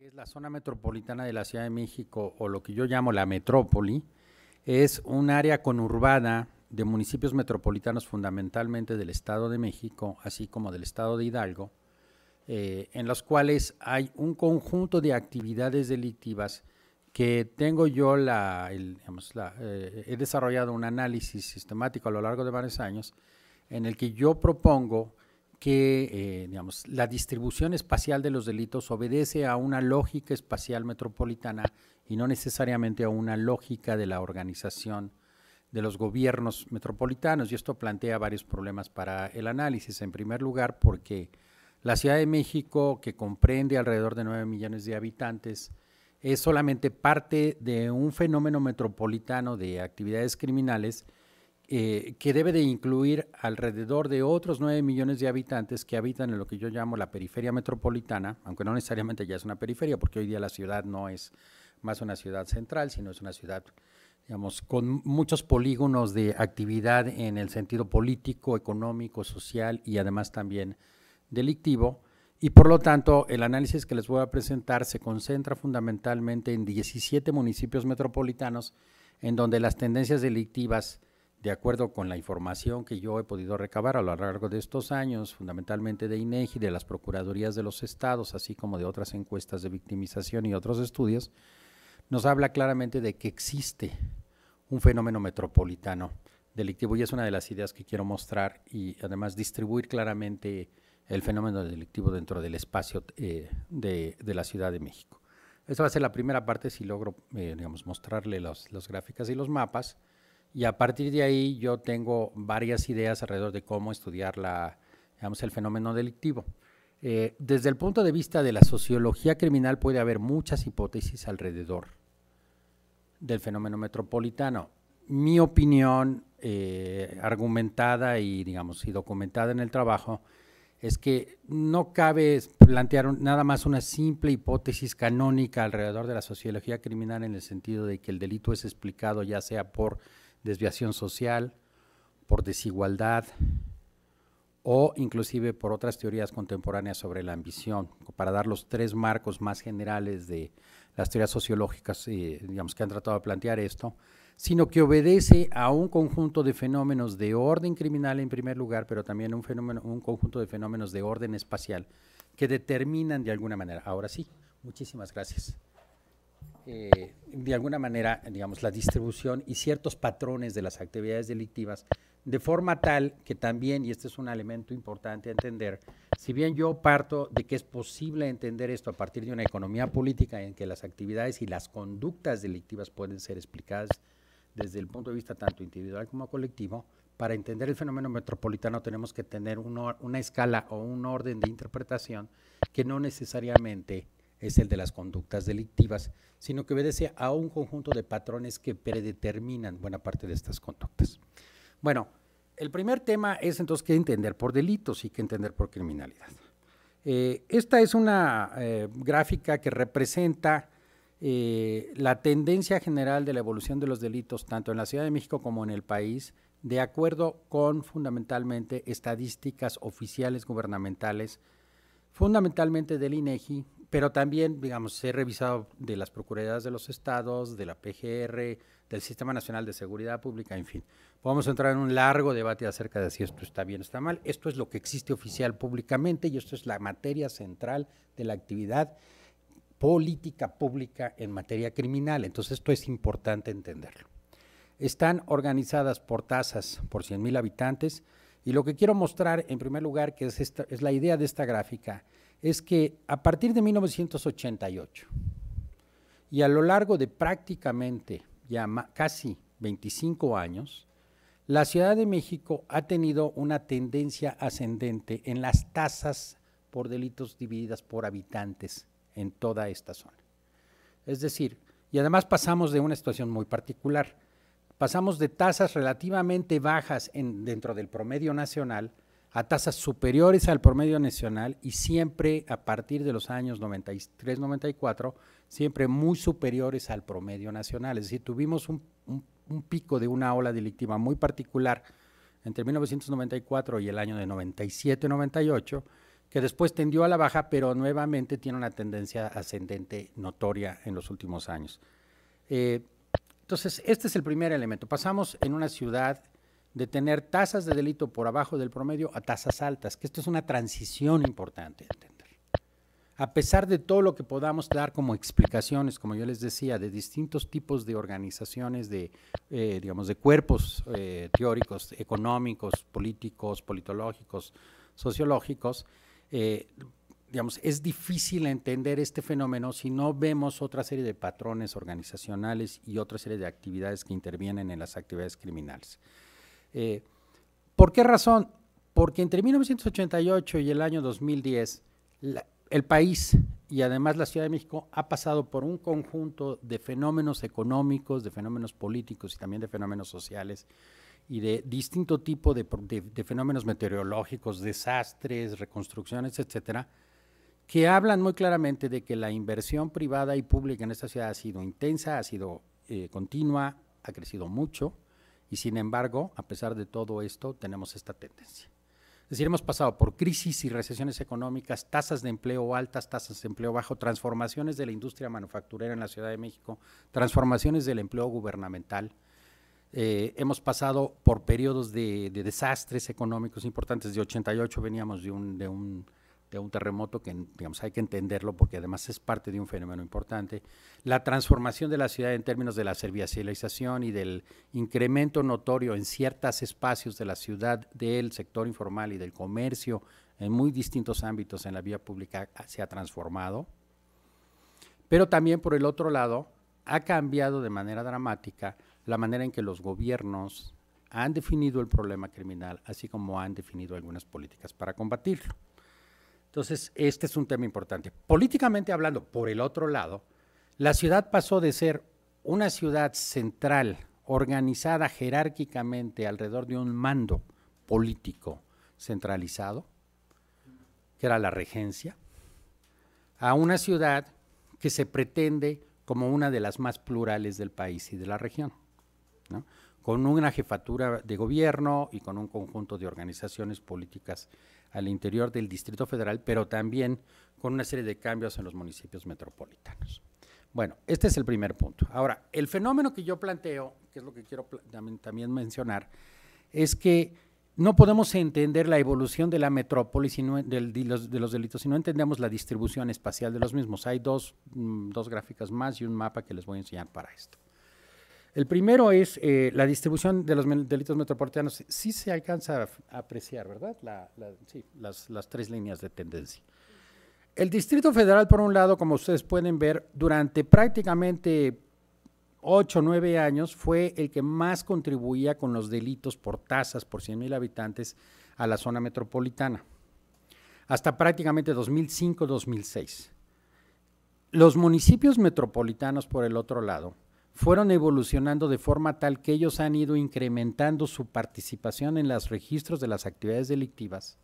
es la zona metropolitana de la Ciudad de México, o lo que yo llamo la metrópoli, es un área conurbada de municipios metropolitanos fundamentalmente del Estado de México, así como del Estado de Hidalgo, eh, en los cuales hay un conjunto de actividades delictivas que tengo yo la, eh, he desarrollado un análisis sistemático a lo largo de varios años en el que yo propongo que eh, digamos, la distribución espacial de los delitos obedece a una lógica espacial metropolitana y no necesariamente a una lógica de la organización de los gobiernos metropolitanos. Y esto plantea varios problemas para el análisis. En primer lugar, porque la Ciudad de México, que comprende alrededor de 9 millones de habitantes, es solamente parte de un fenómeno metropolitano de actividades criminales eh, que debe de incluir alrededor de otros 9 millones de habitantes que habitan en lo que yo llamo la periferia metropolitana, aunque no necesariamente ya es una periferia, porque hoy día la ciudad no es más una ciudad central, sino es una ciudad, digamos, con muchos polígonos de actividad en el sentido político, económico, social y además también delictivo. Y por lo tanto, el análisis que les voy a presentar se concentra fundamentalmente en 17 municipios metropolitanos en donde las tendencias delictivas de acuerdo con la información que yo he podido recabar a lo largo de estos años, fundamentalmente de INEGI, e de las Procuradurías de los Estados, así como de otras encuestas de victimización y otros estudios, nos habla claramente de que existe un fenómeno metropolitano delictivo y es una de las ideas que quiero mostrar y además distribuir claramente el fenómeno delictivo dentro del espacio eh, de, la Ciudad de México. Esta va a ser la primera parte, si logro eh, mostrarle las gráficas y los mapas. Y a partir de ahí yo tengo varias ideas alrededor de cómo estudiar el fenómeno delictivo. Eh, desde el punto de vista de la sociología criminal puede haber muchas hipótesis alrededor del fenómeno metropolitano. Mi opinión eh, argumentada y digamos y documentada en el trabajo es que no cabe plantear nada más una simple hipótesis canónica alrededor de la sociología criminal en el sentido de que el delito es explicado ya sea por desviación social, por desigualdad o inclusive por otras teorías contemporáneas sobre la ambición, para dar los tres marcos más generales de las teorías sociológicas eh, digamos, que han tratado de plantear esto, sino que obedece a un conjunto de fenómenos de orden criminal en primer lugar, pero también un, fenómeno, un conjunto de fenómenos de orden espacial que determinan de alguna manera. Ahora sí, muchísimas gracias. Eh, de alguna manera, digamos, la distribución y ciertos patrones de las actividades delictivas, de forma tal que también, y este es un elemento importante a entender, si bien yo parto de que es posible entender esto a partir de una economía política en que las actividades y las conductas delictivas pueden ser explicadas desde el punto de vista tanto individual como colectivo, para entender el fenómeno metropolitano tenemos que tener una escala o un orden de interpretación que no necesariamente es el de las conductas delictivas, sino que obedece a un conjunto de patrones que predeterminan buena parte de estas conductas. Bueno, el primer tema es entonces qué entender por delitos y qué entender por criminalidad. Eh, esta es una eh, gráfica que representa eh, la tendencia general de la evolución de los delitos, tanto en la Ciudad de México como en el país, de acuerdo con fundamentalmente estadísticas oficiales gubernamentales, fundamentalmente del INEGI, pero también, digamos, he revisado de las Procuradurías de los Estados, de la PGR, del Sistema Nacional de Seguridad Pública, en fin. Podemos entrar en un largo debate acerca de si esto está bien o está mal. Esto es lo que existe oficial públicamente y esto es la materia central de la actividad política pública en materia criminal. Entonces, esto es importante entenderlo. Están organizadas por tasas por 100.000 habitantes y lo que quiero mostrar, en primer lugar, que es, es la idea de esta gráfica, es que a partir de 1988 y a lo largo de prácticamente ya casi 25 años, la Ciudad de México ha tenido una tendencia ascendente en las tasas por delitos divididas por habitantes en toda esta zona. Es decir, y además pasamos de una situación muy particular, pasamos de tasas relativamente bajas en, dentro del promedio nacional a tasas superiores al promedio nacional y siempre a partir de los años 93-94, siempre muy superiores al promedio nacional. Es decir, tuvimos un, pico de una ola delictiva muy particular entre 1994 y el año de 97-98, que después tendió a la baja, pero nuevamente tiene una tendencia ascendente notoria en los últimos años. Eh, entonces, este es el primer elemento. Pasamos en una ciudad de tener tasas de delito por abajo del promedio a tasas altas, que esto es una transición importante de entender. A pesar de todo lo que podamos dar como explicaciones, como yo les decía, de distintos tipos de organizaciones, de, eh, digamos, de cuerpos eh, teóricos, económicos, políticos, politológicos, sociológicos, eh, digamos, es difícil entender este fenómeno si no vemos otra serie de patrones organizacionales y otra serie de actividades que intervienen en las actividades criminales. Eh, ¿Por qué razón? Porque entre 1988 y el año 2010, el país y además la Ciudad de México ha pasado por un conjunto de fenómenos económicos, de fenómenos políticos y también de fenómenos sociales y de distinto tipo de, fenómenos meteorológicos, desastres, reconstrucciones, etcétera, que hablan muy claramente de que la inversión privada y pública en esta ciudad ha sido intensa, ha sido eh, continua, ha crecido mucho y sin embargo, a pesar de todo esto, tenemos esta tendencia. Es decir, hemos pasado por crisis y recesiones económicas, tasas de empleo altas, tasas de empleo bajo, transformaciones de la industria manufacturera en la Ciudad de México, transformaciones del empleo gubernamental. Eh, hemos pasado por periodos de, desastres económicos importantes. De 88 veníamos de un de un terremoto, que digamos, hay que entenderlo porque además es parte de un fenómeno importante, la transformación de la ciudad en términos de la servicialización y del incremento notorio en ciertos espacios de la ciudad, del sector informal y del comercio, en muy distintos ámbitos en la vía pública ah, se ha transformado, pero también por el otro lado ha cambiado de manera dramática la manera en que los gobiernos han definido el problema criminal, así como han definido algunas políticas para combatirlo. Entonces, este es un tema importante. Políticamente hablando, por el otro lado, la ciudad pasó de ser una ciudad central, organizada jerárquicamente alrededor de un mando político centralizado, que era la regencia, a una ciudad que se pretende como una de las más plurales del país y de la región, con una jefatura de gobierno y con un conjunto de organizaciones políticas al interior del Distrito Federal, pero también con una serie de cambios en los municipios metropolitanos. Bueno, este es el primer punto. Ahora, el fenómeno que yo planteo, que es lo que quiero también, mencionar, es que no podemos entender la evolución de la metrópolis y de, los, delitos si no entendemos la distribución espacial de los mismos. Hay dos, mm, dos gráficas más y un mapa que les voy a enseñar para esto. El primero es eh, la distribución de los delitos metropolitanos. Sí se alcanza a apreciar, ¿verdad? las, tres líneas de tendencia. El Distrito Federal, por un lado, como ustedes pueden ver, durante prácticamente ocho, o años fue el que más contribuía con los delitos por tasas por 100 mil habitantes a la zona metropolitana, hasta prácticamente 2005-2006. Los municipios metropolitanos, por el otro lado, fueron evolucionando de forma tal que ellos han ido incrementando su participación en los registros de las actividades delictivas,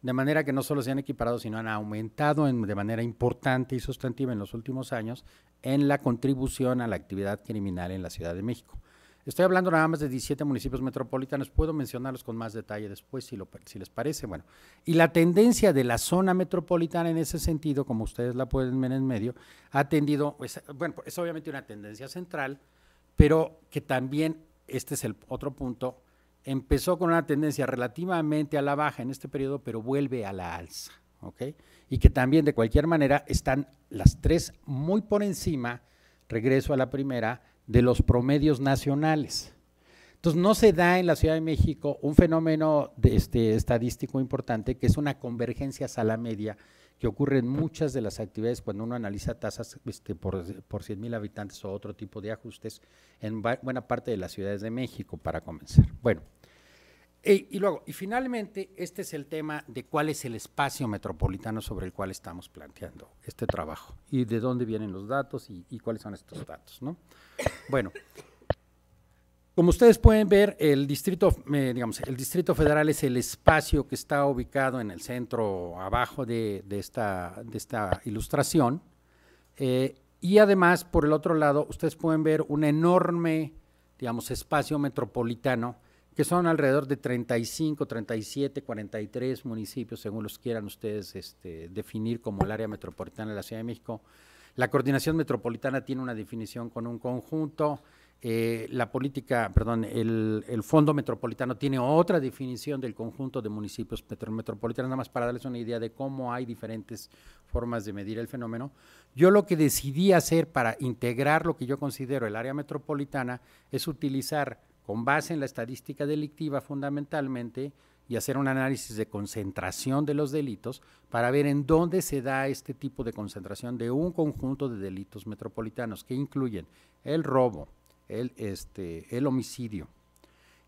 de manera que no solo se han equiparado, sino han aumentado de manera importante y sustantiva en los últimos años en la contribución a la actividad criminal en la Ciudad de México. Estoy hablando nada más de 17 municipios metropolitanos, puedo mencionarlos con más detalle después si, lo, si les parece. Bueno, y la tendencia de la zona metropolitana en ese sentido, como ustedes la pueden ver en medio, ha tendido, pues, bueno, es obviamente una tendencia central, pero que también, este es el otro punto, empezó con una tendencia relativamente a la baja en este periodo, pero vuelve a la alza, ¿ok? Y que también de cualquier manera están las tres muy por encima, regreso a la primera, de los promedios nacionales. Entonces, no se da en la Ciudad de México un fenómeno de este, estadístico importante, que es una convergencia a la media, que ocurre en muchas de las actividades cuando uno analiza tasas este, por, por mil habitantes o otro tipo de ajustes en buena parte de las ciudades de México, para comenzar. Bueno, y, luego, y finalmente, este es el tema de cuál es el espacio metropolitano sobre el cual estamos planteando este trabajo y de dónde vienen los datos y, cuáles son estos datos. ¿no? Bueno, como ustedes pueden ver, el distrito, eh, digamos, el distrito federal es el espacio que está ubicado en el centro, abajo de, esta, de esta, ilustración. Eh, y además, por el otro lado, ustedes pueden ver un enorme, digamos, espacio metropolitano que son alrededor de 35, 37, 43 municipios, según los quieran ustedes este, definir como el área metropolitana de la Ciudad de México. La coordinación metropolitana tiene una definición con un conjunto. Eh, la política, perdón, el, el, fondo metropolitano tiene otra definición del conjunto de municipios metropolitanos, nada más para darles una idea de cómo hay diferentes formas de medir el fenómeno. Yo lo que decidí hacer para integrar lo que yo considero el área metropolitana es utilizar con base en la estadística delictiva fundamentalmente y hacer un análisis de concentración de los delitos para ver en dónde se da este tipo de concentración de un conjunto de delitos metropolitanos que incluyen el robo, el, este, el homicidio,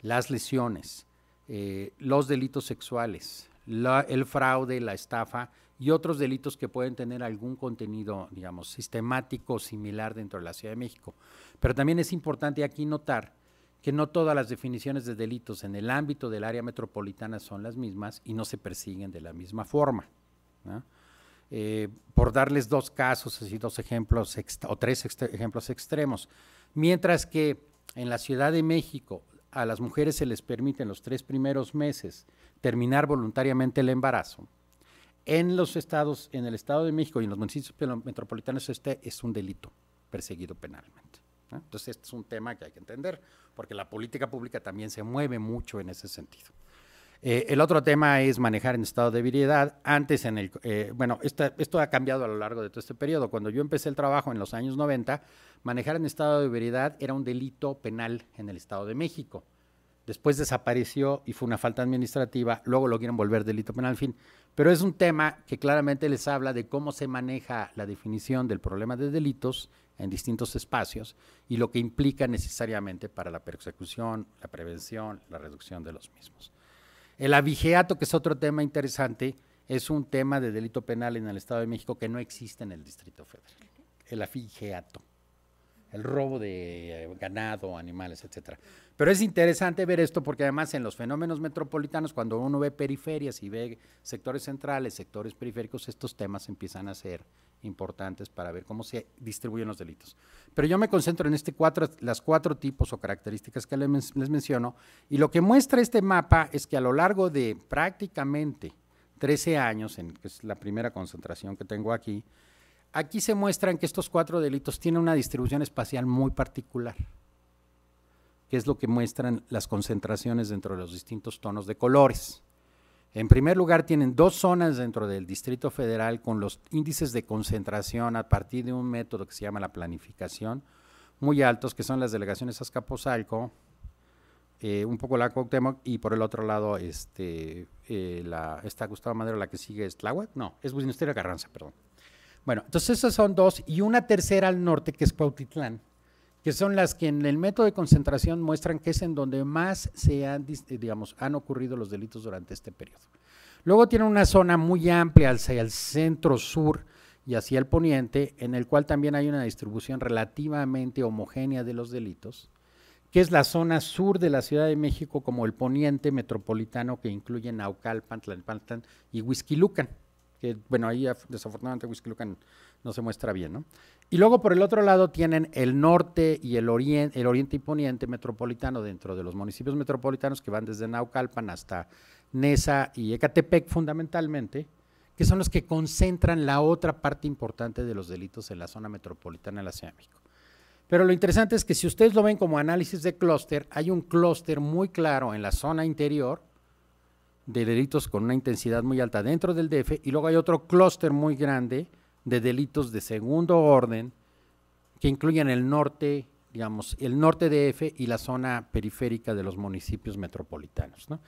las lesiones, eh, los delitos sexuales, el fraude, la estafa y otros delitos que pueden tener algún contenido, digamos, sistemático similar dentro de la Ciudad de México. Pero también es importante aquí notar que no todas las definiciones de delitos en el ámbito del área metropolitana son las mismas y no se persiguen de la misma forma. Eh, por darles dos casos, así dos ejemplos o tres ejemplos extremos. Mientras que en la Ciudad de México a las mujeres se les permite en los tres primeros meses terminar voluntariamente el embarazo, en los estados, en el Estado de México y en los municipios metropolitanos este es un delito perseguido penalmente. Entonces, este es un tema que hay que entender, porque la política pública también se mueve mucho en ese sentido. Eh, el otro tema es manejar en estado de debilidad. Antes, en el, eh, bueno, esto ha cambiado a lo largo de todo este periodo. Cuando yo empecé el trabajo en los años 90, manejar en estado de debilidad era un delito penal en el Estado de México después desapareció y fue una falta administrativa, luego lo quieren volver delito penal, en fin. Pero es un tema que claramente les habla de cómo se maneja la definición del problema de delitos en distintos espacios y lo que implica necesariamente para la persecución, la prevención, la reducción de los mismos. El avigeato, que es otro tema interesante, es un tema de delito penal en el Estado de México que no existe en el Distrito Federal. El avigeato el robo de eh, ganado, animales, etcétera. Pero es interesante ver esto porque además en los fenómenos metropolitanos, cuando uno ve periferias y ve sectores centrales, sectores periféricos, estos temas empiezan a ser importantes para ver cómo se distribuyen los delitos. Pero yo me concentro en este cuatro, las cuatro tipos o características que les, menciono y lo que muestra este mapa es que a lo largo de prácticamente 13 años, en, que es la primera concentración que tengo aquí, Aquí se muestran que estos cuatro delitos tienen una distribución espacial muy particular, que es lo que muestran las concentraciones dentro de los distintos tonos de colores. En primer lugar, tienen dos zonas dentro del Distrito Federal con los índices de concentración a partir de un método que se llama la planificación, muy altos, que son las delegaciones Azcapotzalco, eh, un poco la Cuauhtémoc, y por el otro lado este, eh, la, está Gustavo Madero, la que sigue es Tláhuac, no, es Businestel Carranza, perdón. Bueno, entonces esas son dos y una tercera al norte que es Cuautitlán, que son las que en el método de concentración muestran que es en donde más se han, eh, digamos, han ocurrido los delitos durante este periodo. Luego tiene una zona muy amplia hacia el centro sur y hacia el poniente, en el cual también hay una distribución relativamente homogénea de los delitos, que es la zona sur de la Ciudad de México como el poniente metropolitano que incluye Naucalpan, Pantlán y Huizquilucan que bueno, ahí desafortunadamente Huizquilucan no se muestra bien, ¿no? Y luego por el otro lado tienen el norte y el oriente, el oriente y poniente metropolitano dentro de los municipios metropolitanos que van desde Naucalpan hasta Nesa y Ecatepec fundamentalmente, que son los que concentran la otra parte importante de los delitos en la zona metropolitana de la Ciudad Pero lo interesante es que si ustedes lo ven como análisis de clúster, hay un clúster muy claro en la zona interior de delitos con una intensidad muy alta dentro del DF y luego hay otro clúster muy grande de delitos de segundo orden que incluyen el norte, digamos, el norte de DF y la zona periférica de los municipios metropolitanos. ¿no?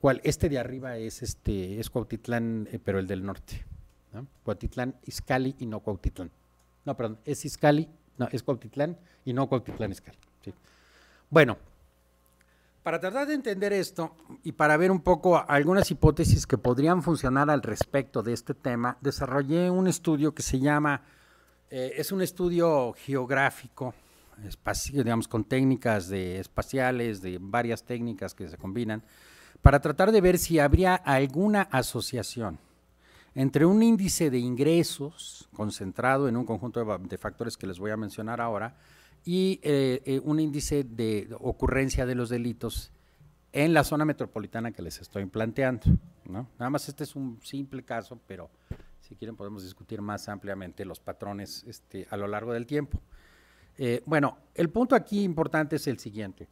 ¿Cuál? Este de arriba es, este, es Cuautitlán, eh, pero el del norte. ¿no? Cuautitlán, Izcali y no Cuautitlán. No, perdón, es Izcali, no, es Cuautitlán y no Cuautitlán, Izcali. Sí. Bueno, para tratar de entender esto y para ver un poco algunas hipótesis que podrían funcionar al respecto de este tema, desarrollé un estudio que se llama, eh, es un estudio geográfico, espacial, digamos, con técnicas de espaciales, de varias técnicas que se combinan, para tratar de ver si habría alguna asociación entre un índice de ingresos concentrado en un conjunto de factores que les voy a mencionar ahora, y eh, eh, un índice de ocurrencia de los delitos en la zona metropolitana que les estoy planteando. ¿no? Nada más este es un simple caso, pero si quieren podemos discutir más ampliamente los patrones este, a lo largo del tiempo. Eh, bueno, el punto aquí importante es el siguiente.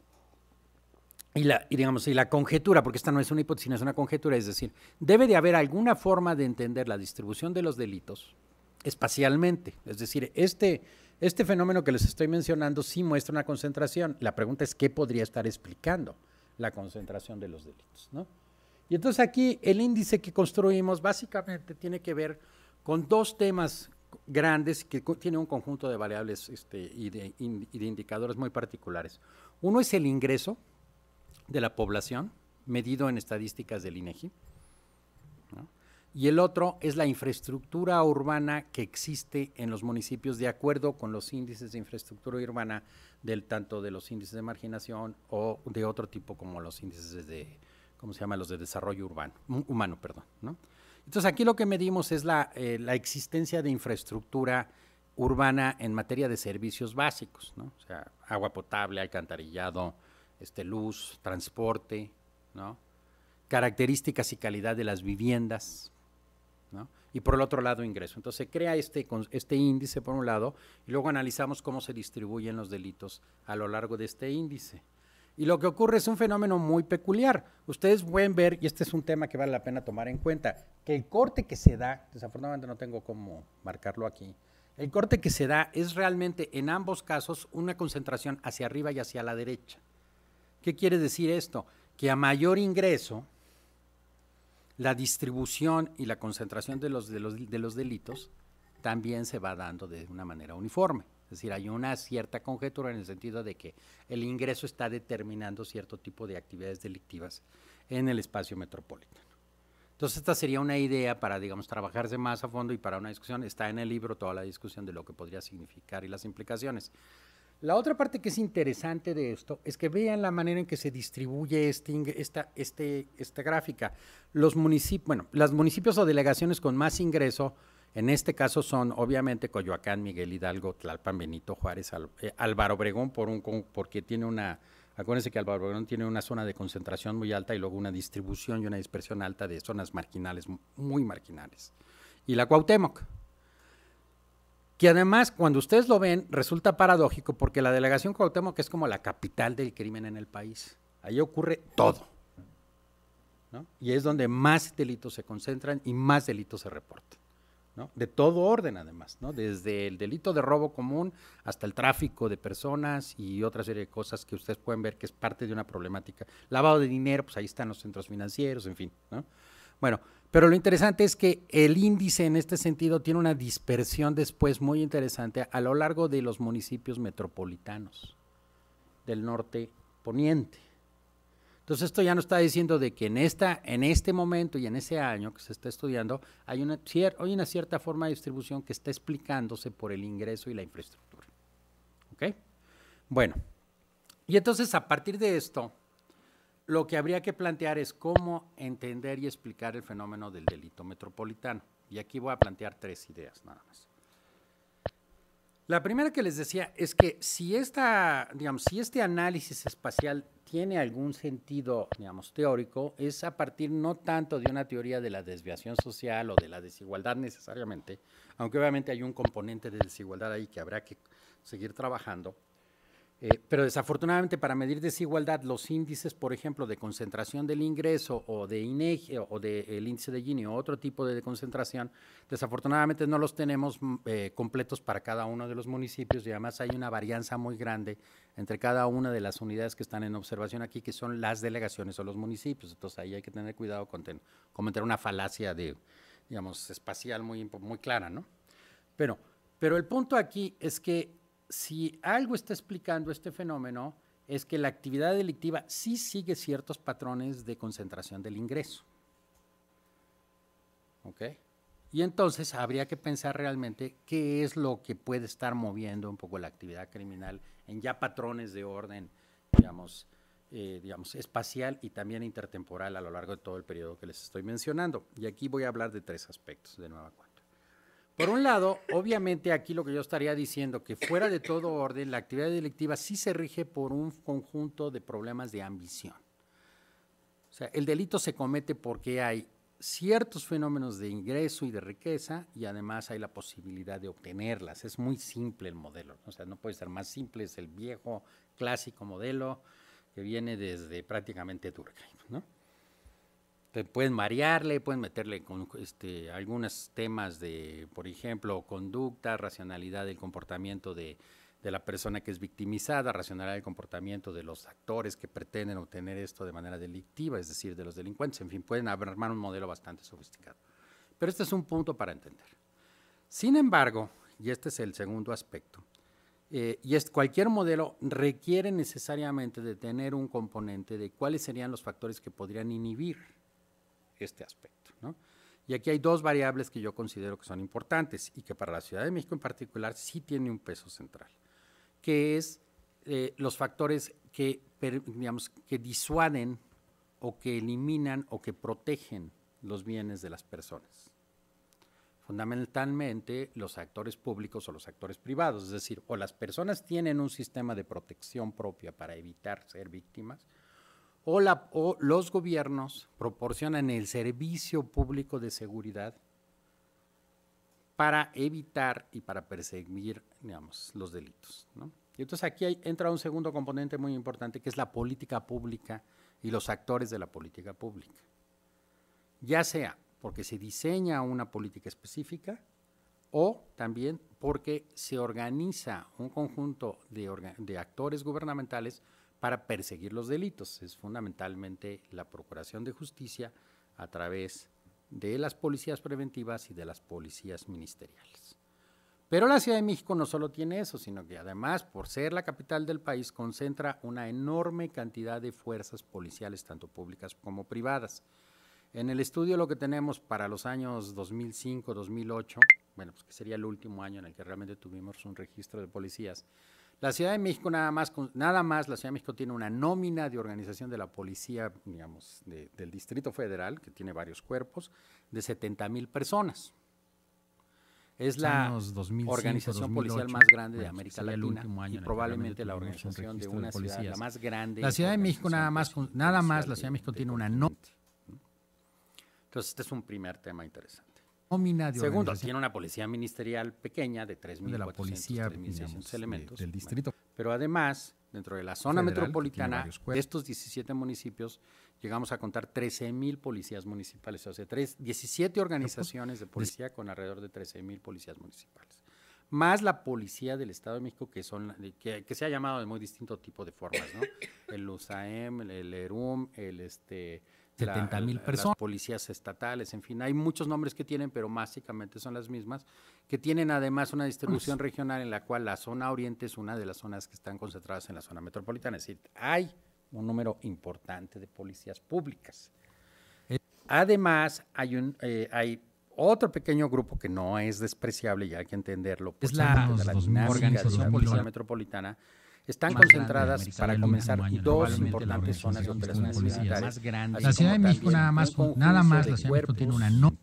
Y la, digamos, y la conjetura, porque esta no es una hipótesis, es una conjetura, es decir, debe de haber alguna forma de entender la distribución de los delitos espacialmente. Es decir, este, este fenómeno que les estoy mencionando sí muestra una concentración. La pregunta es qué podría estar explicando la concentración de los delitos. Y entonces aquí el índice que construimos básicamente tiene que ver con dos temas grandes que tienen un conjunto de variables este, y, de, y de indicadores muy particulares. Uno es el ingreso de la población, medido en estadísticas del INEGI y el otro es la infraestructura urbana que existe en los municipios de acuerdo con los índices de infraestructura urbana del tanto de los índices de marginación o de otro tipo como los índices de cómo se llama los de desarrollo urbano humano, perdón, ¿no? Entonces aquí lo que medimos es eh, la, existencia de infraestructura urbana en materia de servicios básicos, ¿no? O sea, agua potable, alcantarillado, este luz, transporte, ¿no? Características y calidad de las viviendas, y por el otro lado ingreso. Entonces se crea este, este índice por un lado y luego analizamos cómo se distribuyen los delitos a lo largo de este índice. Y lo que ocurre es un fenómeno muy peculiar. Ustedes pueden ver, y este es un tema que vale la pena tomar en cuenta, que el corte que se da, desafortunadamente no tengo cómo marcarlo aquí, el corte que se da es realmente en ambos casos una concentración hacia arriba y hacia la derecha. ¿Qué quiere decir esto? Que a mayor ingreso, la distribución y la concentración de los, delitos también se va dando de una manera uniforme. Es decir, hay una cierta conjetura en el sentido de que el ingreso está determinando cierto tipo de actividades delictivas en el espacio metropolitano. Entonces, esta sería una idea para, digamos, trabajarse más a fondo y para una discusión. Está en el libro toda la discusión de lo que podría significar y las implicaciones. La otra parte que es interesante de esto es que vean la manera en que se distribuye este este, esta, gráfica. Los municipios, bueno, los municipios o delegaciones con más ingreso, en este caso son obviamente Coyoacán, Miguel Hidalgo, Tlalpan, Benito Juárez, eh, Álvaro Obregón, por un, porque tiene una, acuérdense que Álvaro Obregón tiene una zona de concentración muy alta y luego una distribución y una dispersión alta de zonas marginales, muy marginales. Y la Cuauhtémoc, y además cuando ustedes lo ven resulta paradójico porque la delegación Cuauhtémoc es como la capital del crimen en el país. Ahí ocurre todo. Y es donde más delitos se concentran y más delitos se reportan. De todo orden además, ¿no? desde el delito de robo común hasta el tráfico de personas y otra serie de cosas que ustedes pueden ver que es parte de una problemática. Lavado de dinero, pues ahí están los centros financieros, en fin. ¿no? Bueno, pero lo interesante es que el índice en este sentido tiene una dispersión después muy interesante a lo largo de los municipios metropolitanos del norte poniente. Entonces esto ya nos está diciendo de que en, esta, en este momento y en ese año que se está estudiando hay una, hay una cierta forma de distribución que está explicándose por el ingreso y la infraestructura. Bueno, y entonces a partir de esto, lo que habría que plantear es cómo entender y explicar el fenómeno del delito metropolitano. Y aquí voy a plantear tres ideas nada más. La primera que les decía es que si, esta, digamos, si este análisis espacial tiene algún sentido, digamos, teórico, es a partir no tanto de una teoría de la desviación social o de la desigualdad necesariamente, aunque obviamente hay un componente de desigualdad ahí que habrá que seguir trabajando, eh, pero desafortunadamente para medir desigualdad, los índices, por ejemplo, de concentración del ingreso o de o del índice de Gini o otro tipo de, concentración, desafortunadamente no los tenemos mm, eh, completos para cada uno de los municipios y además hay una varianza muy grande entre cada una de las unidades que están en observación aquí, que son las delegaciones o los municipios. Entonces ahí hay que tener cuidado con tener una falacia de, digamos, espacial muy, muy clara, ¿no? Pero, pero el punto aquí es que si algo está explicando este fenómeno, es que la actividad delictiva sí sigue ciertos patrones de concentración del ingreso. Y entonces habría que pensar realmente qué es lo que puede estar moviendo un poco la actividad criminal en ya patrones de orden, digamos, eh, digamos, espacial y también intertemporal a lo largo de todo el periodo que les estoy mencionando. Y aquí voy a hablar de tres aspectos de nueva cuenta. Por un lado, obviamente aquí lo que yo estaría diciendo, que fuera de todo orden, la actividad delictiva sí se rige por un conjunto de problemas de ambición. O sea, el delito se comete porque hay ciertos fenómenos de ingreso y de riqueza y además hay la posibilidad de obtenerlas. Es muy simple el modelo, o sea, no puede ser más simple, es el viejo clásico modelo que viene desde prácticamente Durkheim, ¿no? pueden marearle, pueden meterle con este, algunos temas de, por ejemplo, conducta, racionalidad del comportamiento de, la persona que es victimizada, racionalidad del comportamiento de los actores que pretenden obtener esto de manera delictiva, es decir, de los delincuentes. En fin, pueden armar un modelo bastante sofisticado. Pero este es un punto para entender. Sin embargo, y este es el segundo aspecto, eh, y cualquier modelo requiere necesariamente de tener un componente de cuáles serían los factores que podrían inhibir este aspecto. Y aquí hay dos variables que yo considero que son importantes y que para la Ciudad de México en particular sí tiene un peso central, que es eh, los factores que, digamos, que disuaden o que eliminan o que protegen los bienes de las personas. Fundamentalmente los actores públicos o los actores privados, es decir, o las personas tienen un sistema de protección propia para evitar ser víctimas, o, los gobiernos proporcionan el servicio público de seguridad para evitar y para perseguir, los delitos. Y entonces aquí entra un segundo componente muy importante, que es la política pública y los actores de la política pública. Ya sea porque se diseña una política específica o también porque se organiza un conjunto de actores gubernamentales para perseguir los delitos. Es fundamentalmente la procuración de justicia a través de las policías preventivas y de las policías ministeriales. Pero la Ciudad de México no solo tiene eso, sino que además, por ser la capital del país, concentra una enorme cantidad de fuerzas policiales, tanto públicas como privadas. En el estudio lo que tenemos para los años 2005-2008, bueno, pues que sería el último año en el que realmente tuvimos un registro de policías, la Ciudad de México nada más, nada más, la Ciudad de México tiene una nómina de organización de la policía, digamos, del Distrito Federal, que tiene varios cuerpos, de 70 mil personas. Es la organización policial más grande de América Latina y probablemente la organización de una de ciudad, la más grande. La Ciudad de México nada más, nada más, la Ciudad de México tiene una nómina. Entonces, este es un primer tema interesante. Segundo, tiene una policía ministerial pequeña de 3.400, de la elementos. del distrito. pero además, dentro de la zona metropolitana, de estos 17 municipios, llegamos a contar 13.000 policías municipales. O sea, 17 organizaciones de policía con alrededor de 13.000 policías municipales. Más la policía del Estado de México, que, son, que, se ha llamado de muy distinto tipo de formas, ¿no? El USAEM, el ERUM, el este 70 mil personas. policías estatales, en fin, hay muchos nombres que tienen, pero básicamente son las mismas, que tienen además una distribución regional en la cual la zona oriente es una de las zonas que están concentradas en la zona metropolitana. Es decir, hay un número importante de policías públicas. Eh. Además, hay, un, eh, hay otro pequeño grupo que no es despreciable y hay que entenderlo. Pues es la, organización policía metropolitana están concentradas para comenzar dos importantes zonas de operaciones militares. La Ciudad de México nada más, nada más la Ciudad de tiene una nota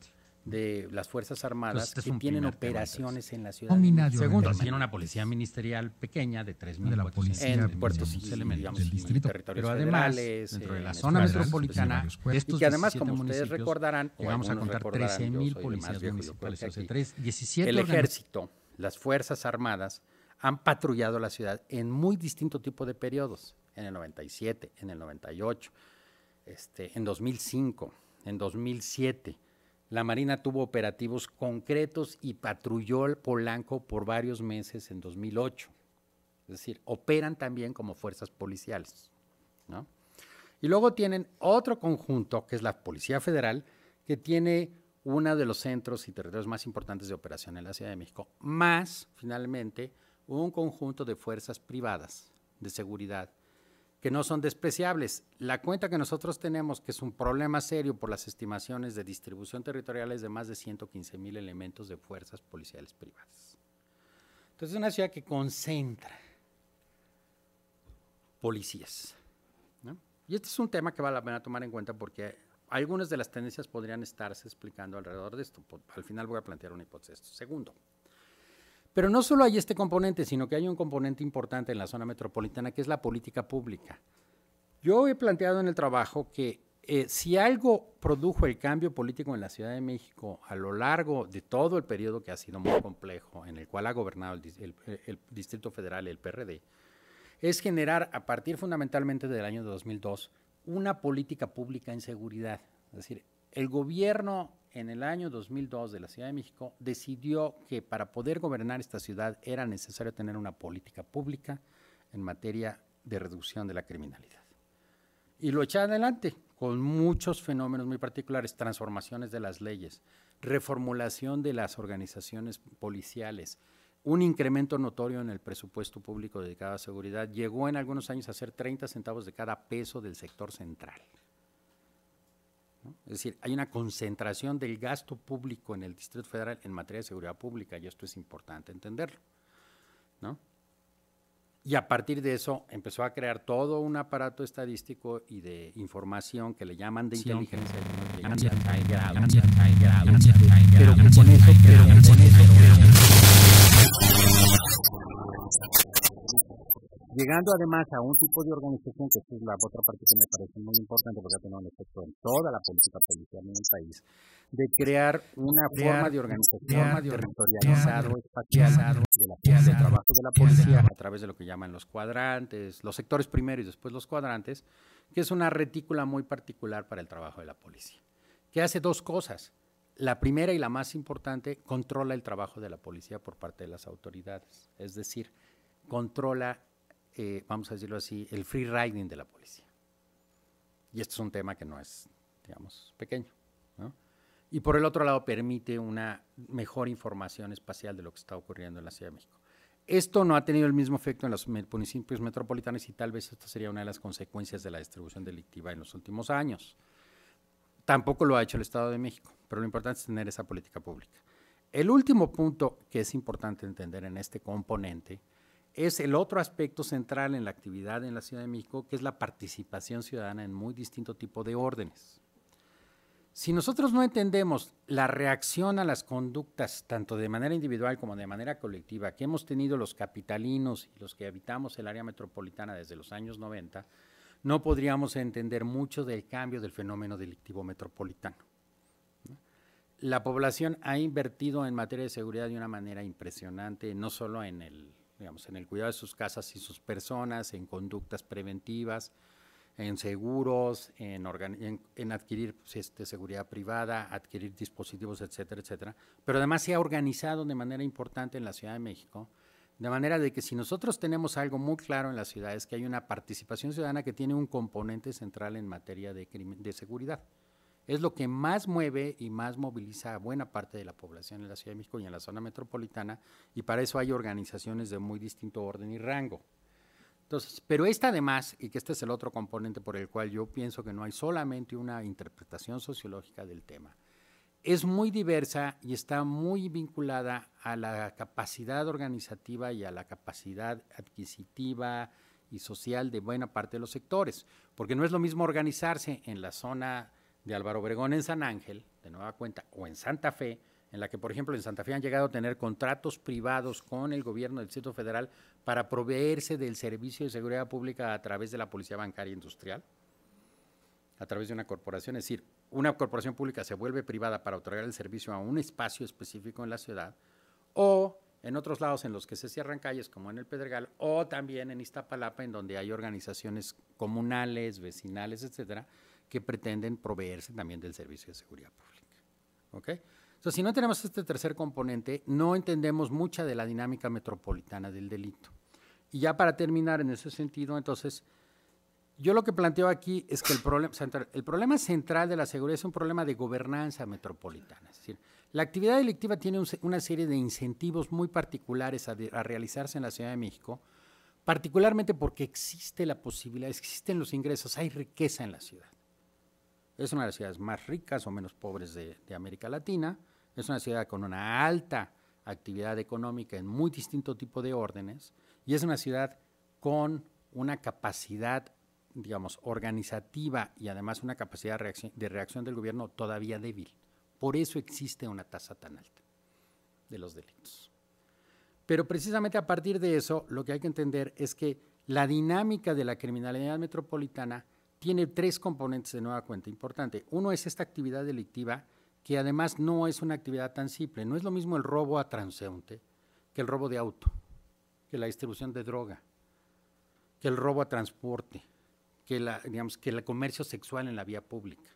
de las Fuerzas Armadas que tienen operaciones en la ciudad. Segundo, tiene una policía ministerial pequeña de 3.000 de la policía en del distrito. pero además, dentro de eh, la zona metropolitana, pues, estos y que además, como ustedes recordarán, vamos a contar 13.000 policías municipales, el ejército, las Fuerzas Armadas, han patrullado la ciudad en muy distinto tipo de periodos, en el 97, en el 98, este, en 2005, en 2007. La Marina tuvo operativos concretos y patrulló el Polanco por varios meses en 2008. Es decir, operan también como fuerzas policiales. ¿no? Y luego tienen otro conjunto, que es la Policía Federal, que tiene uno de los centros y territorios más importantes de operación en la Ciudad de México, más finalmente un conjunto de fuerzas privadas de seguridad que no son despreciables. La cuenta que nosotros tenemos, que es un problema serio por las estimaciones de distribución territorial, es de más de 115 mil elementos de fuerzas policiales privadas. Entonces es una ciudad que concentra policías. Y este es un tema que vale la pena tomar en cuenta porque algunas de las tendencias podrían estarse explicando alrededor de esto. Al final voy a plantear una hipótesis. Segundo, pero no solo hay este componente, sino que hay un componente importante en la zona metropolitana que es la política pública. Yo he planteado en el trabajo que eh, si algo produjo el cambio político en la Ciudad de México a lo largo de todo el periodo que ha sido muy complejo, en el cual ha gobernado el, Distrito Federal y el PRD, es generar, a partir fundamentalmente del año 2002, una política pública en seguridad. Es decir, el gobierno en el año 2002 de la Ciudad de México decidió que para poder gobernar esta ciudad era necesario tener una política pública en materia de reducción de la criminalidad. Y lo echó adelante con muchos fenómenos muy particulares, transformaciones de las leyes, reformulación de las organizaciones policiales, un incremento notorio en el presupuesto público dedicado a seguridad, llegó en algunos años a ser 30 centavos de cada peso del sector central. Es decir, hay una concentración del gasto público en el Distrito Federal en materia de seguridad pública y esto es importante entenderlo. Y a partir de eso empezó a crear todo un aparato estadístico y de información que le llaman de inteligencia llegando además a un tipo de organización que es la otra parte que me parece muy importante porque ha tenido un efecto en toda la política policial en el país, de crear una forma de organización forma de de de trabajo de la policía a través de lo que llaman los cuadrantes, los sectores primero y después los cuadrantes, que es una retícula muy particular para el trabajo de la policía, que hace dos cosas. La primera y la más importante, controla el trabajo de la policía por parte de las autoridades, es decir, controla eh, vamos a decirlo así, el free riding de la policía. Y esto es un tema que no es, digamos, pequeño. Y por el otro lado, permite una mejor información espacial de lo que está ocurriendo en la Ciudad de México. Esto no ha tenido el mismo efecto en los municipios metropolitanos y tal vez esta sería una de las consecuencias de la distribución delictiva en los últimos años. Tampoco lo ha hecho el Estado de México, pero lo importante es tener esa política pública. El último punto que es importante entender en este componente es el otro aspecto central en la actividad en la Ciudad de México, que es la participación ciudadana en muy distinto tipo de órdenes. Si nosotros no entendemos la reacción a las conductas, tanto de manera individual como de manera colectiva, que hemos tenido los capitalinos y los que habitamos el área metropolitana desde los años 90, no podríamos entender mucho del cambio del fenómeno delictivo metropolitano. La población ha invertido en materia de seguridad de una manera impresionante, no solo en el en el cuidado de sus casas y sus personas, en conductas preventivas, en seguros, en, adquirir pues, este, seguridad privada, adquirir dispositivos, etcétera, etcétera. Pero además se ha organizado de manera importante en la Ciudad de México, de manera de que si nosotros tenemos algo muy claro en ciudad es que hay una participación ciudadana que tiene un componente central en materia de, de seguridad es lo que más mueve y más moviliza a buena parte de la población en la Ciudad de México y en la zona metropolitana, y para eso hay organizaciones de muy distinto orden y rango. Entonces, pero esta además, y que este es el otro componente por el cual yo pienso que no hay solamente una interpretación sociológica del tema, es muy diversa y está muy vinculada a la capacidad organizativa y a la capacidad adquisitiva y social de buena parte de los sectores, porque no es lo mismo organizarse en la zona de Álvaro Obregón en San Ángel, de nueva cuenta, o en Santa Fe, en la que, por ejemplo, en Santa Fe han llegado a tener contratos privados con el gobierno del Distrito Federal para proveerse del servicio de seguridad pública a través de la Policía Bancaria Industrial, a través de una corporación. Es decir, una corporación pública se vuelve privada para otorgar el servicio a un espacio específico en la ciudad, o en otros lados en los que se cierran calles, como en el Pedregal, o también en Iztapalapa, en donde hay organizaciones comunales, vecinales, etcétera, que pretenden proveerse también del servicio de seguridad pública. ¿Okay? Entonces, si no tenemos este tercer componente, no entendemos mucha de la dinámica metropolitana del delito. Y ya para terminar en ese sentido, entonces, yo lo que planteo aquí es que el problema, central, el problema central de la seguridad es un problema de gobernanza metropolitana. Es decir, la actividad delictiva tiene una serie de incentivos muy particulares a realizarse en la Ciudad de México, particularmente porque existe la posibilidad, existen los ingresos, hay riqueza en la ciudad. Es una de las ciudades más ricas o menos pobres de, de América Latina. Es una ciudad con una alta actividad económica en muy distinto tipo de órdenes y es una ciudad con una capacidad, digamos, organizativa y además una capacidad de reacción del gobierno todavía débil. Por eso existe una tasa tan alta de los delitos. Pero precisamente a partir de eso, lo que hay que entender es que la dinámica de la criminalidad metropolitana tiene tres componentes de nueva cuenta importante. Uno es esta actividad delictiva, que además no es una actividad tan simple. No es lo mismo el robo a transeúnte que el robo de auto, que la distribución de droga, que el robo a transporte, que, la, digamos, que el comercio sexual en la vía pública.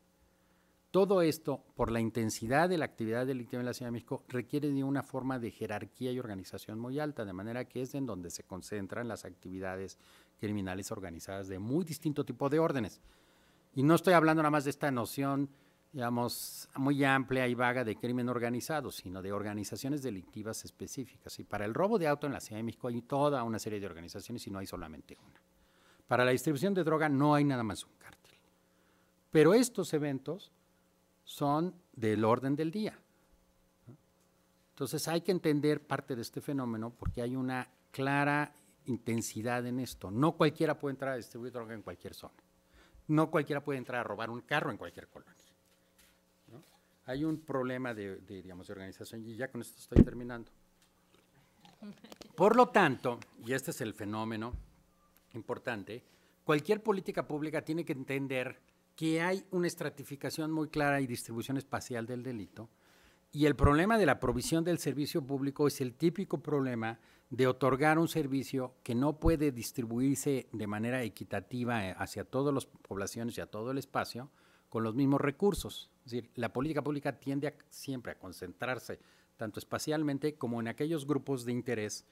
Todo esto, por la intensidad de la actividad delictiva en la Ciudad de México, requiere de una forma de jerarquía y organización muy alta, de manera que es en donde se concentran las actividades criminales organizadas de muy distinto tipo de órdenes. Y no estoy hablando nada más de esta noción, digamos, muy amplia y vaga de crimen organizado, sino de organizaciones delictivas específicas. Y para el robo de auto en la Ciudad de México hay toda una serie de organizaciones y no hay solamente una. Para la distribución de droga no hay nada más un cártel. Pero estos eventos son del orden del día. Entonces hay que entender parte de este fenómeno porque hay una clara intensidad en esto. No cualquiera puede entrar a distribuir droga en cualquier zona. No cualquiera puede entrar a robar un carro en cualquier colonia. Hay un problema de, digamos, de organización y ya con esto estoy terminando. Por lo tanto, y este es el fenómeno importante, cualquier política pública tiene que entender que hay una estratificación muy clara y distribución espacial del delito. Y el problema de la provisión del servicio público es el típico problema de otorgar un servicio que no puede distribuirse de manera equitativa eh, hacia todas las poblaciones y a todo el espacio con los mismos recursos. Es decir, la política pública tiende siempre a concentrarse tanto espacialmente como en aquellos grupos de interés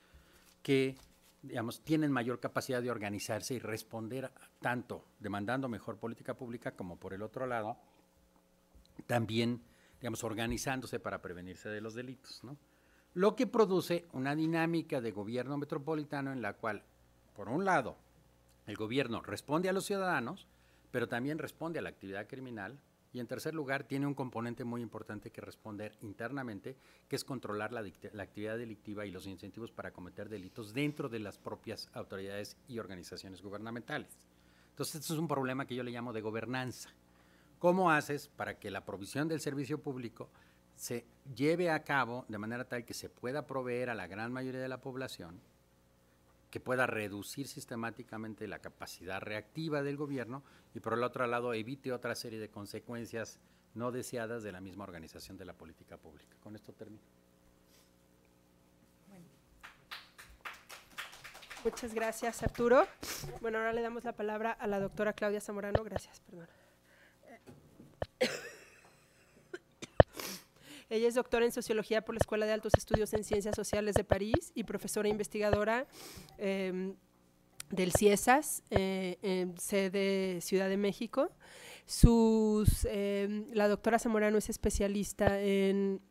que digamos, tienen mayor capacidad de organizarse y responder tanto demandando mejor política pública como por el otro lado, también, digamos, organizándose para prevenirse de los delitos, ¿no? lo que produce una dinámica de gobierno metropolitano en la cual, por un lado, el gobierno responde a los ciudadanos, pero también responde a la actividad criminal y, en tercer lugar, tiene un componente muy importante que responder internamente, que es controlar la, actividad delictiva y los incentivos para cometer delitos dentro de las propias autoridades y organizaciones gubernamentales. Entonces, esto es un problema que yo le llamo de gobernanza. ¿Cómo haces para que la provisión del servicio público se lleve a cabo de manera tal que se pueda proveer a la gran mayoría de la población, que pueda reducir sistemáticamente la capacidad reactiva del gobierno y por el otro lado evite otra serie de consecuencias no deseadas de la misma organización de la política pública. Con esto termino. Muchas gracias, Arturo. Bueno, ahora le damos la palabra a la doctora Claudia Zamorano. Gracias, perdón. Ella es doctora en sociología por la Escuela de Altos Estudios en Ciencias Sociales de París y profesora investigadora em, del CIESAS, eh, en sede Ciudad de México. Sus, em, la doctora Zamorano es especialista en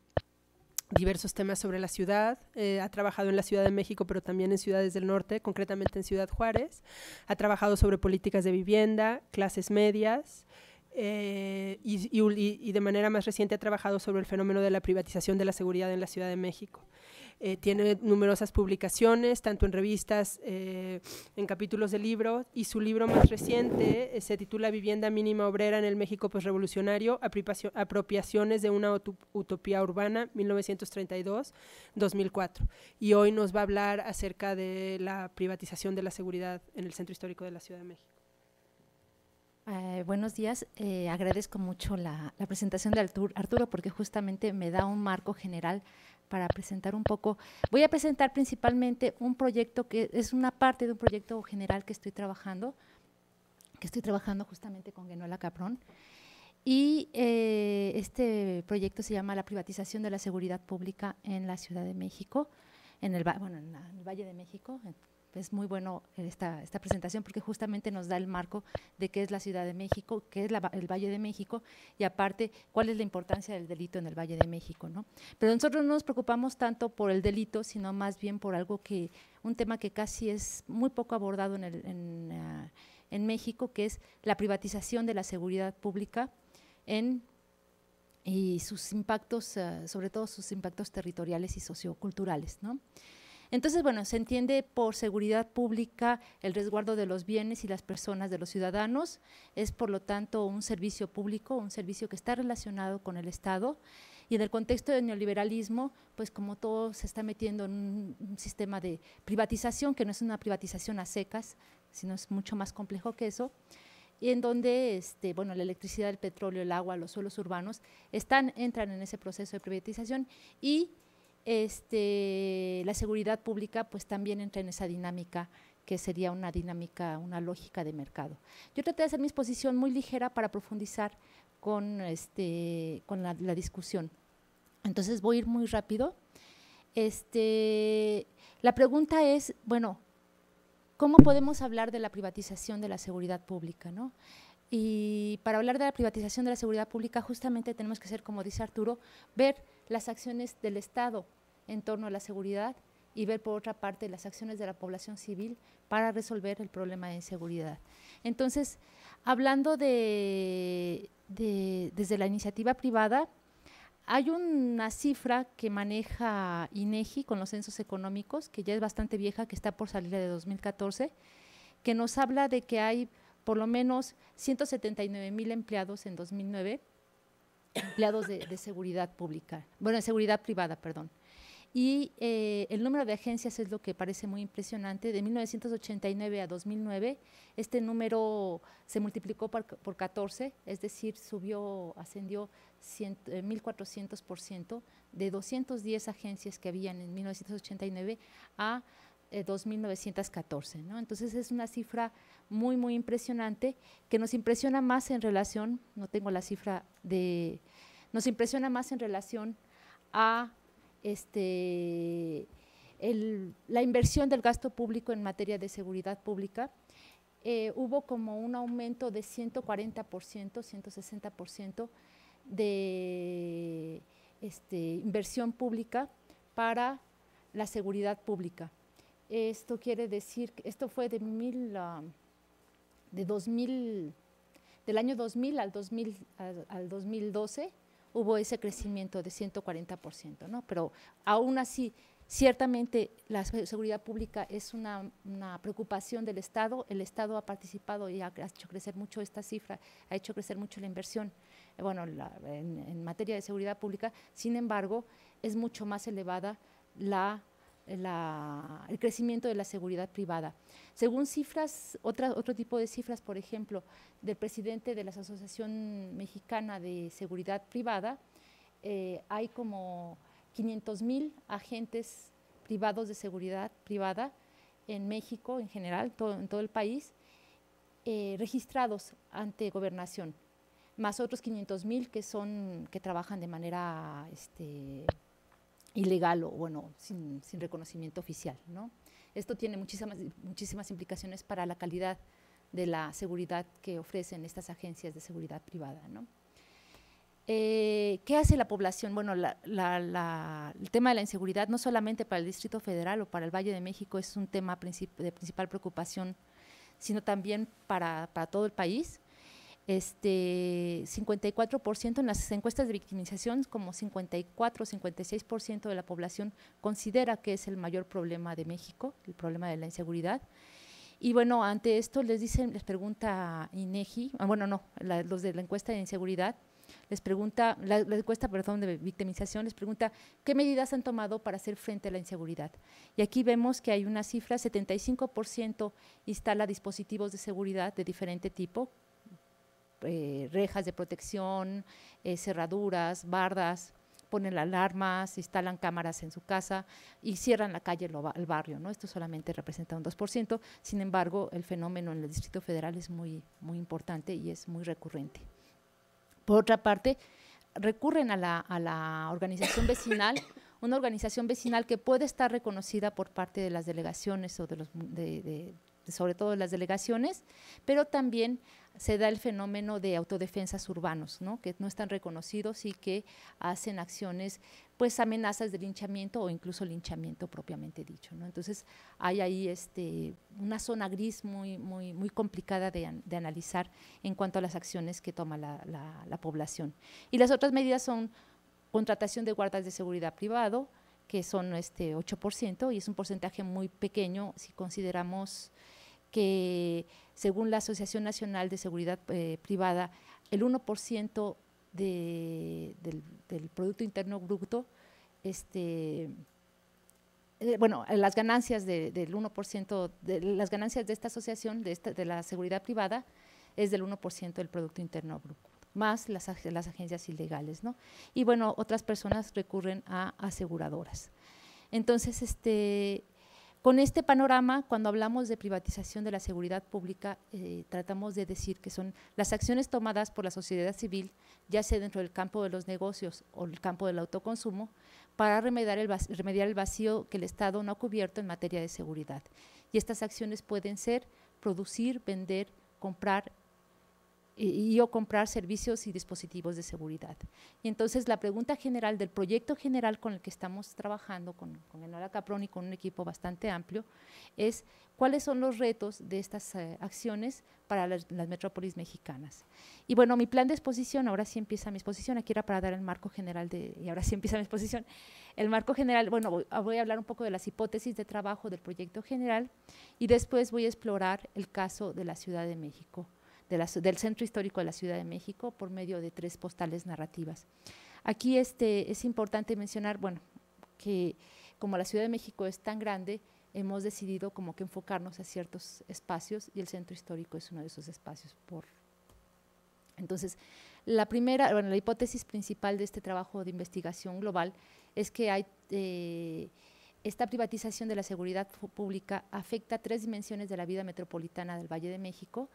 diversos temas sobre la ciudad. Eh, ha trabajado en la Ciudad de México, pero también en ciudades del norte, concretamente en Ciudad Juárez. Ha trabajado sobre políticas de vivienda, clases medias, eh, y, de manera más reciente ha trabajado sobre el fenómeno de la privatización de la seguridad en la Ciudad de México. Eh, tiene numerosas publicaciones, tanto en revistas, eh, en capítulos de libros, y su libro más reciente se titula Vivienda mínima obrera en el México postrevolucionario, apropiaciones de una utopía urbana, 1932-2004. Y hoy nos va a hablar acerca de la privatización de la seguridad en el Centro Histórico de la Ciudad de México. Eh, buenos días. Eh, agradezco mucho la, presentación de Arturo porque justamente me da un marco general para presentar un poco. Voy a presentar principalmente un proyecto que es una parte de un proyecto general que estoy trabajando, que estoy trabajando justamente con Genuela Caprón. Y eh, este proyecto se llama La privatización de la seguridad pública en la Ciudad de México, en el, bueno, en en el Valle de México, es muy bueno esta, presentación porque justamente nos da el marco de qué es la Ciudad de México, qué es el Valle de México y aparte cuál es la importancia del delito en el Valle de México. ¿no? Pero nosotros no nos preocupamos tanto por el delito, sino más bien por algo que, un tema que casi es muy poco abordado en, ah, México, que es la privatización de la seguridad pública en y sus impactos, ah, sobre todo sus impactos territoriales y socioculturales. ¿no? Entonces, bueno, se entiende por seguridad pública el resguardo de los bienes y las personas de los ciudadanos. Es, por lo tanto, un servicio público, un servicio que está relacionado con el Estado. Y en el contexto del neoliberalismo, pues como todo se está metiendo en un, sistema de privatización, que no es una privatización a secas, sino es mucho más complejo que eso, y en donde este, bueno, la electricidad, el petróleo, el agua, los suelos urbanos están, entran en ese proceso de privatización y este, la seguridad pública pues también entra en esa dinámica que sería una dinámica, una lógica de mercado. Yo traté de hacer mi exposición muy ligera para profundizar con, este, con la, discusión. Entonces voy a ir muy rápido. Este, la pregunta es, bueno, ¿cómo podemos hablar de la privatización de la seguridad pública? ¿no? Y para hablar de la privatización de la seguridad pública, justamente tenemos que ser, como dice Arturo, ver las acciones del Estado en torno a la seguridad y ver por otra parte las acciones de la población civil para resolver el problema de inseguridad. Entonces, hablando de, desde la iniciativa privada, hay una cifra que maneja INEGI con los censos económicos, que ya es bastante vieja, que está por salir de 2014, que nos habla de que hay por lo menos 179 mil empleados en 2009 empleados de, seguridad pública, bueno, de seguridad privada, perdón. Y eh, el número de agencias es lo que parece muy impresionante. De 1989 a 2009, este número se multiplicó por, por 14, es decir, subió, ascendió 1.400%, eh, de 210 agencias que habían en 1989 a 2.914, eh, Entonces es una cifra muy, muy impresionante que nos impresiona más en relación, no tengo la cifra de, nos impresiona más en relación a este, la inversión del gasto público en materia de seguridad pública. Eh, hubo como un aumento de 140%, 160% de este, inversión pública para la seguridad pública. Esto quiere decir, que esto fue de, mil, ah, de 2000, del año 2000 al, 2012 hubo ese crecimiento de 140%, ¿no? Pero aún así, ciertamente la seguridad pública es una, preocupación del Estado. El Estado ha participado y ha, hecho crecer mucho esta cifra, ha hecho crecer mucho la inversión, eh, bueno, en materia de seguridad pública. Sin embargo, es mucho más elevada la el crecimiento de la seguridad privada. Según cifras, otro tipo de cifras, por ejemplo, del presidente de la Asociación Mexicana de Seguridad Privada, eh, hay como 500 mil agentes privados de seguridad privada en México en general, en todo el país, eh, registrados ante gobernación, más otros 500 mil que, son, que trabajan de manera este, ilegal o bueno, sin, sin reconocimiento oficial. ¿no? Esto tiene muchísimas, muchísimas implicaciones para la calidad de la seguridad que ofrecen estas agencias de seguridad privada. ¿no? Eh, ¿Qué hace la población? Bueno, el tema de la inseguridad no solamente para el Distrito Federal o para el Valle de México es un tema de principal preocupación, sino también para, para todo el país este 54% en las encuestas de victimización, como 54 56% de la población considera que es el mayor problema de México, el problema de la inseguridad. Y bueno, ante esto les dicen, les pregunta INEGI, ah, bueno, no, los de la encuesta de inseguridad, les pregunta, la, la, encuesta, perdón, de victimización, les pregunta qué medidas han tomado para hacer frente a la inseguridad. Y aquí vemos que hay una cifra, 75% instala dispositivos de seguridad de diferente tipo, eh, rejas de protección, eh, cerraduras, bardas, ponen alarmas, instalan cámaras en su casa y cierran la calle, el barrio. ¿no? Esto solamente representa un 2%, sin embargo el fenómeno en el Distrito Federal es muy, muy importante y es muy recurrente. Por otra parte, recurren a la, organización vecinal una organización vecinal que puede estar reconocida por parte de las delegaciones o de los de, sobre todo las delegaciones, pero también se da el fenómeno de autodefensas urbanos, que no están reconocidos y que hacen acciones, pues amenazas de linchamiento o incluso linchamiento propiamente dicho. Entonces hay ahí este, una zona gris muy, muy, muy complicada de, analizar en cuanto a las acciones que toma la, la población. Y las otras medidas son contratación de guardas de seguridad privado, que son este 8%, y es un porcentaje muy pequeño si consideramos que, según la Asociación Nacional de Seguridad eh, Privada, el 1% del, Producto Interno Bruto, este, eh, bueno, las ganancias de, del 1%, de, las ganancias de esta asociación, de, de la seguridad privada, es del 1% del Producto Interno Bruto más las, las agencias ilegales, ¿no? Y bueno, otras personas recurren a aseguradoras. Entonces, este, con este panorama, cuando hablamos de privatización de la seguridad pública, eh, tratamos de decir que son las acciones tomadas por la sociedad civil, ya sea dentro del campo de los negocios o el campo del autoconsumo, para remediar el, remediar el vacío que el Estado no ha cubierto en materia de seguridad. Y estas acciones pueden ser producir, vender, comprar y, o comprar servicios y dispositivos de seguridad. Y entonces la pregunta general del proyecto general con el que estamos trabajando, con, con Enora Caprón y con un equipo bastante amplio, es cuáles son los retos de estas eh, acciones para las, metrópolis mexicanas. Y bueno, mi plan de exposición, ahora sí empieza mi exposición, aquí era para dar el marco general de, y ahora sí empieza mi exposición, el marco general, bueno, voy a hablar un poco de las hipótesis de trabajo del proyecto general y después voy a explorar el caso de la Ciudad de México del Centro Histórico de la Ciudad de México por medio de tres postales narrativas. Aquí este, es importante mencionar, bueno, que como la Ciudad de México es tan grande, hemos decidido como que enfocarnos a ciertos espacios y el centro histórico es uno de esos espacios. Por Entonces, la primera, bueno, la hipótesis principal de este trabajo de investigación global es que hay, eh, esta privatización de la seguridad pública afecta tres dimensiones de la vida metropolitana del Valle de México,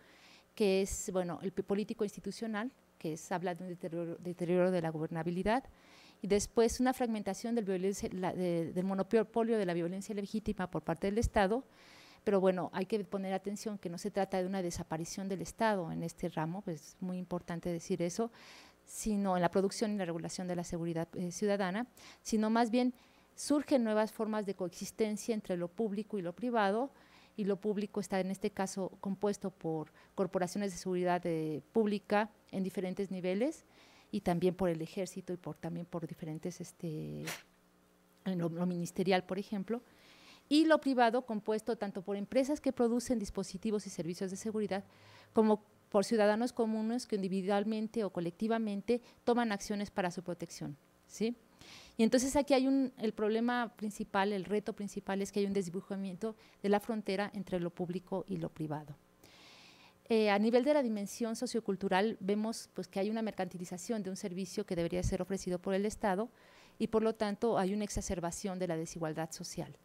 que es bueno, el político institucional, que es habla de un deterioro, de la gobernabilidad, y después una fragmentación del, de, monopolio de la violencia legítima por parte del Estado, pero bueno, hay que poner atención que no se trata de una desaparición del Estado en este ramo, pues es muy importante decir eso, sino en la producción y la regulación de la seguridad eh, ciudadana, sino más bien surgen nuevas formas de coexistencia entre lo público y lo privado, y lo público está en este caso compuesto por corporaciones de seguridad eh, pública en diferentes niveles y también por el ejército y por también por diferentes este en lo ministerial por ejemplo y lo privado compuesto tanto por empresas que producen dispositivos y servicios de seguridad como por ciudadanos comunes que individualmente o colectivamente toman acciones para su protección sí y entonces aquí hay un, el problema principal, el reto principal es que hay un desdibujamiento de la frontera entre lo público y lo privado. Eh, a nivel de la dimensión sociocultural vemos pues, que hay una mercantilización de un servicio que debería ser ofrecido por el Estado y por lo tanto hay una exacerbación de la desigualdad social.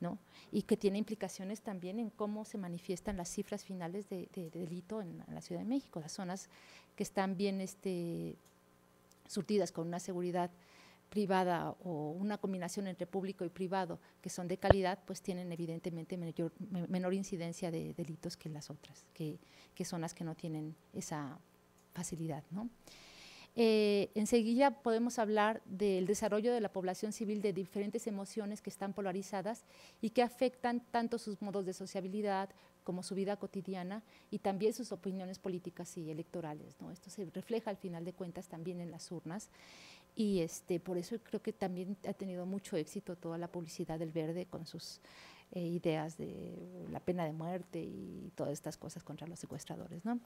¿no? y que tiene implicaciones también en cómo se manifiestan las cifras finales de, delito en, la Ciudad de México, las zonas que están bien este, surtidas con una seguridad privada o una combinación entre público y privado que son de calidad, pues tienen evidentemente menor incidencia de delitos que las otras, que, son las que no tienen esa facilidad. ¿no? Eh, enseguida podemos hablar del desarrollo de la población civil de diferentes emociones que están polarizadas y que afectan tanto sus modos de sociabilidad como su vida cotidiana y también sus opiniones políticas y electorales. ¿no? Esto se refleja al final de cuentas también en las urnas y este, por eso creo que también ha tenido mucho éxito toda la publicidad del verde con sus eh, ideas de la pena de muerte y todas estas cosas contra los secuestradores. ¿no?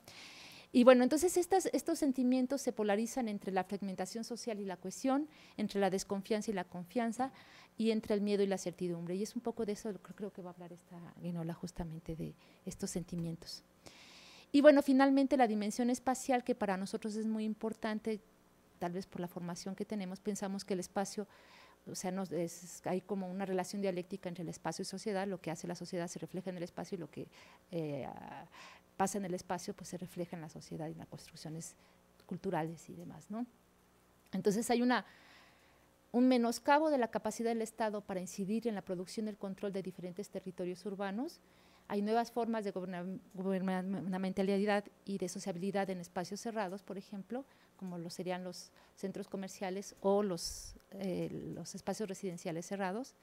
Y bueno, entonces estos sentimientos se polarizan entre la fragmentación social y la cohesión, entre la desconfianza y la confianza, y entre el miedo y la certidumbre. Y es un poco de eso que creo que va a hablar esta enola justamente de estos sentimientos. Y bueno, finalmente la dimensión espacial, que para nosotros es muy importante, tal vez por la formación que tenemos, pensamos que el espacio, o sea, hay como una relación dialéctica entre el espacio y sociedad, lo que hace la sociedad se refleja en el espacio y lo que eh, pasa en el espacio pues se refleja en la sociedad y en las construcciones culturales y demás, ¿no? Entonces hay un menoscabo de la capacidad del Estado para incidir en la producción y el control de diferentes territorios urbanos, hay nuevas formas de mentalidad y de sociabilidad en espacios cerrados, por ejemplo, como lo serían los centros comerciales o los, eh, los espacios residenciales cerrados.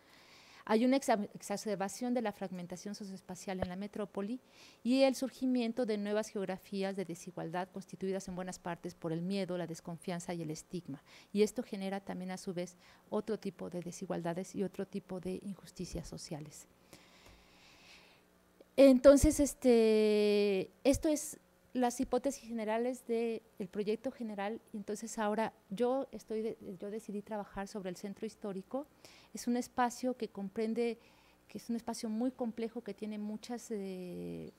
Hay una exacerbación de la fragmentación socioespacial en la metrópoli y el surgimiento de nuevas geografías de desigualdad constituidas en buenas partes por el miedo, la desconfianza y el estigma. Y esto genera también a su vez otro tipo de desigualdades y otro tipo de injusticias sociales. Entonces, este, esto es las hipótesis generales del proyecto general. Entonces ahora yo, estoy yo decidí trabajar sobre el centro histórico. Es un espacio que comprende, que es un espacio muy complejo que tiene muchas eh,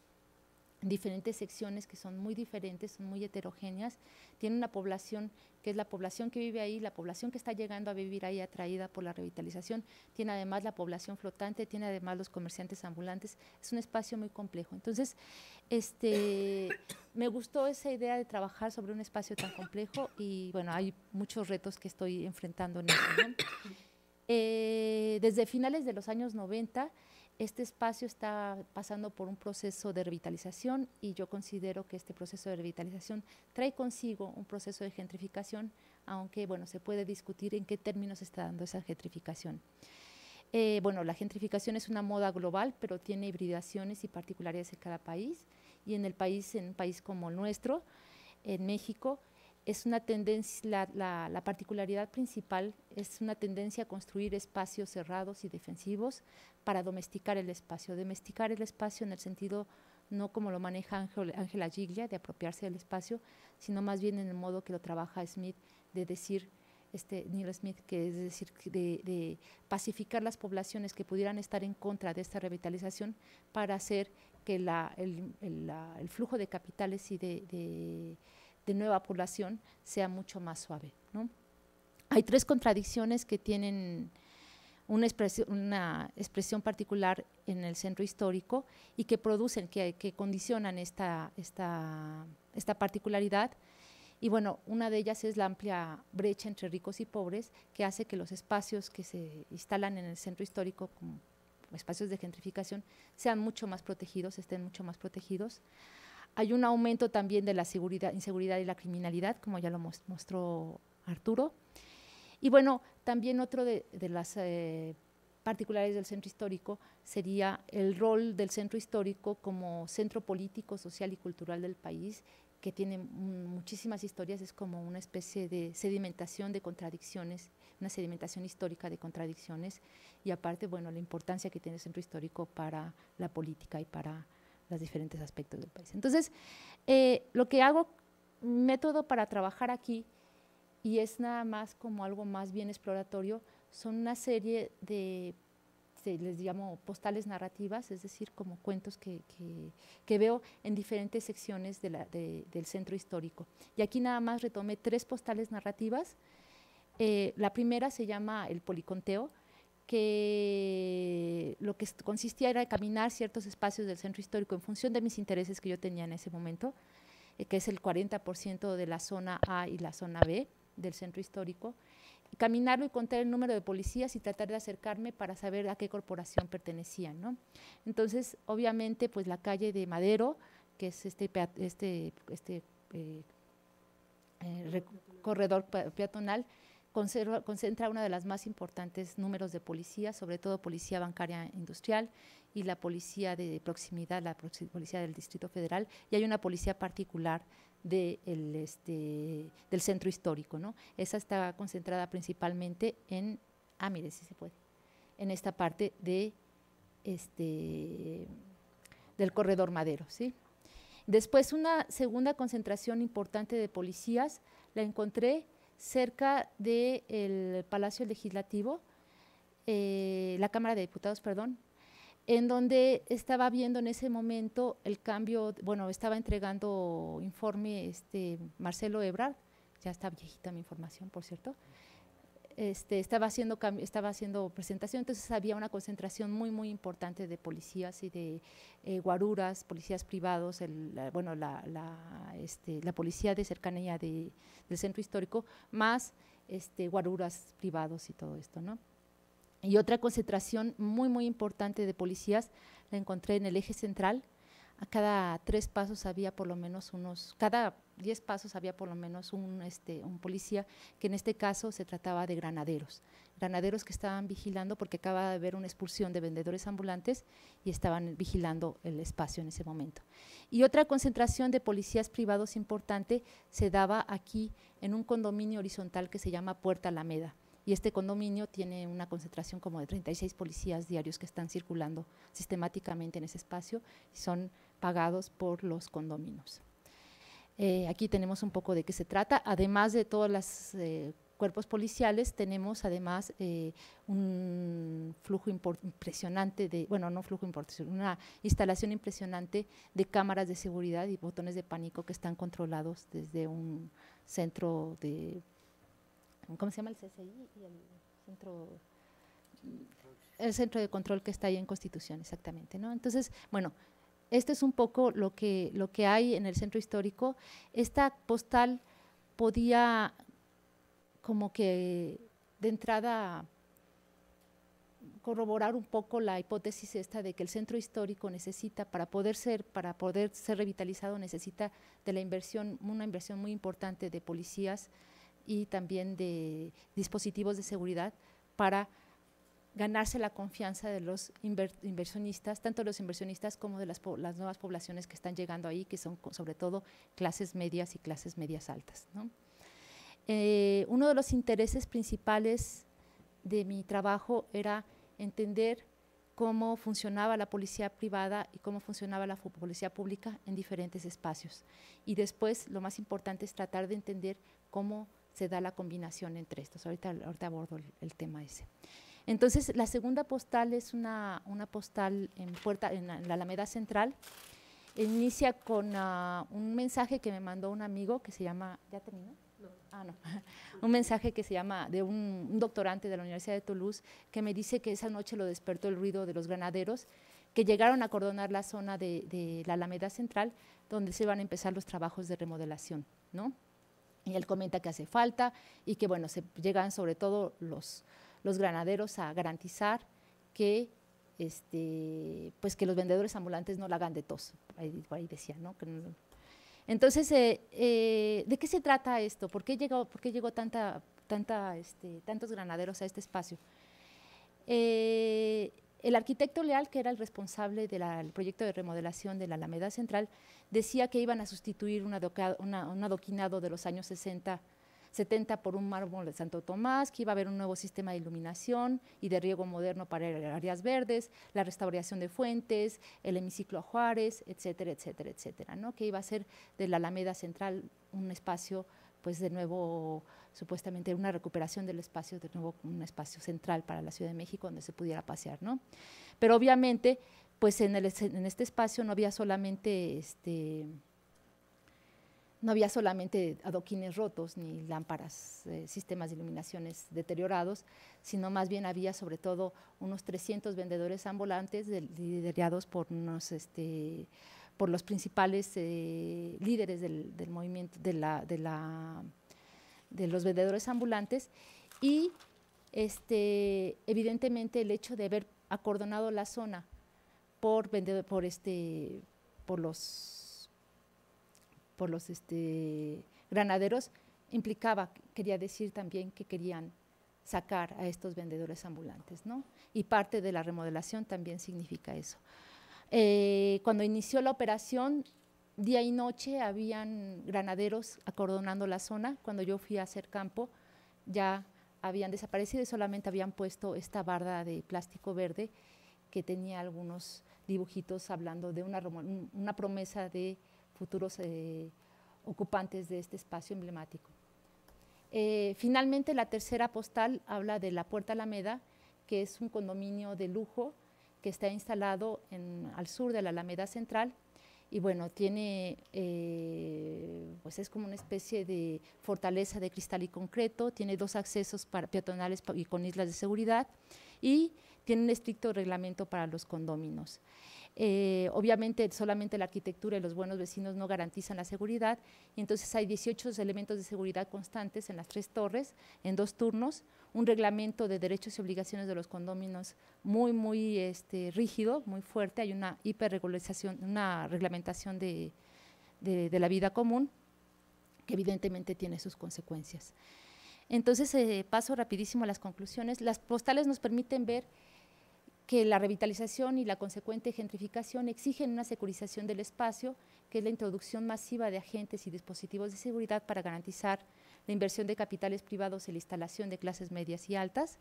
diferentes secciones que son muy diferentes, son muy heterogéneas. Tiene una población que es la población que vive ahí, la población que está llegando a vivir ahí atraída por la revitalización. Tiene además la población flotante, tiene además los comerciantes ambulantes. Es un espacio muy complejo. Entonces, este, me gustó esa idea de trabajar sobre un espacio tan complejo y bueno, hay muchos retos que estoy enfrentando en eso. Eh, desde finales de los años 90 este espacio está pasando por un proceso de revitalización y yo considero que este proceso de revitalización trae consigo un proceso de gentrificación, aunque bueno, se puede discutir en qué términos está dando esa gentrificación. Eh, bueno, la gentrificación es una moda global, pero tiene hibridaciones y particularidades en cada país. Y en el país, en un país como el nuestro, en México, es una tendencia, la, particularidad principal es una tendencia a construir espacios cerrados y defensivos para domesticar el espacio. Domesticar el espacio en el sentido no como lo maneja Ángela Giglia, de apropiarse del espacio, sino más bien en el modo que lo trabaja Smith, de decir, este, Neil Smith, que es decir, de, pacificar las poblaciones que pudieran estar en contra de esta revitalización para hacer que el, flujo de capitales y de de nueva población sea mucho más suave. Hay tres contradicciones que tienen una expresión, particular en el centro histórico y que producen, que, condicionan esta, esta particularidad. Y bueno, una de ellas es la amplia brecha entre ricos y pobres que hace que los espacios que se instalan en el centro histórico, como espacios de gentrificación, sean mucho más protegidos, estén mucho más protegidos. Hay un aumento también de la inseguridad y la criminalidad, como ya lo mostró Arturo. Y bueno, también otro de, las eh, particulares del centro histórico sería el rol del centro histórico como centro político, social y cultural del país, que tiene muchísimas historias, es como una especie de sedimentación de contradicciones, una sedimentación histórica de contradicciones, y aparte, bueno, la importancia que tiene el centro histórico para la política y para los diferentes aspectos del país. Entonces, eh, lo que hago, método para trabajar aquí, y es nada más como algo más bien exploratorio, son una serie de, les llamo postales narrativas, es decir, como cuentos que, que, veo en diferentes secciones del centro histórico. Y aquí nada más retomé tres postales narrativas. Eh, la primera se llama El Policonteo, que lo que consistía era caminar ciertos espacios del centro histórico en función de mis intereses que yo tenía en ese momento, eh, que es el 40% de la zona A y la zona B del centro histórico, caminarlo y contar el número de policías y tratar de acercarme para saber a qué corporación pertenecían. ¿no? Entonces, obviamente, pues la calle de Madero, que es este, este, este eh, eh, corredor peatonal, concentra uno de los más importantes números de policía, sobre todo policía bancaria industrial y la policía de proximidad, la policía del Distrito Federal, y hay una policía particular este, del centro histórico. ¿no? Esa está concentrada principalmente en, ah, si se puede, en esta parte de, este, del corredor madero. ¿sí? Después, una segunda concentración importante de policías la encontré cerca del Palacio Legislativo, eh, la Cámara de Diputados, perdón, en donde estaba viendo en ese momento el cambio, bueno, estaba entregando informe este, Marcelo Ebrard, ya está viejita mi información, por cierto, este, estaba, haciendo, estaba haciendo presentación, entonces había una concentración muy, muy importante de policías y de eh, guaruras, policías privados, el, la, bueno, este, la, policía de cercanía de, del centro histórico, más este, guaruras privados y todo esto, ¿no? Y otra concentración muy, muy importante de policías la encontré en el eje central, a cada tres pasos había por lo menos unos, cada diez pasos había por lo menos un, este, un policía, que en este caso se trataba de granaderos, granaderos que estaban vigilando porque acaba de haber una expulsión de vendedores ambulantes y estaban vigilando el espacio en ese momento. Y otra concentración de policías privados importante se daba aquí en un condominio horizontal que se llama Puerta Alameda y este condominio tiene una concentración como de 36 policías diarios que están circulando sistemáticamente en ese espacio son pagados por los condominios. Eh, aquí tenemos un poco de qué se trata. Además de todos los eh, cuerpos policiales, tenemos además eh, un flujo impresionante de, bueno, no flujo importante, una instalación impresionante de cámaras de seguridad y botones de pánico que están controlados desde un centro de, ¿cómo se llama el CCI? el centro el centro de control que está ahí en Constitución, exactamente, ¿no? Entonces, bueno, este es un poco lo que, lo que hay en el centro histórico. Esta postal podía como que de entrada corroborar un poco la hipótesis esta de que el centro histórico necesita para poder ser para poder ser revitalizado necesita de la inversión una inversión muy importante de policías y también de dispositivos de seguridad para ganarse la confianza de los inversionistas, tanto de los inversionistas como de las, nuevas poblaciones que están llegando ahí, que son sobre todo clases medias y clases medias altas. Eh, uno de los intereses principales de mi trabajo era entender cómo funcionaba la policía privada y cómo funcionaba la policía pública en diferentes espacios. Y después, lo más importante es tratar de entender cómo se da la combinación entre estos. Ahorita, abordo el tema ese. Entonces, la segunda postal es una, postal en, puerta, en, la, Alameda Central. Inicia con ah, un mensaje que me mandó un amigo que se llama, ¿ya terminó? Ah, no. un mensaje que se llama de un, doctorante de la Universidad de Toulouse que me dice que esa noche lo despertó el ruido de los granaderos que llegaron a cordonar la zona de, de, la Alameda Central, donde se van a empezar los trabajos de remodelación, ¿no? Y él comenta que hace falta y que, bueno, se llegan sobre todo los, los granaderos a garantizar que este, pues que los vendedores ambulantes no la hagan de tos, ahí, decía, ¿no? entonces, eh, eh, ¿de qué se trata esto? ¿Por qué llegó, llegó tanta, tanta, este, tantos granaderos a este espacio? Eh, el arquitecto Leal, que era el responsable del proyecto de remodelación de la Alameda Central, decía que iban a sustituir un adoquinado de los años 60 70 por un mármol de Santo Tomás, que iba a haber un nuevo sistema de iluminación y de riego moderno para áreas verdes, la restauración de fuentes, el hemiciclo Juárez, etcétera, etcétera, etcétera, ¿no? que iba a ser de la Alameda Central un espacio pues de nuevo supuestamente una recuperación del espacio, de nuevo un espacio central para la Ciudad de México donde se pudiera pasear, ¿no? Pero obviamente, pues en, en este espacio no había solamente este, no había solamente adoquines rotos ni lámparas, eh, sistemas de iluminaciones deteriorados, sino más bien había sobre todo unos 300 vendedores ambulantes liderados este, por, los principales eh, líderes del, movimiento de, los vendedores ambulantes y este, evidentemente el hecho de haber acordonado la zona por, este, por los por los este, granaderos, implicaba, quería decir también que querían sacar a estos vendedores ambulantes, ¿no? Y parte de la remodelación también significa eso. Eh, cuando inició la operación, día y noche habían granaderos acordonando la zona. Cuando yo fui a hacer campo, ya habían desaparecido y solamente habían puesto esta barda de plástico verde que tenía algunos dibujitos hablando de una, una promesa de futuros eh, ocupantes de este espacio emblemático. Eh, finalmente, la tercera postal habla de la Puerta Alameda, que es un condominio de lujo que está instalado en, al sur de la Alameda Central y bueno, tiene, eh, pues es como una especie de fortaleza de cristal y concreto, tiene dos accesos peatonales y con islas de seguridad y tiene un estricto reglamento para los condóminos. Eh, obviamente solamente la arquitectura y los buenos vecinos no garantizan la seguridad y entonces hay 18 elementos de seguridad constantes en las tres torres, en dos turnos, un reglamento de derechos y obligaciones de los condóminos muy, muy este, rígido, muy fuerte, hay una hiperregulación, una reglamentación de, la vida común que evidentemente tiene sus consecuencias. Entonces, eh, paso rapidísimo a las conclusiones. Las postales nos permiten ver que la revitalización y la consecuente gentrificación exigen una securización del espacio, que es la introducción masiva de agentes y dispositivos de seguridad para garantizar la inversión de capitales privados y la instalación de clases medias y altas.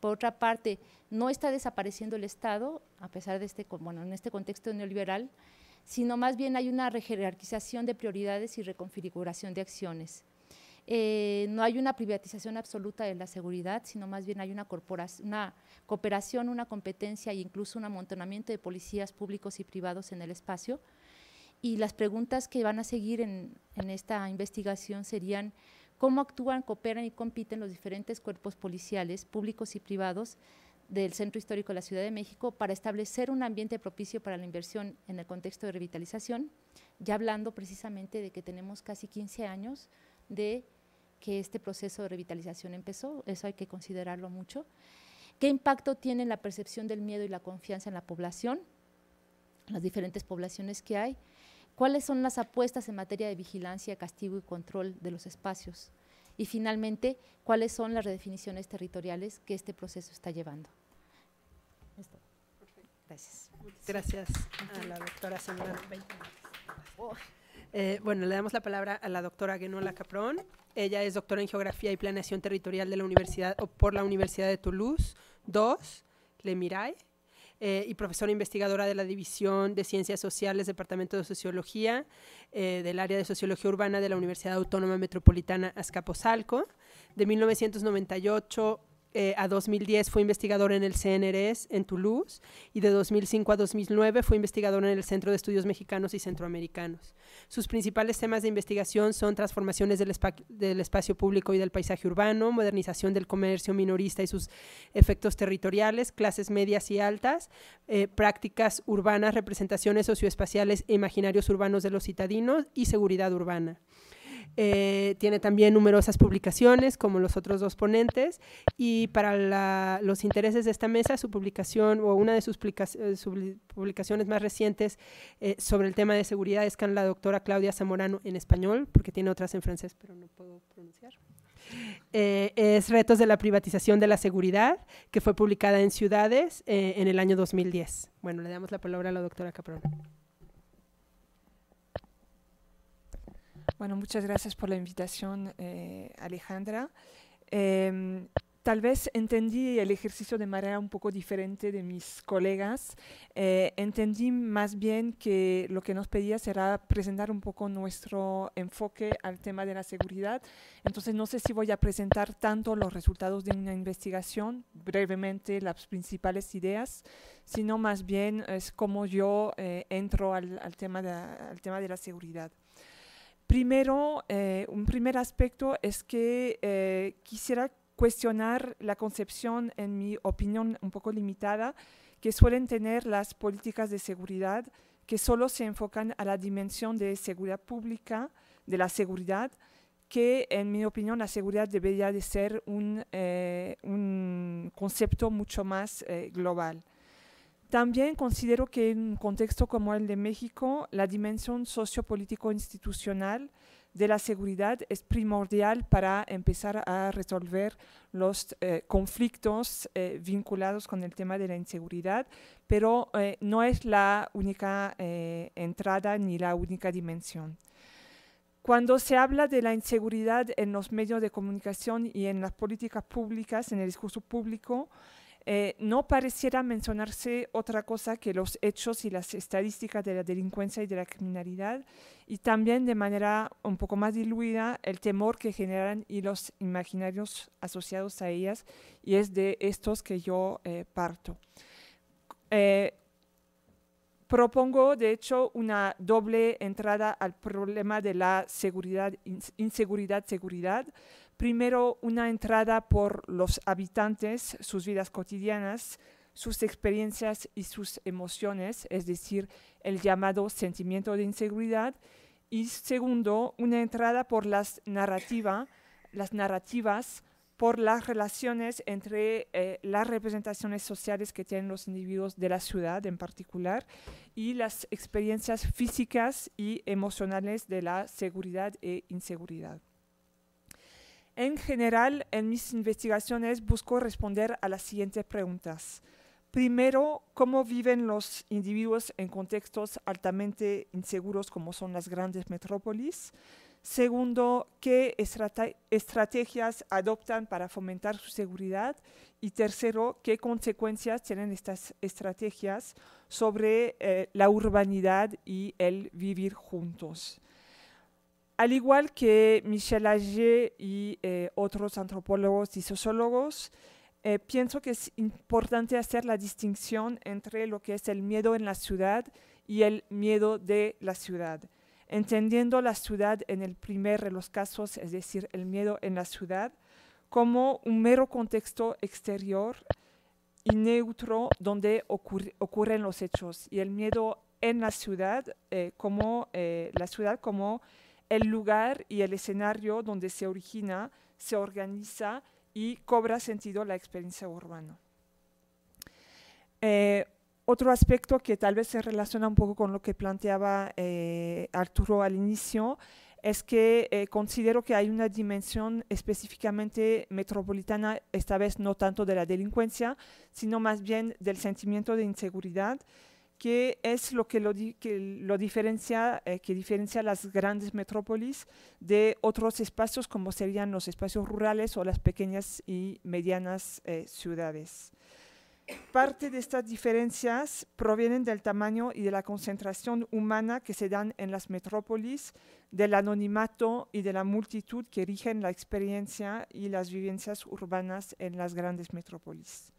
Por otra parte, no está desapareciendo el Estado, a pesar de este, bueno, en este contexto neoliberal, sino más bien hay una rejerarquización de prioridades y reconfiguración de acciones. Eh, no hay una privatización absoluta de la seguridad, sino más bien hay una, una cooperación, una competencia e incluso un amontonamiento de policías públicos y privados en el espacio. Y las preguntas que van a seguir en, en esta investigación serían cómo actúan, cooperan y compiten los diferentes cuerpos policiales, públicos y privados del Centro Histórico de la Ciudad de México para establecer un ambiente propicio para la inversión en el contexto de revitalización, ya hablando precisamente de que tenemos casi 15 años de que este proceso de revitalización empezó, eso hay que considerarlo mucho. ¿Qué impacto tiene la percepción del miedo y la confianza en la población? Las diferentes poblaciones que hay. ¿Cuáles son las apuestas en materia de vigilancia, castigo y control de los espacios? Y finalmente, ¿cuáles son las redefiniciones territoriales que este proceso está llevando? Esto. Gracias. Gracias a la doctora Sandra. Eh, bueno, le damos la palabra a la doctora Genola Caprón. Ella es doctora en Geografía y Planeación Territorial de la Universidad, o por la Universidad de Toulouse, 2, Le Mirai, eh, y profesora investigadora de la División de Ciencias Sociales, Departamento de Sociología, eh, del área de Sociología Urbana de la Universidad Autónoma Metropolitana Azcapotzalco. De 1998 eh, a 2010 fue investigador en el CNRS en Toulouse y de 2005 a 2009 fue investigador en el Centro de Estudios Mexicanos y Centroamericanos. Sus principales temas de investigación son transformaciones del, espacio público y del paisaje urbano, modernización del comercio minorista y sus efectos territoriales, clases medias y altas, eh, prácticas urbanas, representaciones socioespaciales e imaginarios urbanos de los citadinos y seguridad urbana. Eh, tiene también numerosas publicaciones, como los otros dos ponentes, y para los intereses de esta mesa, su publicación o una de sus eh, publicaciones más recientes eh, sobre el tema de seguridad es con la doctora Claudia Zamorano en español, porque tiene otras en francés, pero no puedo pronunciar. es Retos de la Privatización de la Seguridad, que fue publicada en Ciudades en el año 2010. Bueno, le damos la palabra a la doctora Caprón. Bueno, muchas gracias por la invitación, eh, Alejandra. Em, tal vez entendí el ejercicio de manera un poco diferente de mis colegas. Eh, entendí más bien que lo que nos pedía era presentar un poco nuestro enfoque al tema de la seguridad. Entonces, no sé si voy a presentar tanto los resultados de una investigación, brevemente las principales ideas, sino más bien es cómo yo eh, entro al, tema al tema de la seguridad. Primero, eh, un primer aspecto es que eh, quisiera cuestionar la concepción, en mi opinión un poco limitada, que suelen tener las políticas de seguridad que solo se enfocan a la dimensión de seguridad pública, de la seguridad, que en mi opinión la seguridad debería de ser un eh, concepto mucho más global. También considero que en un contexto como el de México, la dimensión sociopolítico-institucional de la seguridad es primordial para empezar a resolver los eh, conflictos eh, vinculados con el tema de la inseguridad, pero eh, no es la única entrada ni la única dimensión. Cuando se habla de la inseguridad en los medios de comunicación y en las políticas públicas, en el discurso público, eh, no pareciera mencionarse otra cosa que los hechos y las estadísticas de la delincuencia y de la criminalidad, y también de manera un poco más diluida el temor que generan y los imaginarios asociados a ellas, y es de estos que yo eh, parto. Eh, propongo, de hecho, una doble entrada al problema de la seguridad, inseguridad, seguridad Primero, una entrada por los habitantes, sus vidas cotidianas, sus experiencias y sus emociones, es decir, el llamado sentimiento de inseguridad. Y segundo, una entrada por las, narrativa, las narrativas, por las relaciones entre eh, las representaciones sociales que tienen los individuos de la ciudad en particular y las experiencias físicas y emocionales de la seguridad e inseguridad. En general, en mis investigaciones busco responder a las siguientes preguntas. Primero, ¿cómo viven los individuos en contextos altamente inseguros como son las grandes metrópolis? Segundo, ¿qué estrategias adoptan para fomentar su seguridad? Y tercero, ¿qué consecuencias tienen estas estrategias sobre eh, la urbanidad y el vivir juntos? Al igual que Michel Agier y eh, otros antropólogos y sociólogos, eh, pienso que es importante hacer la distinción entre lo que es el miedo en la ciudad y el miedo de la ciudad. Entendiendo la ciudad en el primer de los casos, es decir, el miedo en la ciudad, como un mero contexto exterior y neutro donde ocurren los hechos, y el miedo en la ciudad, eh, como la ciudad como el lugar y el escenario donde se origina, se organiza y cobra sentido la experiencia urbana. Eh, otro aspecto que tal vez se relaciona un poco con lo que planteaba eh, Arturo al inicio es que eh, considero que hay una dimensión específicamente metropolitana, esta vez no tanto de la delincuencia, sino más bien del sentimiento de inseguridad que es lo que lo, eh, que diferencia, las grandes metrópolis de otros espacios como serían los espacios rurales o las pequeñas y medianas eh, ciudades. Parte de estas diferencias provienen del tamaño y de la concentración humana que se dan en las metrópolis, del anonimato y de la multitud que rigen la experiencia y las vivencias urbanas en las grandes metrópolis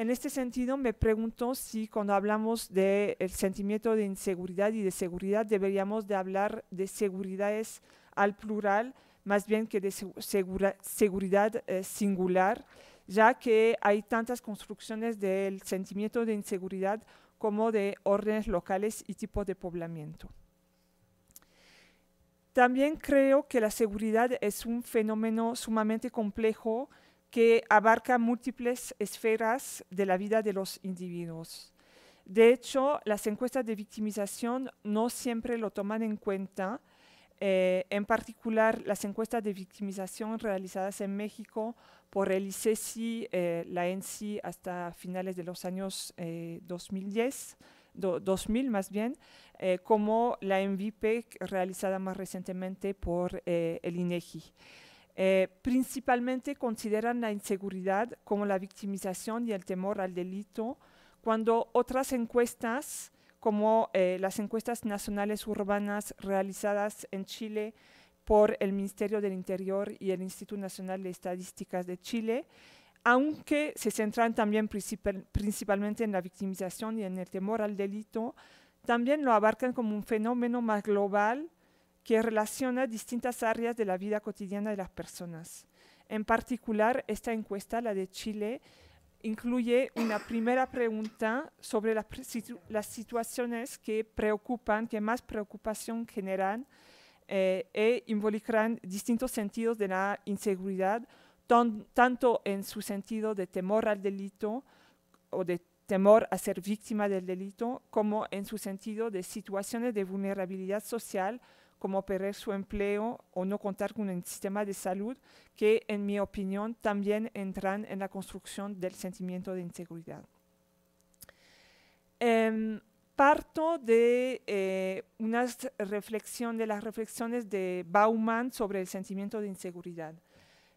en este sentido me pregunto si cuando hablamos del sentimiento de inseguridad y de seguridad deberíamos de hablar de seguridades al plural más bien que de seguridad eh, singular, ya que hay tantas construcciones del sentimiento de inseguridad como de órdenes locales y tipos de poblamiento. También creo que la seguridad es un fenómeno sumamente complejo que abarca múltiples esferas de la vida de los individuos. De hecho, las encuestas de victimización no siempre lo toman en cuenta, eh, en particular las encuestas de victimización realizadas en México por el ICESI, e eh, la ENSI hasta finales de los años 2010, eh, 2000 más bien, como la ENVIPEC realizada más recientemente por el INEGI. Eh, principalmente consideran la inseguridad como la victimización y el temor al delito, cuando otras encuestas, como eh, las encuestas nacionales urbanas realizadas en Chile por el Ministerio del Interior y el Instituto Nacional de Estadísticas de Chile, aunque se centran también principalmente en la victimización y en el temor al delito, también lo abarcan como un fenómeno más global que relaciona distintas áreas de la vida cotidiana de las personas. En particular, esta encuesta, la de Chile, incluye una primera pregunta sobre las situaciones que preocupan, que más preocupación generan eh, e involucran distintos sentidos de la inseguridad, tanto en su sentido de temor al delito o de temor a ser víctima del delito, como en su sentido de situaciones de vulnerabilidad social como perder su empleo o no contar con un sistema de salud que, en mi opinión, también entran en la construcción del sentimiento de inseguridad. Em, parto de eh, unas reflexión, de las reflexiones de Bauman sobre el sentimiento de inseguridad.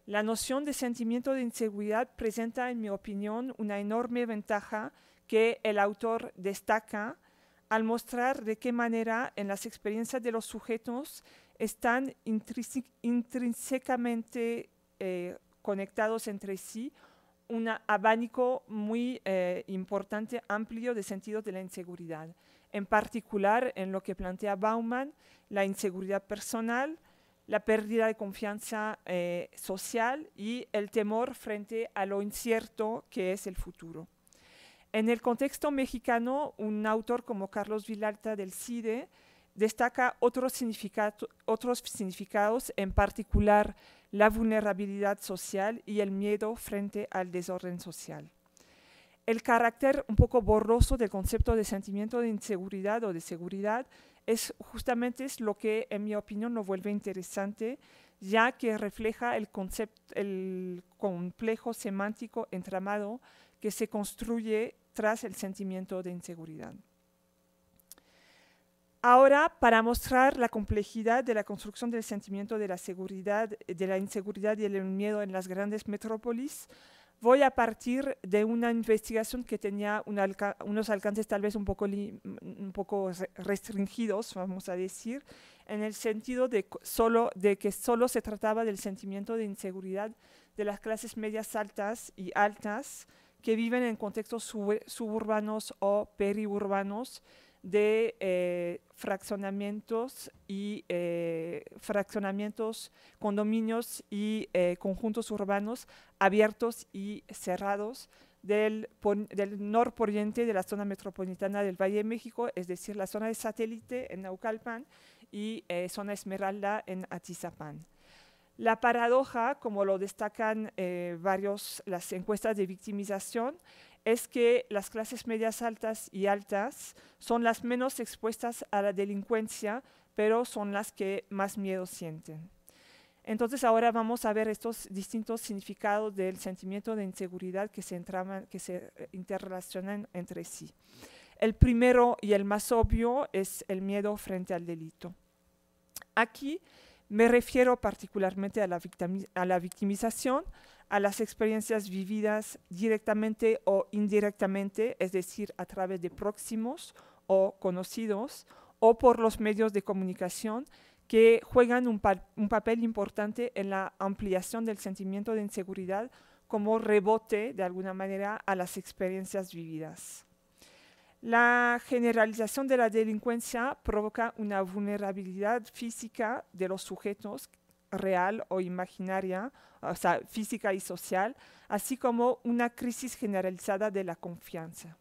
La noción de sentimiento de inseguridad presenta, en mi opinión, una enorme ventaja que el autor destaca al mostrar de qué manera en las experiencias de los sujetos están intrínsecamente eh, conectados entre sí un abanico muy eh, importante, amplio de sentidos de la inseguridad. En particular, en lo que plantea Bauman, la inseguridad personal, la pérdida de confianza eh, social y el temor frente a lo incierto que es el futuro. En el contexto mexicano, un autor como Carlos Vilalta del CIDE destaca otros, significados, en particular la vulnerabilidad social y el miedo frente al desorden social. El carácter un poco borroso del concepto de sentimiento de inseguridad o de seguridad es justamente lo que, en mi opinión, lo vuelve interesante, ya que refleja el, el complejo semántico entramado que se construye tras el sentimiento de inseguridad. Ahora, para mostrar la complejidad de la construcción del sentimiento de la seguridad, de la inseguridad y el miedo en las grandes metrópolis, voy a partir de una investigación que tenía unos alcances tal vez un poco, un poco restringidos, vamos a decir, en el sentido de, solo, de que solo se trataba del sentimiento de inseguridad de las clases medias altas y altas, que viven en contextos suburbanos o periurbanos de eh, fraccionamientos y eh, fraccionamientos, condominios y eh, conjuntos urbanos abiertos y cerrados del, del norporiente de la zona metropolitana del Valle de México, es decir, la zona de satélite en Naucalpan y zona Esmeralda en Atizapán. La paradoja, como lo destacan eh, varios las encuestas de victimización, es que las clases medias altas y altas son las menos expuestas a la delincuencia, pero son las que más miedo sienten. Entonces ahora vamos a ver estos distintos significados del sentimiento de inseguridad que se, que se eh, interrelacionan entre sí. El primero y el más obvio es el miedo frente al delito. Aquí me refiero particularmente a la, victimización, a las experiencias vividas directamente o indirectamente, es decir, a través de próximos o conocidos o por los medios de comunicación que juegan un, papel importante en la ampliación del sentimiento de inseguridad como rebote, de alguna manera, a las experiencias vividas. La generalización de la delincuencia provoca una vulnerabilidad física de los sujetos real o imaginaria, o sea, física y social, así como una crisis generalizada de la confianza.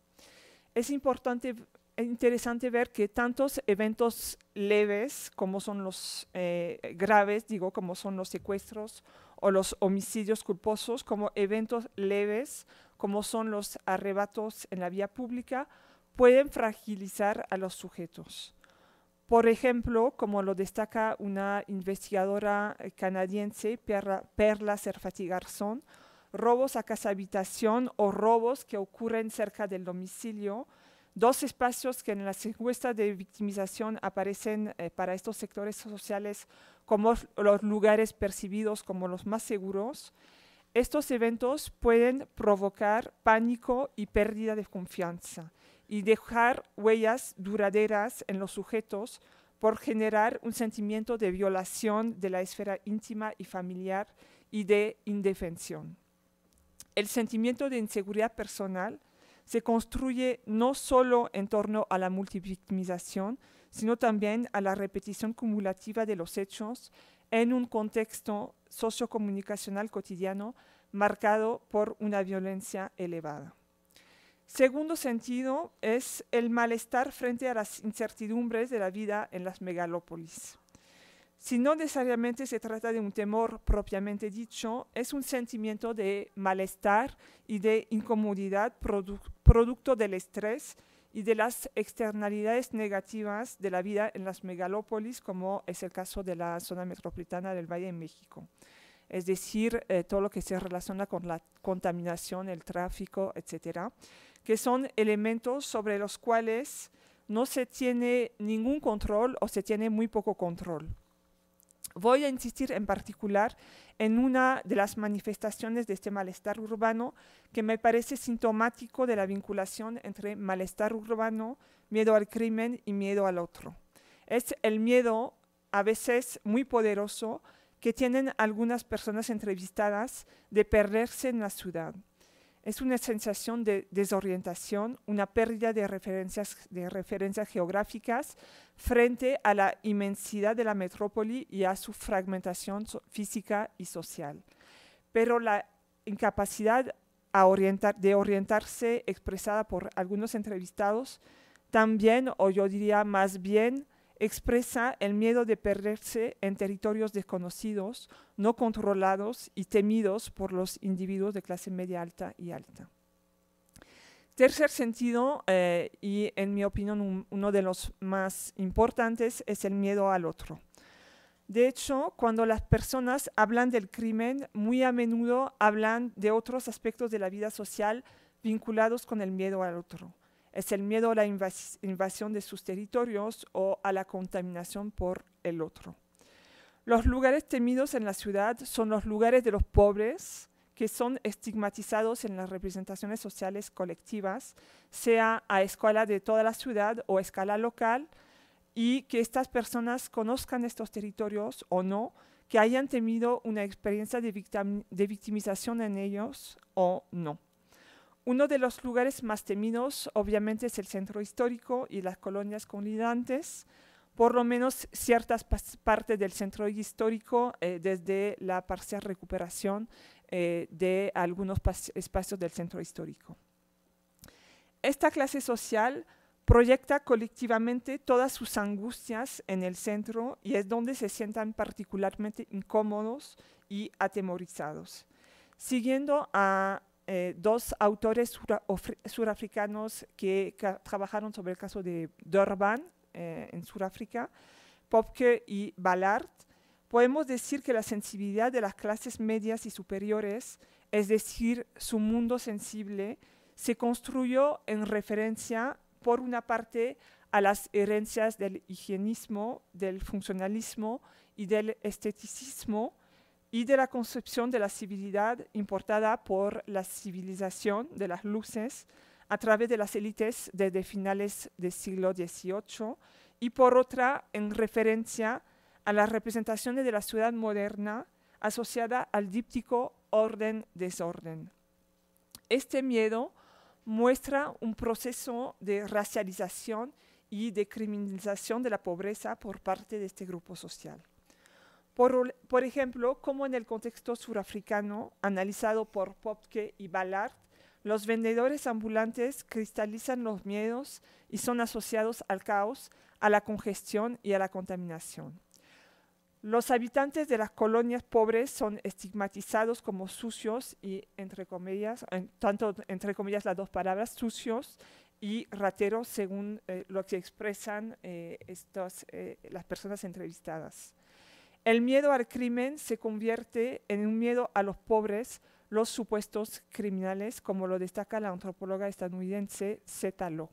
Es importante, interesante ver que tantos eventos leves como son los eh, graves, digo, como son los secuestros o los homicidios culposos, como eventos leves como son los arrebatos en la vía pública pueden fragilizar a los sujetos. Por ejemplo, como lo destaca una investigadora eh, canadiense, Perla, Perla Serfati Garzón, robos a casa habitación o robos que ocurren cerca del domicilio, dos espacios que en las encuestas de victimización aparecen eh, para estos sectores sociales como los lugares percibidos como los más seguros, estos eventos pueden provocar pánico y pérdida de confianza y dejar huellas duraderas en los sujetos por generar un sentimiento de violación de la esfera íntima y familiar y de indefensión. El sentimiento de inseguridad personal se construye no solo en torno a la multivictimización, sino también a la repetición cumulativa de los hechos en un contexto sociocomunicacional cotidiano marcado por una violencia elevada. Segundo sentido es el malestar frente a las incertidumbres de la vida en las megalópolis. Si no necesariamente se trata de un temor propiamente dicho, es un sentimiento de malestar y de incomodidad producto del estrés y de las externalidades negativas de la vida en las megalópolis, como es el caso de la zona metropolitana del Valle de México. Es decir, eh, todo lo que se relaciona con la contaminación, el tráfico, etcétera que son elementos sobre los cuales no se tiene ningún control o se tiene muy poco control. Voy a insistir en particular en una de las manifestaciones de este malestar urbano que me parece sintomático de la vinculación entre malestar urbano, miedo al crimen y miedo al otro. Es el miedo a veces muy poderoso que tienen algunas personas entrevistadas de perderse en la ciudad. Es una sensación de desorientación, una pérdida de referencias, geográficas frente a la inmensidad de la metrópoli y a su fragmentación física y social. Pero la incapacidad de orientarse expresada por algunos entrevistados también, o yo diría más bien, expresa el miedo de perderse en territorios desconocidos, no controlados y temidos por los individuos de clase media alta y alta. Tercer sentido, eh, y en mi opinión uno de los más importantes, es el miedo al otro. De hecho, cuando las personas hablan del crimen, muy a menudo hablan de otros aspectos de la vida social vinculados con el miedo al otro es el miedo a la invasión de sus territorios o a la contaminación por el otro. Los lugares temidos en la ciudad son los lugares de los pobres que son estigmatizados en las representaciones sociales colectivas, sea a escala de toda la ciudad o a escala local, y que estas personas conozcan estos territorios o no, que hayan tenido una experiencia de, victimización en ellos o no. Uno de los lugares más temidos, obviamente, es el centro histórico y las colonias colindantes, por lo menos ciertas partes del centro histórico eh, desde la parcial recuperación eh, de algunos espacios del centro histórico. Esta clase social proyecta colectivamente todas sus angustias en el centro y es donde se sientan particularmente incómodos y atemorizados. Siguiendo a eh, dos autores surafricanos que trabajaron sobre el caso de Durban eh, en Sudáfrica, Popke y Ballard, podemos decir que la sensibilidad de las clases medias y superiores, es decir, su mundo sensible, se construyó en referencia, por una parte, a las herencias del higienismo, del funcionalismo y del esteticismo, y de la concepción de la civilidad importada por la civilización de las luces a través de las élites desde finales del siglo XVIII y por otra en referencia a las representaciones de la ciudad moderna asociada al díptico orden-desorden. Este miedo muestra un proceso de racialización y de criminalización de la pobreza por parte de este grupo social. Por, ejemplo, como en el contexto surafricano, analizado por Popke y Ballard, los vendedores ambulantes cristalizan los miedos y son asociados al caos, a la congestión y a la contaminación. Los habitantes de las colonias pobres son estigmatizados como sucios y, entre comillas, tanto entre comillas las dos palabras, sucios y rateros, según eh, lo que expresan eh, eh, las personas entrevistadas. El miedo al crimen se convierte en un miedo a los pobres, los supuestos criminales, como lo destaca la antropóloga estadounidense Zeta Lo.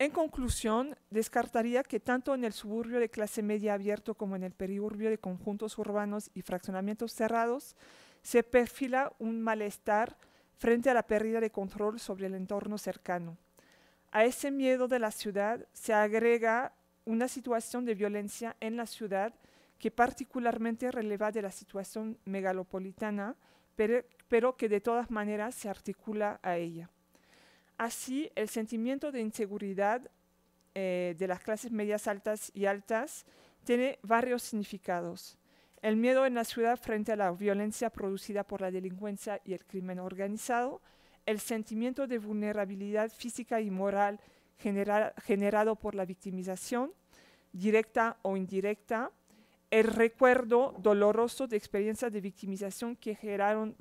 En conclusión, descartaría que tanto en el suburbio de clase media abierto como en el periurbio de conjuntos urbanos y fraccionamientos cerrados se perfila un malestar frente a la pérdida de control sobre el entorno cercano. A ese miedo de la ciudad se agrega una situación de violencia en la ciudad que particularmente releva de la situación megalopolitana, pero, que de todas maneras se articula a ella. Así, el sentimiento de inseguridad eh, de las clases medias altas y altas tiene varios significados. El miedo en la ciudad frente a la violencia producida por la delincuencia y el crimen organizado, el sentimiento de vulnerabilidad física y moral generado por la victimización, directa o indirecta, el recuerdo doloroso de experiencias de victimización que,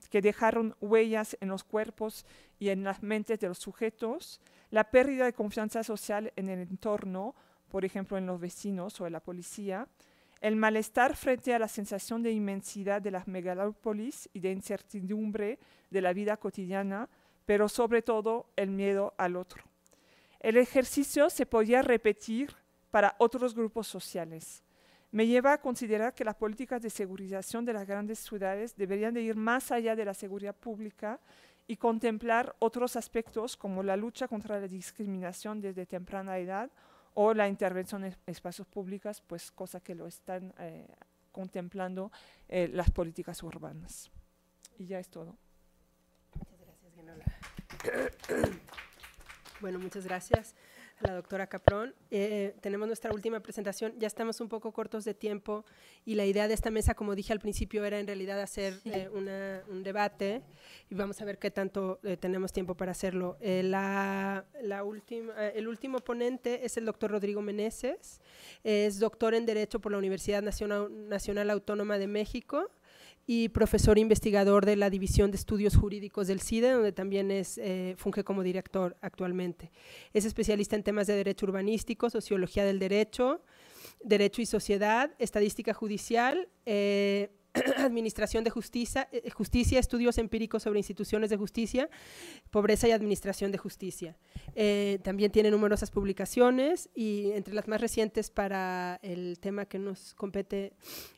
que dejaron huellas en los cuerpos y en las mentes de los sujetos, la pérdida de confianza social en el entorno, por ejemplo en los vecinos o en la policía, el malestar frente a la sensación de inmensidad de las megalópolis y de incertidumbre de la vida cotidiana, pero sobre todo el miedo al otro. El ejercicio se podía repetir para otros grupos sociales. Me lleva a considerar que las políticas de segurización de las grandes ciudades deberían de ir más allá de la seguridad pública y contemplar otros aspectos como la lucha contra la discriminación desde temprana edad o la intervención en espacios públicos, pues cosa que lo están eh, contemplando eh, las políticas urbanas. Y ya es todo. Muchas gracias, bueno, muchas gracias a la doctora Caprón. Eh, tenemos nuestra última presentación. Ya estamos un poco cortos de tiempo y la idea de esta mesa, como dije al principio, era en realidad hacer eh, un debate y vamos a ver qué tanto eh, tenemos tiempo para hacerlo. La, última, el último ponente es el doctor Rodrigo Meneses. Es doctor en Derecho por la Universidad Nacional, Nacional Autónoma de México y profesor investigador de la División de Estudios Jurídicos del CIDE, donde también es, eh, funge como director actualmente. Es especialista en temas de derecho urbanístico, sociología del derecho, derecho y sociedad, estadística judicial, eh, Administración de Justicia, eh, eh, Justicia, Estudios Empíricos sobre Instituciones de Justicia, Pobreza y Administración de Justicia. Eh, también tiene numerosas publicaciones y entre las más recientes para el tema que nos compete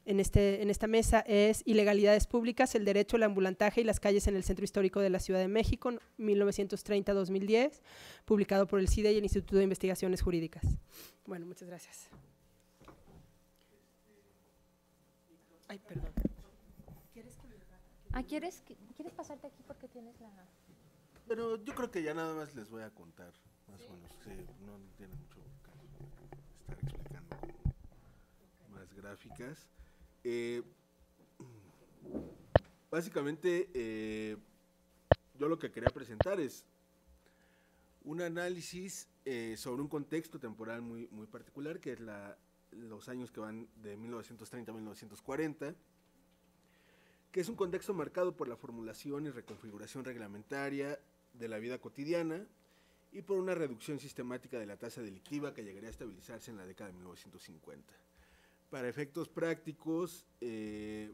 en, este, en esta mesa es Ilegalidades Públicas, el Derecho al Ambulantaje y las Calles en el Centro Histórico de la Ciudad de México, 1930-2010, publicado por el CIDE y el Instituto de Investigaciones Jurídicas. Bueno, muchas gracias. Ay, perdón. ¿Quieres que Ah, ¿quieres, pasarte aquí porque tienes la...? Pero yo creo que ya nada más les voy a contar, más o menos. Sí, no tiene mucho caso estar explicando más gráficas. Eh, básicamente, eh, yo lo que quería presentar es un análisis eh, sobre un contexto temporal muy, muy particular, que es la los años que van de 1930 a 1940, que es un contexto marcado por la formulación y reconfiguración reglamentaria de la vida cotidiana y por una reducción sistemática de la tasa delictiva que llegaría a estabilizarse en la década de 1950. Para efectos prácticos, eh,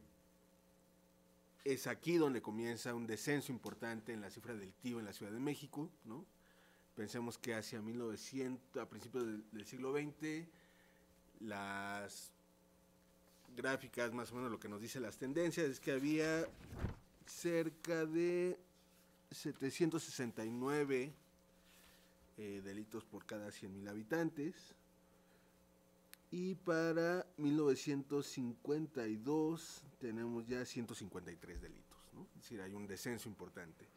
es aquí donde comienza un descenso importante en la cifra delictiva en la Ciudad de México, ¿no? Pensemos que hacia 1900, a principios del, del siglo XX, las gráficas, más o menos lo que nos dice las tendencias, es que había cerca de 769 eh, delitos por cada 100.000 habitantes. Y para 1952 tenemos ya 153 delitos, ¿no? es decir, hay un descenso importante.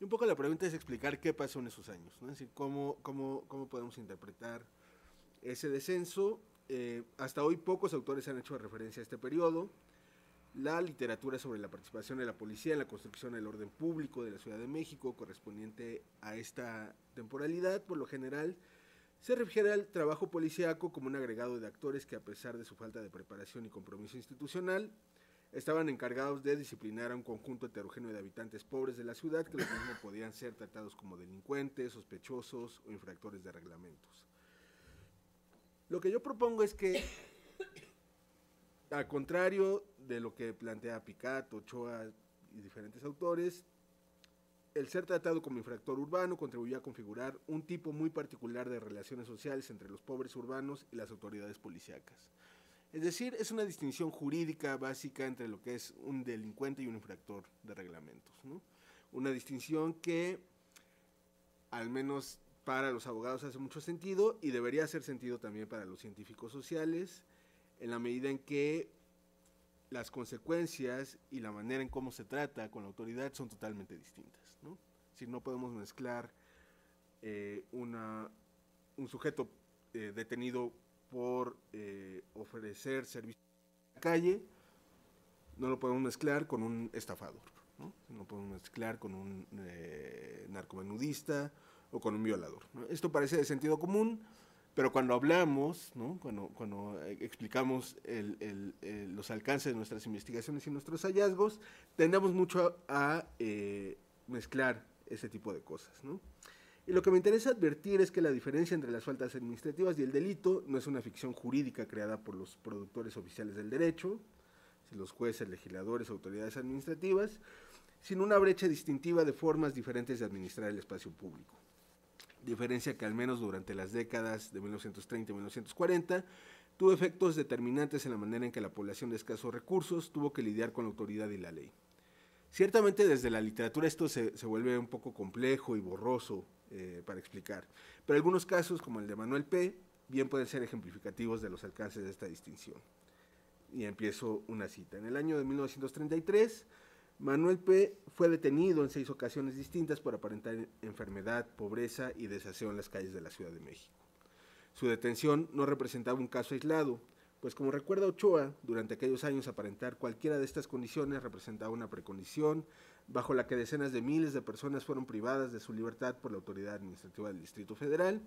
Y un poco la pregunta es explicar qué pasó en esos años, ¿no? es decir, cómo, cómo podemos interpretar ese descenso eh, hasta hoy pocos autores han hecho referencia a este periodo. La literatura sobre la participación de la policía en la construcción del orden público de la Ciudad de México correspondiente a esta temporalidad, por lo general, se refiere al trabajo policíaco como un agregado de actores que a pesar de su falta de preparación y compromiso institucional, estaban encargados de disciplinar a un conjunto heterogéneo de habitantes pobres de la ciudad que los mismos podían ser tratados como delincuentes, sospechosos o infractores de reglamentos. Lo que yo propongo es que, al contrario de lo que plantea Picat, Ochoa y diferentes autores, el ser tratado como infractor urbano contribuyó a configurar un tipo muy particular de relaciones sociales entre los pobres urbanos y las autoridades policíacas. Es decir, es una distinción jurídica básica entre lo que es un delincuente y un infractor de reglamentos. Una distinción que, al menos para los abogados hace mucho sentido y debería hacer sentido también para los científicos sociales, en la medida en que las consecuencias y la manera en cómo se trata con la autoridad son totalmente distintas. Si no podemos mezclar eh, un sujeto eh, detenido por eh, ofrecer servicio en la calle, no lo podemos mezclar con un estafador, no, no podemos mezclar con un narcomenudista o con un violador. Esto parece de sentido común, pero cuando hablamos, cuando, eh, explicamos los alcances de nuestras investigaciones y nuestros hallazgos, tendemos mucho a, eh, mezclar ese tipo de cosas. Y lo que me interesa advertir es que la diferencia entre las faltas administrativas y el delito no es una ficción jurídica creada por los productores oficiales del derecho, los jueces, legisladores, autoridades administrativas, sino una brecha distintiva de formas diferentes de administrar el espacio público diferencia que al menos durante las décadas de 1930 y 1940 tuvo efectos determinantes en la manera en que la población de escasos recursos tuvo que lidiar con la autoridad y la ley. Ciertamente desde la literatura esto se, vuelve un poco complejo y borroso eh, para explicar, pero algunos casos como el de Manuel P. bien pueden ser ejemplificativos de los alcances de esta distinción. Y empiezo una cita. En el año de 1933, Manuel P. fue detenido en seis ocasiones distintas por aparentar enfermedad, pobreza y desaseo en las calles de la Ciudad de México. Su detención no representaba un caso aislado, pues como recuerda Ochoa, durante aquellos años aparentar cualquiera de estas condiciones representaba una precondición bajo la que decenas de miles de personas fueron privadas de su libertad por la autoridad administrativa del Distrito Federal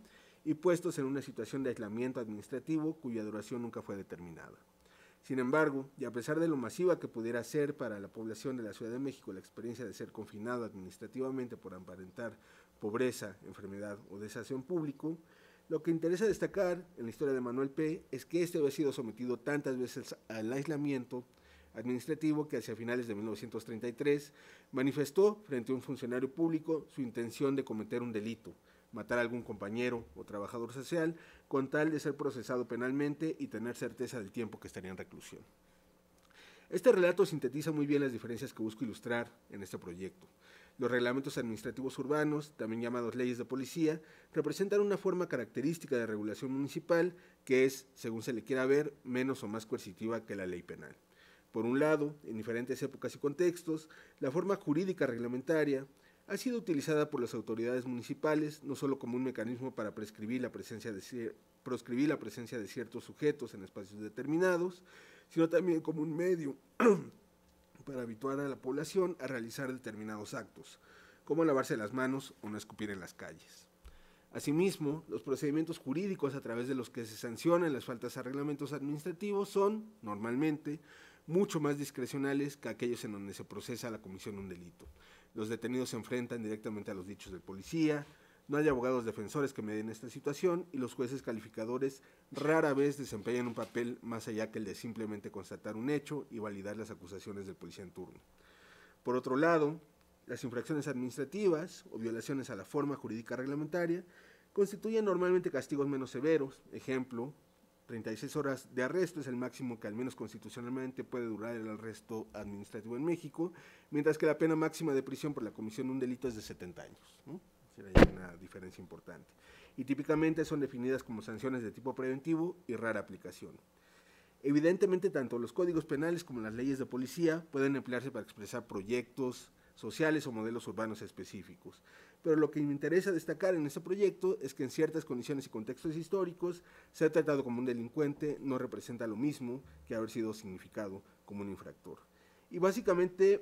y puestos en una situación de aislamiento administrativo cuya duración nunca fue determinada. Sin embargo, y a pesar de lo masiva que pudiera ser para la población de la Ciudad de México la experiencia de ser confinado administrativamente por aparentar pobreza, enfermedad o desación público, lo que interesa destacar en la historia de Manuel P. es que este había sido sometido tantas veces al aislamiento administrativo que hacia finales de 1933 manifestó frente a un funcionario público su intención de cometer un delito, matar a algún compañero o trabajador social, con tal de ser procesado penalmente y tener certeza del tiempo que estaría en reclusión. Este relato sintetiza muy bien las diferencias que busco ilustrar en este proyecto. Los reglamentos administrativos urbanos, también llamados leyes de policía, representan una forma característica de regulación municipal que es, según se le quiera ver, menos o más coercitiva que la ley penal. Por un lado, en diferentes épocas y contextos, la forma jurídica reglamentaria, ha sido utilizada por las autoridades municipales no solo como un mecanismo para prescribir la presencia de, proscribir la presencia de ciertos sujetos en espacios determinados, sino también como un medio para habituar a la población a realizar determinados actos, como lavarse las manos o no escupir en las calles. Asimismo, los procedimientos jurídicos a través de los que se sancionan las faltas a reglamentos administrativos son, normalmente, mucho más discrecionales que aquellos en donde se procesa la comisión de un delito los detenidos se enfrentan directamente a los dichos del policía, no hay abogados defensores que medien esta situación y los jueces calificadores rara vez desempeñan un papel más allá que el de simplemente constatar un hecho y validar las acusaciones del policía en turno. Por otro lado, las infracciones administrativas o violaciones a la forma jurídica reglamentaria constituyen normalmente castigos menos severos, ejemplo, 36 horas de arresto es el máximo que al menos constitucionalmente puede durar el arresto administrativo en México, mientras que la pena máxima de prisión por la comisión de un delito es de 70 años. Es Hay una diferencia importante. Y típicamente son definidas como sanciones de tipo preventivo y rara aplicación. Evidentemente, tanto los códigos penales como las leyes de policía pueden emplearse para expresar proyectos sociales o modelos urbanos específicos pero lo que me interesa destacar en ese proyecto es que en ciertas condiciones y contextos históricos se ha tratado como un delincuente, no representa lo mismo que haber sido significado como un infractor. Y básicamente,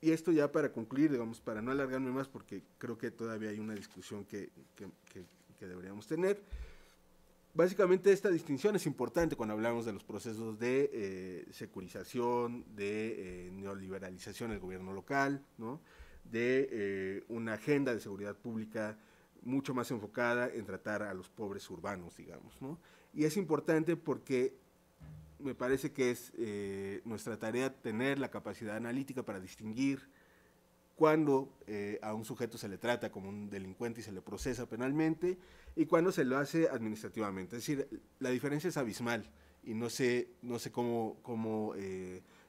y esto ya para concluir, digamos, para no alargarme más, porque creo que todavía hay una discusión que, deberíamos tener, básicamente esta distinción es importante cuando hablamos de los procesos de eh, securización, de eh, neoliberalización del gobierno local, ¿no? de eh, una agenda de seguridad pública mucho más enfocada en tratar a los pobres urbanos, digamos. Y es importante porque me parece que es eh, nuestra tarea tener la capacidad analítica para distinguir cuando eh, a un sujeto se le trata como un delincuente y se le procesa penalmente y cuando se lo hace administrativamente. Es decir, la diferencia es abismal y no sé, no sé cómo, cómo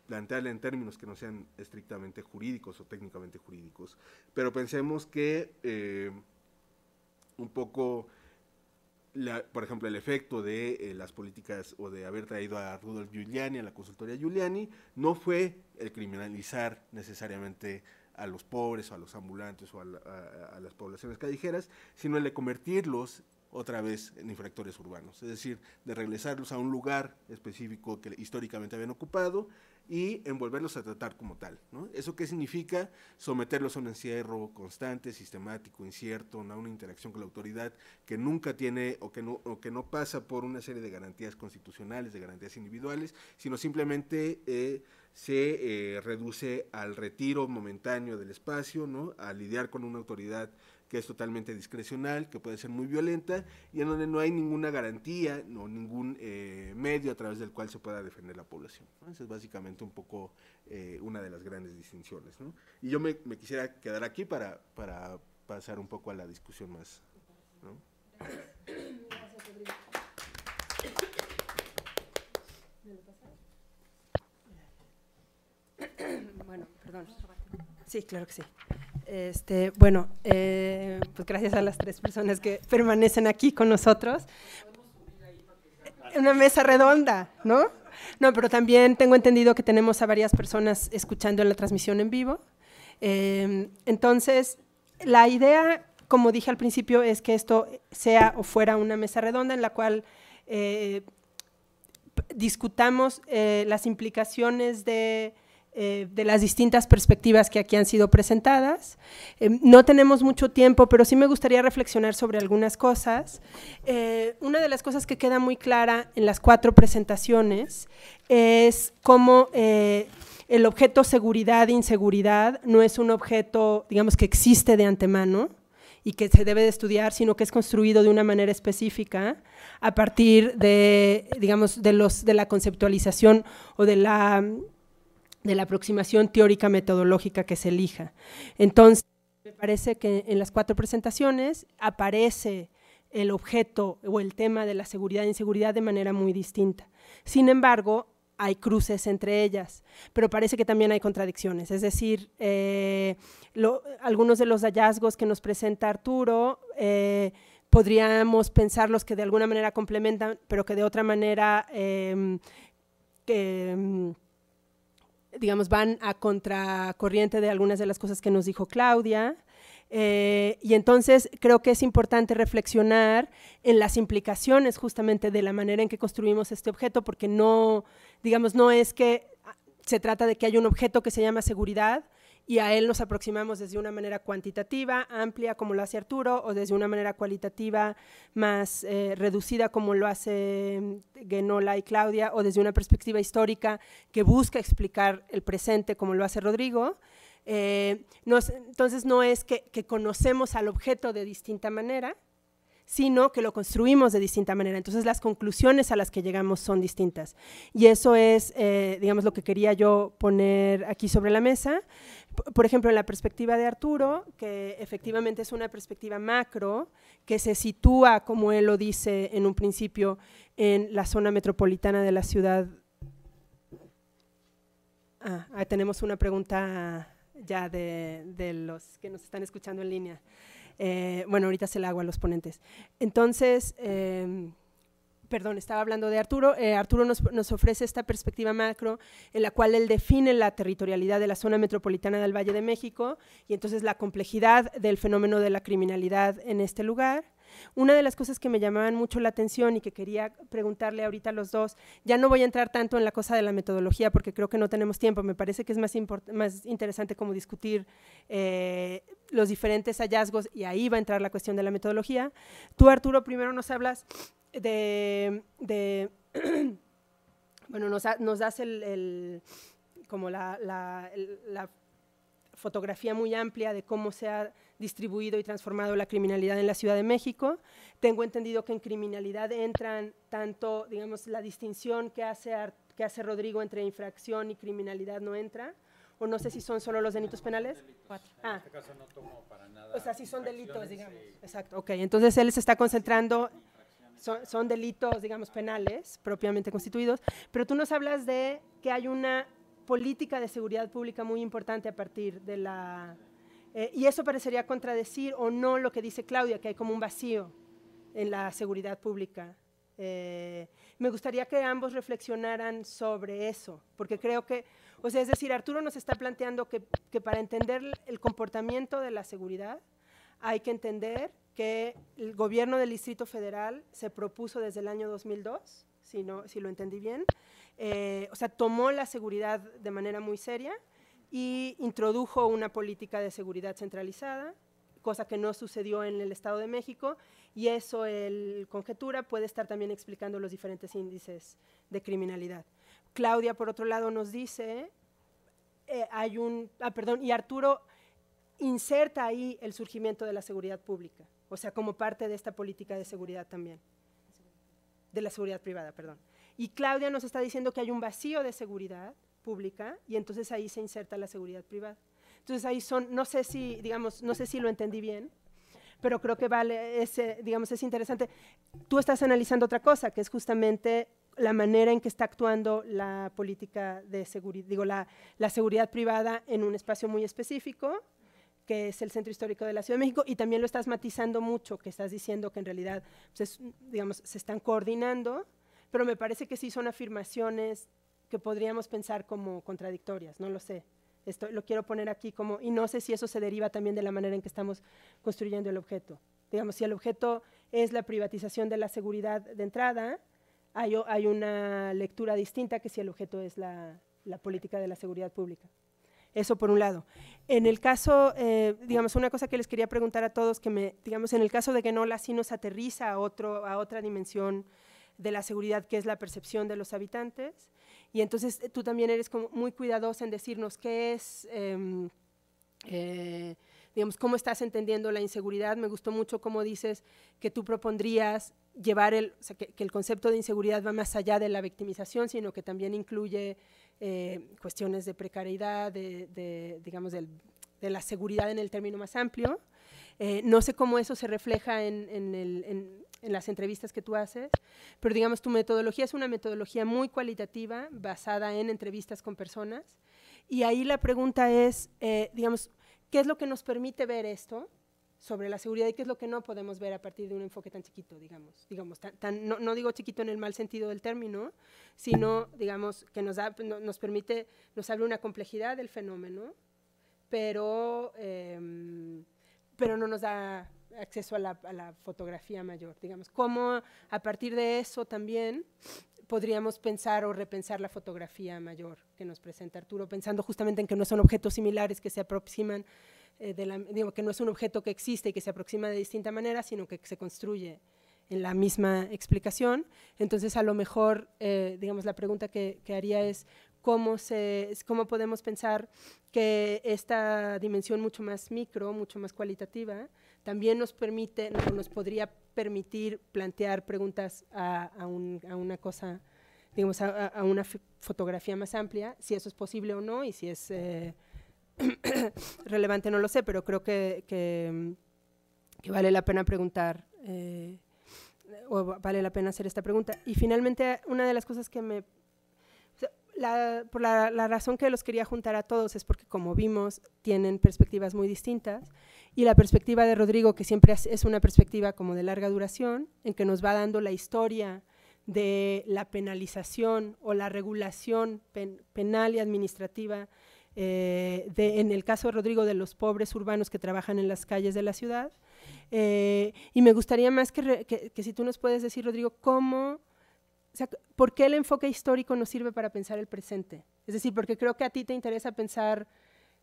plantearle en términos que no sean estrictamente jurídicos o técnicamente jurídicos, pero pensemos que eh, un poco, por ejemplo, el efecto de eh, las políticas o de haber traído a Rudolf Giuliani, a la consultoría Giuliani, no fue el criminalizar necesariamente a los pobres o a los ambulantes o a, a las poblaciones callejeras, sino el de convertirlos otra vez en infractores urbanos, es decir, de regresarlos a un lugar específico que históricamente habían ocupado y envolverlos a tratar como tal. ¿Eso qué significa? Someterlos a un encierro constante, sistemático, incierto, a una interacción con la autoridad que nunca tiene o que, no, que no pasa por una serie de garantías constitucionales, de garantías individuales, sino simplemente eh, se eh, reduce al retiro momentáneo del espacio, ¿no? a lidiar con una autoridad que es totalmente discrecional, que puede ser muy violenta y en donde no hay ninguna garantía o no, ningún eh, medio a través del cual se pueda defender la población. Esa es básicamente un poco eh, una de las grandes distinciones. Y yo me, quisiera quedar aquí para, pasar un poco a la discusión más. bueno, perdón. Sí, claro que sí. Este, bueno, eh, pues gracias a las tres personas que permanecen aquí con nosotros. Una mesa redonda, ¿no? No, pero también tengo entendido que tenemos a varias personas escuchando la transmisión en vivo. Em, entonces, la idea, como dije al principio, es que esto sea o fuera una mesa redonda en la cual eh, discutamos eh, las implicaciones de eh, de las distintas perspectivas que aquí han sido presentadas. Em, no tenemos mucho tiempo, pero sí me gustaría reflexionar sobre algunas cosas. Eh, una de las cosas que queda muy clara en las cuatro presentaciones es cómo eh, el objeto seguridad e inseguridad no es un objeto, digamos, que existe de antemano y que se debe de estudiar, sino que es construido de una manera específica a partir de, digamos, de, los, de la conceptualización o de la de la aproximación teórica metodológica que se elija. Entonces, me parece que en las cuatro presentaciones aparece el objeto o el tema de la seguridad e inseguridad de manera muy distinta. Sin embargo, hay cruces entre ellas, pero parece que también hay contradicciones. Es decir, eh, algunos de los hallazgos que nos presenta Arturo eh, podríamos podríamos los que de alguna manera complementan, pero que de otra manera eh, mm, digamos, van a contracorriente de algunas de las cosas que nos dijo Claudia. Eh, y entonces creo que es importante reflexionar en las implicaciones justamente de la manera en que construimos este objeto, porque no, digamos, no es que se trata de que haya un objeto que se llama seguridad y a él nos aproximamos desde una manera cuantitativa, amplia, como lo hace Arturo, o desde una manera cualitativa más eh, reducida, como lo hace mm, Genola y Claudia, o desde una perspectiva histórica que busca explicar el presente, como lo hace Rodrigo. Eh, entonces no es que, que conocemos al objeto de distinta manera, sino que lo construimos de distinta manera. Entonces las conclusiones a las que llegamos son distintas. Y eso es, eh, digamos, lo que quería yo poner aquí sobre la mesa. Por ejemplo, en la perspectiva de Arturo, que efectivamente es una perspectiva macro, que se sitúa, como él lo dice en un principio, en la zona metropolitana de la ciudad. Ah, ahí tenemos una pregunta ya de los que nos están escuchando en línea. Eh, bueno, ahorita se la hago a los ponentes. Entonces, em, perdón, estaba hablando de Arturo. Eh, Arturo nos, nos, ofrece esta perspectiva macro en la cual él define la territorialidad de la zona metropolitana del Valle de México y entonces la complejidad del fenómeno de la criminalidad en este lugar. Una de las cosas que me llamaban mucho la atención y que quería preguntarle ahorita a los dos, ya no voy a entrar tanto en la cosa de la metodología porque creo que no tenemos tiempo, me parece que es más, interesante como discutir eh, los diferentes hallazgos y ahí va a entrar la cuestión de la metodología. Tú, Arturo, primero nos hablas de, bueno, nos, das como la fotografía muy amplia de cómo se ha distribuido y transformado la criminalidad en la Ciudad de México. Tengo entendido que en criminalidad entran tanto, digamos, la distinción que hace, que hace Rodrigo entre infracción y criminalidad no entra o no sé si son solo los delitos penales. Ah. En este caso no tomo para nada. O sea, si son delitos, digamos. Exacto. Ok, entonces él se está concentrando. son, delitos, digamos, penales, propiamente constituidos, pero tú nos hablas de que hay una política de seguridad pública muy importante a partir de la, eh, y eso parecería contradecir o no lo que dice Claudia, que hay como un vacío en la seguridad pública. Eh, me gustaría que ambos reflexionaran sobre eso, porque creo que, o sea, es decir, Arturo nos está planteando que, para entender el comportamiento de la seguridad hay que entender que el gobierno del Distrito Federal se propuso desde el año 2002, si, no, si lo entendí bien, eh, o sea, tomó la seguridad de manera muy seria y introdujo una política de seguridad centralizada, cosa que no sucedió en el Estado de México, y eso, el conjetura, puede estar también explicando los diferentes índices de criminalidad. Claudia, por otro lado, nos dice, eh, hay un, ah, perdón, y Arturo inserta ahí el surgimiento de la seguridad pública, o sea, como parte de esta política de seguridad también, de la seguridad privada, perdón. Y Claudia nos está diciendo que hay un vacío de seguridad, pública y entonces ahí se inserta la seguridad privada. Entonces ahí son, no sé si, digamos, no sé si lo entendí bien, pero creo que vale, ese, digamos, es interesante. Tú estás analizando otra cosa, que es justamente la manera en que está actuando la política de seguridad, digo, la, seguridad privada en un espacio muy específico, que es el Centro Histórico de la Ciudad de México, y también lo estás matizando mucho, que estás diciendo que en realidad, pues, digamos, se están coordinando, pero me parece que sí son afirmaciones que podríamos pensar como contradictorias, no lo sé. Esto lo quiero poner aquí como, y no sé si eso se deriva también de la manera en que estamos construyendo el objeto. Digamos, si el objeto es la privatización de la seguridad de entrada, hay, una lectura distinta que si el objeto es la, política de la seguridad pública. Eso por un lado. En el caso, eh, digamos, una cosa que les quería preguntar a todos, que me, digamos, en el caso de que la así nos aterriza a, otro, a otra dimensión de la seguridad, que es la percepción de los habitantes, y entonces eh, tú también eres muy cuidadosa en decirnos qué es, em, eh, digamos, cómo estás entendiendo la inseguridad. Me gustó mucho cómo dices que tú propondrías llevar el, o sea, que, el concepto de inseguridad va más allá de la victimización, sino que también incluye eh, cuestiones de precariedad, de, digamos, de la seguridad en el término más amplio. no sé cómo eso se refleja en, el, en las entrevistas que tú haces, pero digamos tu metodología es una metodología muy cualitativa basada en entrevistas con personas y ahí la pregunta es, eh, digamos, ¿qué es lo que nos permite ver esto sobre la seguridad y qué es lo que no podemos ver a partir de un enfoque tan chiquito, digamos? digamos tan, no, digo chiquito en el mal sentido del término, sino, digamos, que nos, nos permite, nos abre una complejidad del fenómeno, pero, em, pero no nos da acceso a la, fotografía mayor, digamos, cómo a partir de eso también podríamos pensar o repensar la fotografía mayor que nos presenta Arturo, pensando justamente en que no son objetos similares que se aproximan, eh, digo, que no es un objeto que existe y que se aproxima de distinta manera, sino que se construye en la misma explicación. Entonces, a lo mejor, eh, digamos, la pregunta que, que haría es cómo, se, cómo podemos pensar que esta dimensión mucho más micro, mucho más cualitativa, también nos permite, nos podría permitir plantear preguntas a, una cosa, digamos, a, una fotografía más amplia, si eso es posible o no y si es eh, relevante no lo sé, pero creo que, vale la pena preguntar eh, o vale la pena hacer esta pregunta. Y finalmente, una de las cosas que me... por la, la razón que los quería juntar a todos es porque, como vimos, tienen perspectivas muy distintas y la perspectiva de Rodrigo, que siempre es una perspectiva como de larga duración, en que nos va dando la historia de la penalización o la regulación penal y administrativa, eh, en el caso de Rodrigo, de los pobres urbanos que trabajan en las calles de la ciudad. Eh, y me gustaría más que, si tú nos puedes decir, Rodrigo, cómo, o ¿por qué el enfoque histórico nos sirve para pensar el presente? Es decir, porque creo que a ti te interesa pensar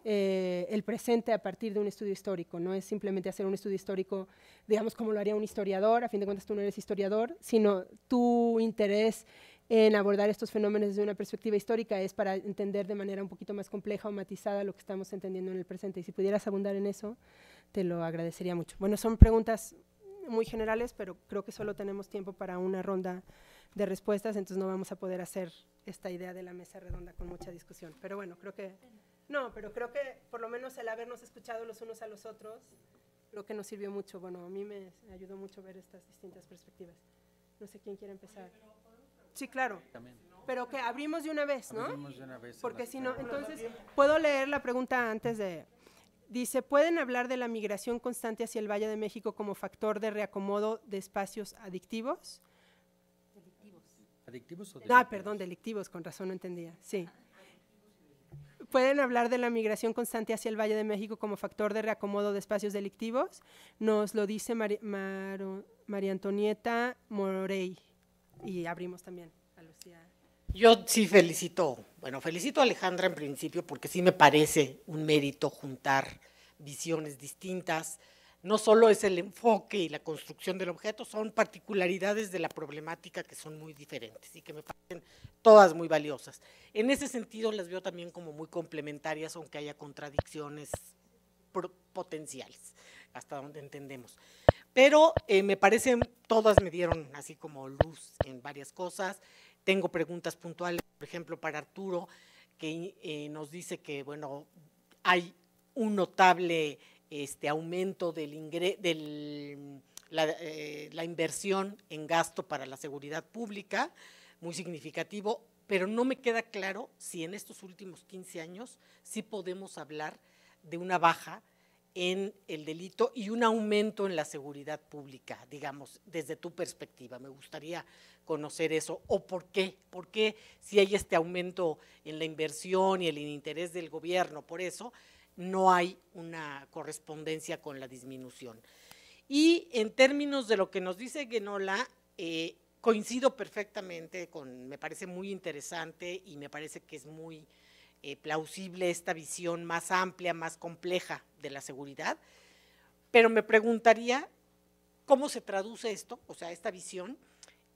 eh, el presente a partir de un estudio histórico. No es simplemente hacer un estudio histórico, digamos, como lo haría un historiador, a fin de cuentas tú no eres historiador, sino tu interés en abordar estos fenómenos desde una perspectiva histórica es para entender de manera un poquito más compleja o matizada lo que estamos entendiendo en el presente. Y si pudieras abundar en eso, te lo agradecería mucho. Bueno, son preguntas muy generales, pero creo que solo tenemos tiempo para una ronda de respuestas, entonces no vamos a poder hacer esta idea de la mesa redonda con mucha discusión. Pero bueno, creo que... No, pero creo que por lo menos el habernos escuchado los unos a los otros, lo que nos sirvió mucho. Bueno, a mí me, ayudó mucho ver estas distintas perspectivas. No sé quién quiere empezar. Sí, claro. Pero que abrimos de una vez, ¿no? Abrimos de una vez. Porque si no, entonces, puedo leer la pregunta antes de... Dice, ¿pueden hablar de la migración constante hacia el Valle de México como factor de reacomodo de espacios adictivos? Delictivos. ¿Adictivos o ah, delictivos? Ah, perdón, delictivos, con razón no entendía. Sí pueden hablar de la migración constante hacia el Valle de México como factor de reacomodo de espacios delictivos? Nos lo dice María Antonieta Morey. Y abrimos también a Lucía. Yo sí felicito, bueno, felicito a Alejandra en principio porque sí me parece un mérito juntar visiones distintas, no solo es el enfoque y la construcción del objeto, son particularidades de la problemática que son muy diferentes y que me parecen todas muy valiosas. En ese sentido las veo también como muy complementarias, aunque haya contradicciones potenciales, hasta donde entendemos. Pero eh, me parecen, todas me dieron así como luz en varias cosas. Tengo preguntas puntuales, por ejemplo, para Arturo, que eh, nos dice que, bueno, hay un notable este aumento de la, eh, la inversión en gasto para la seguridad pública, muy significativo, pero no me queda claro si en estos últimos 15 años sí podemos hablar de una baja en el delito y un aumento en la seguridad pública, digamos, desde tu perspectiva. Me gustaría conocer eso o por qué, por qué si hay este aumento en la inversión y el interés del gobierno por eso, no hay una correspondencia con la disminución. Y en términos de lo que nos dice Genola, eh, coincido perfectamente con, me parece muy interesante y me parece que es muy eh, plausible esta visión más amplia, más compleja de la seguridad, pero me preguntaría cómo se traduce esto, o sea, esta visión,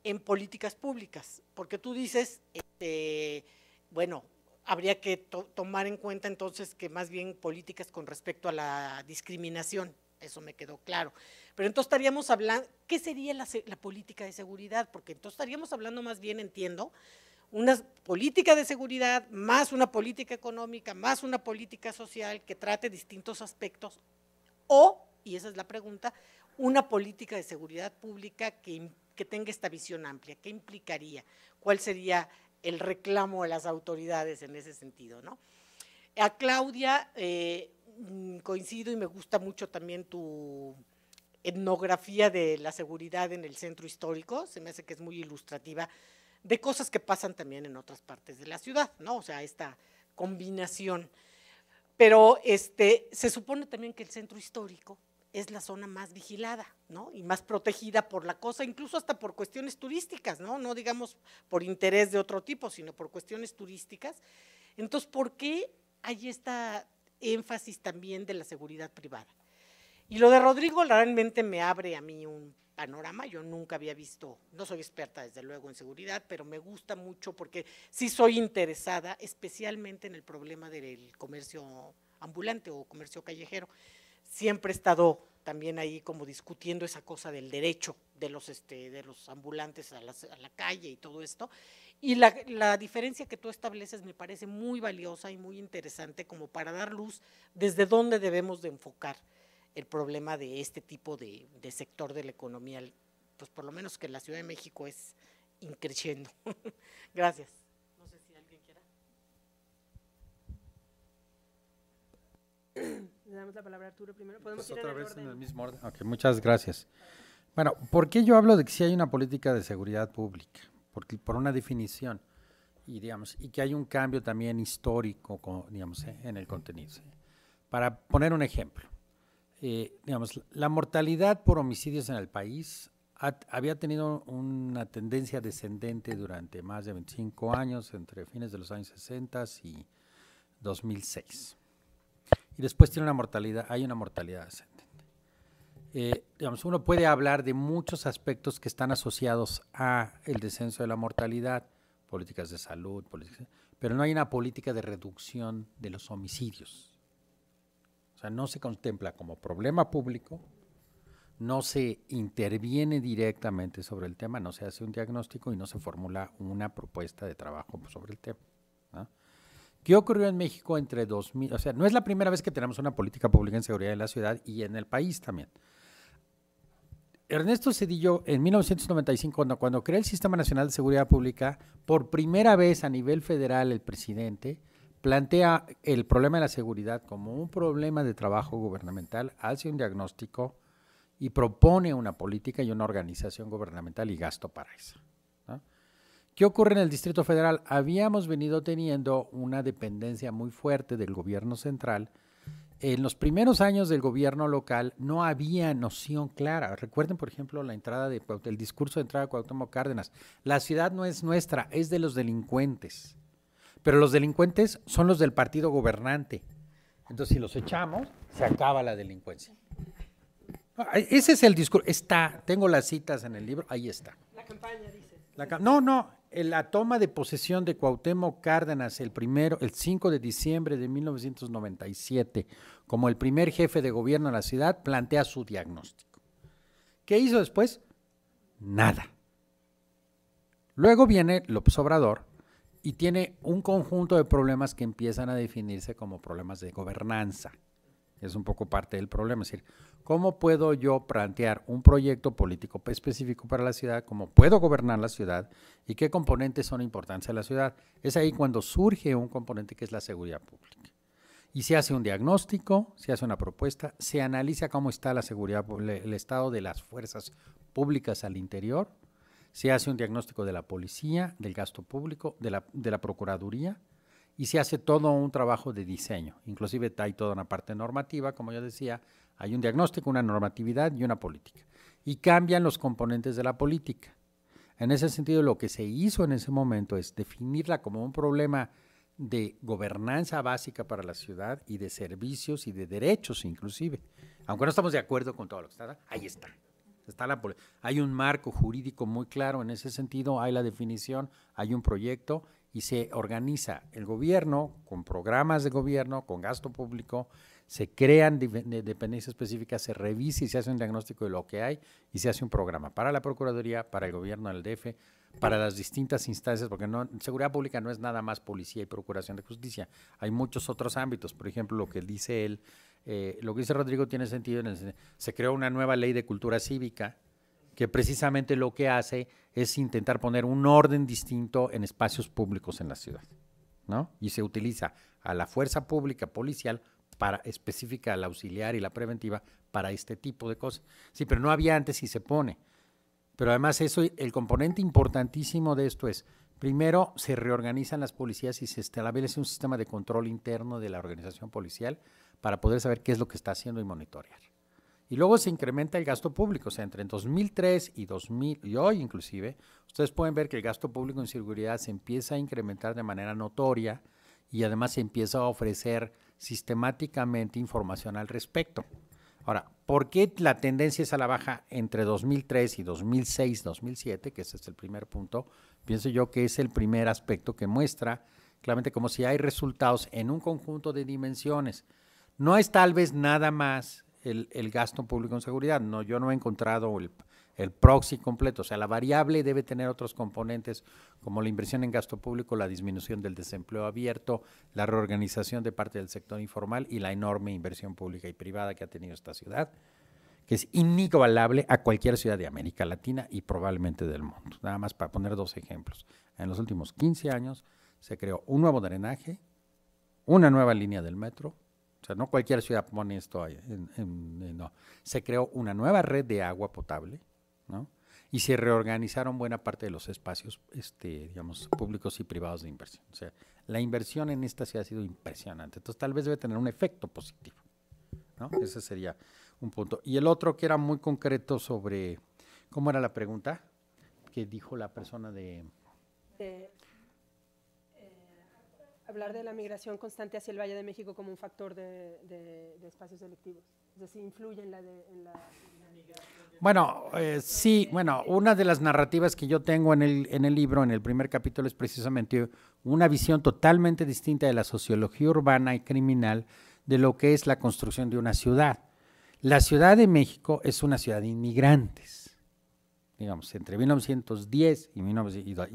en políticas públicas, porque tú dices, este, bueno, habría que tomar en cuenta entonces que más bien políticas con respecto a la discriminación, eso me quedó claro. Pero entonces estaríamos hablando, ¿qué sería la, política de seguridad? Porque entonces estaríamos hablando más bien, entiendo, una política de seguridad, más una política económica, más una política social que trate distintos aspectos, o, y esa es la pregunta, una política de seguridad pública que, que tenga esta visión amplia, ¿qué implicaría? ¿Cuál sería el reclamo a las autoridades en ese sentido. ¿no? A Claudia, eh, coincido y me gusta mucho también tu etnografía de la seguridad en el centro histórico, se me hace que es muy ilustrativa de cosas que pasan también en otras partes de la ciudad, ¿no? O sea, esta combinación. Pero este, se supone también que el centro histórico es la zona más vigilada, Y más protegida por la cosa, incluso hasta por cuestiones turísticas, ¿no? No digamos por interés de otro tipo, sino por cuestiones turísticas. Entonces, ¿por qué hay esta énfasis también de la seguridad privada? Y lo de Rodrigo realmente me abre a mí un panorama, yo nunca había visto, no soy experta desde luego en seguridad, pero me gusta mucho porque sí soy interesada especialmente en el problema del comercio ambulante o comercio callejero siempre he estado también ahí como discutiendo esa cosa del derecho de los, este, de los ambulantes a, la calle y todo esto. Y la, diferencia que tú estableces me parece muy valiosa y muy interesante como para dar luz desde dónde debemos de enfocar el problema de este tipo de, sector de la economía, pues por lo menos que la Ciudad de México es increciendo. Gracias. No sé si alguien quiera. Le damos la palabra Arturo primero. ¿Podemos pues otra vez en el mismo orden. Okay, muchas gracias. Bueno, ¿por qué yo hablo de que sí hay una política de seguridad pública? Porque, por una definición y, digamos, y que hay un cambio también histórico con, digamos, en el contenido. Para poner un ejemplo, eh, digamos, la mortalidad por homicidios en el país había tenido una tendencia descendente durante más de 25 años, entre fines de los años 60 y 2006 y después tiene una mortalidad, hay una mortalidad ascendente. Eh, digamos, uno puede hablar de muchos aspectos que están asociados a el descenso de la mortalidad, políticas de salud, pero no hay una política de reducción de los homicidios. O sea, no se contempla como problema público, no se interviene directamente sobre el tema, no se hace un diagnóstico y no se formula una propuesta de trabajo sobre el tema. ¿no? ¿Qué ocurrió en México entre 2000? O sea, no es la primera vez que tenemos una política pública en seguridad en la ciudad y en el país también. Ernesto Cedillo, en 1995, cuando, cuando crea el Sistema Nacional de Seguridad Pública, por primera vez a nivel federal el presidente plantea el problema de la seguridad como un problema de trabajo gubernamental, hace un diagnóstico y propone una política y una organización gubernamental y gasto para eso. ¿Qué ocurre en el Distrito Federal? Habíamos venido teniendo una dependencia muy fuerte del gobierno central. En los primeros años del gobierno local no había noción clara. Recuerden, por ejemplo, la entrada de, el discurso de entrada de Cuauhtémoc Cárdenas. La ciudad no es nuestra, es de los delincuentes. Pero los delincuentes son los del partido gobernante. Entonces, si los echamos, se acaba la delincuencia. Ese es el discurso. Está, tengo las citas en el libro, ahí está. La campaña, dice. no, no, eh, la toma de posesión de Cuauhtémoc Cárdenas el primero, el 5 de diciembre de 1997, como el primer jefe de gobierno de la ciudad, plantea su diagnóstico. ¿Qué hizo después? Nada. Luego viene López Obrador y tiene un conjunto de problemas que empiezan a definirse como problemas de gobernanza. Es un poco parte del problema. Es decir, ¿Cómo puedo yo plantear un proyecto político específico para la ciudad? ¿Cómo puedo gobernar la ciudad? ¿Y qué componentes son importantes de la ciudad? Es ahí cuando surge un componente que es la seguridad pública. Y se hace un diagnóstico, se hace una propuesta, se analiza cómo está la seguridad, el estado de las fuerzas públicas al interior, se hace un diagnóstico de la policía, del gasto público, de la, de la procuraduría, y se hace todo un trabajo de diseño. Inclusive hay toda una parte normativa, como yo decía, hay un diagnóstico, una normatividad y una política. Y cambian los componentes de la política. En ese sentido, lo que se hizo en ese momento es definirla como un problema de gobernanza básica para la ciudad y de servicios y de derechos inclusive. Aunque no estamos de acuerdo con todo lo que está, ahí está. está la, hay un marco jurídico muy claro en ese sentido, hay la definición, hay un proyecto y se organiza el gobierno con programas de gobierno, con gasto público se crean dependencias específicas, se revisa y se hace un diagnóstico de lo que hay y se hace un programa para la Procuraduría, para el gobierno del DF, para las distintas instancias, porque no, seguridad pública no es nada más policía y procuración de justicia, hay muchos otros ámbitos, por ejemplo, lo que dice él, eh, lo que dice Rodrigo tiene sentido, en el, se creó una nueva ley de cultura cívica que precisamente lo que hace es intentar poner un orden distinto en espacios públicos en la ciudad, ¿no? Y se utiliza a la fuerza pública policial para, específica, la auxiliar y la preventiva para este tipo de cosas. Sí, pero no había antes y se pone. Pero además eso, el componente importantísimo de esto es, primero se reorganizan las policías y se establece un sistema de control interno de la organización policial para poder saber qué es lo que está haciendo y monitorear. Y luego se incrementa el gasto público, o sea, entre 2003 y 2000, y hoy inclusive, ustedes pueden ver que el gasto público en seguridad se empieza a incrementar de manera notoria y además se empieza a ofrecer sistemáticamente información al respecto. Ahora, ¿por qué la tendencia es a la baja entre 2003 y 2006, 2007, que ese es el primer punto? Pienso yo que es el primer aspecto que muestra claramente como si hay resultados en un conjunto de dimensiones. No es tal vez nada más el, gasto público en seguridad. No, yo no he encontrado el, el proxy completo. O sea, la variable debe tener otros componentes como la inversión en gasto público, la disminución del desempleo abierto, la reorganización de parte del sector informal y la enorme inversión pública y privada que ha tenido esta ciudad, que es inigualable a cualquier ciudad de América Latina y probablemente del mundo. Nada más para poner dos ejemplos. En los últimos 15 años se creó un nuevo drenaje, una nueva línea del metro, o sea, no cualquier ciudad pone esto ahí. no. Se creó una nueva red de agua potable, y se reorganizaron buena parte de los espacios, este, digamos, públicos y privados de inversión. O sea, la inversión en esta ciudad ha sido impresionante. Entonces, tal vez debe tener un efecto positivo, ¿no? Ese sería un punto. Y el otro que era muy concreto sobre, ¿cómo era la pregunta? Que dijo la persona de... Eh, hablar de la migración constante hacia el Valle de México como un factor de, espacios electivos. Es influye en la bueno, eh, sí, bueno, una de las narrativas que yo tengo en el, en el libro, en el primer capítulo, es precisamente una visión totalmente distinta de la sociología urbana y criminal de lo que es la construcción de una ciudad. La Ciudad de México es una ciudad de inmigrantes. Digamos, entre 1910 y,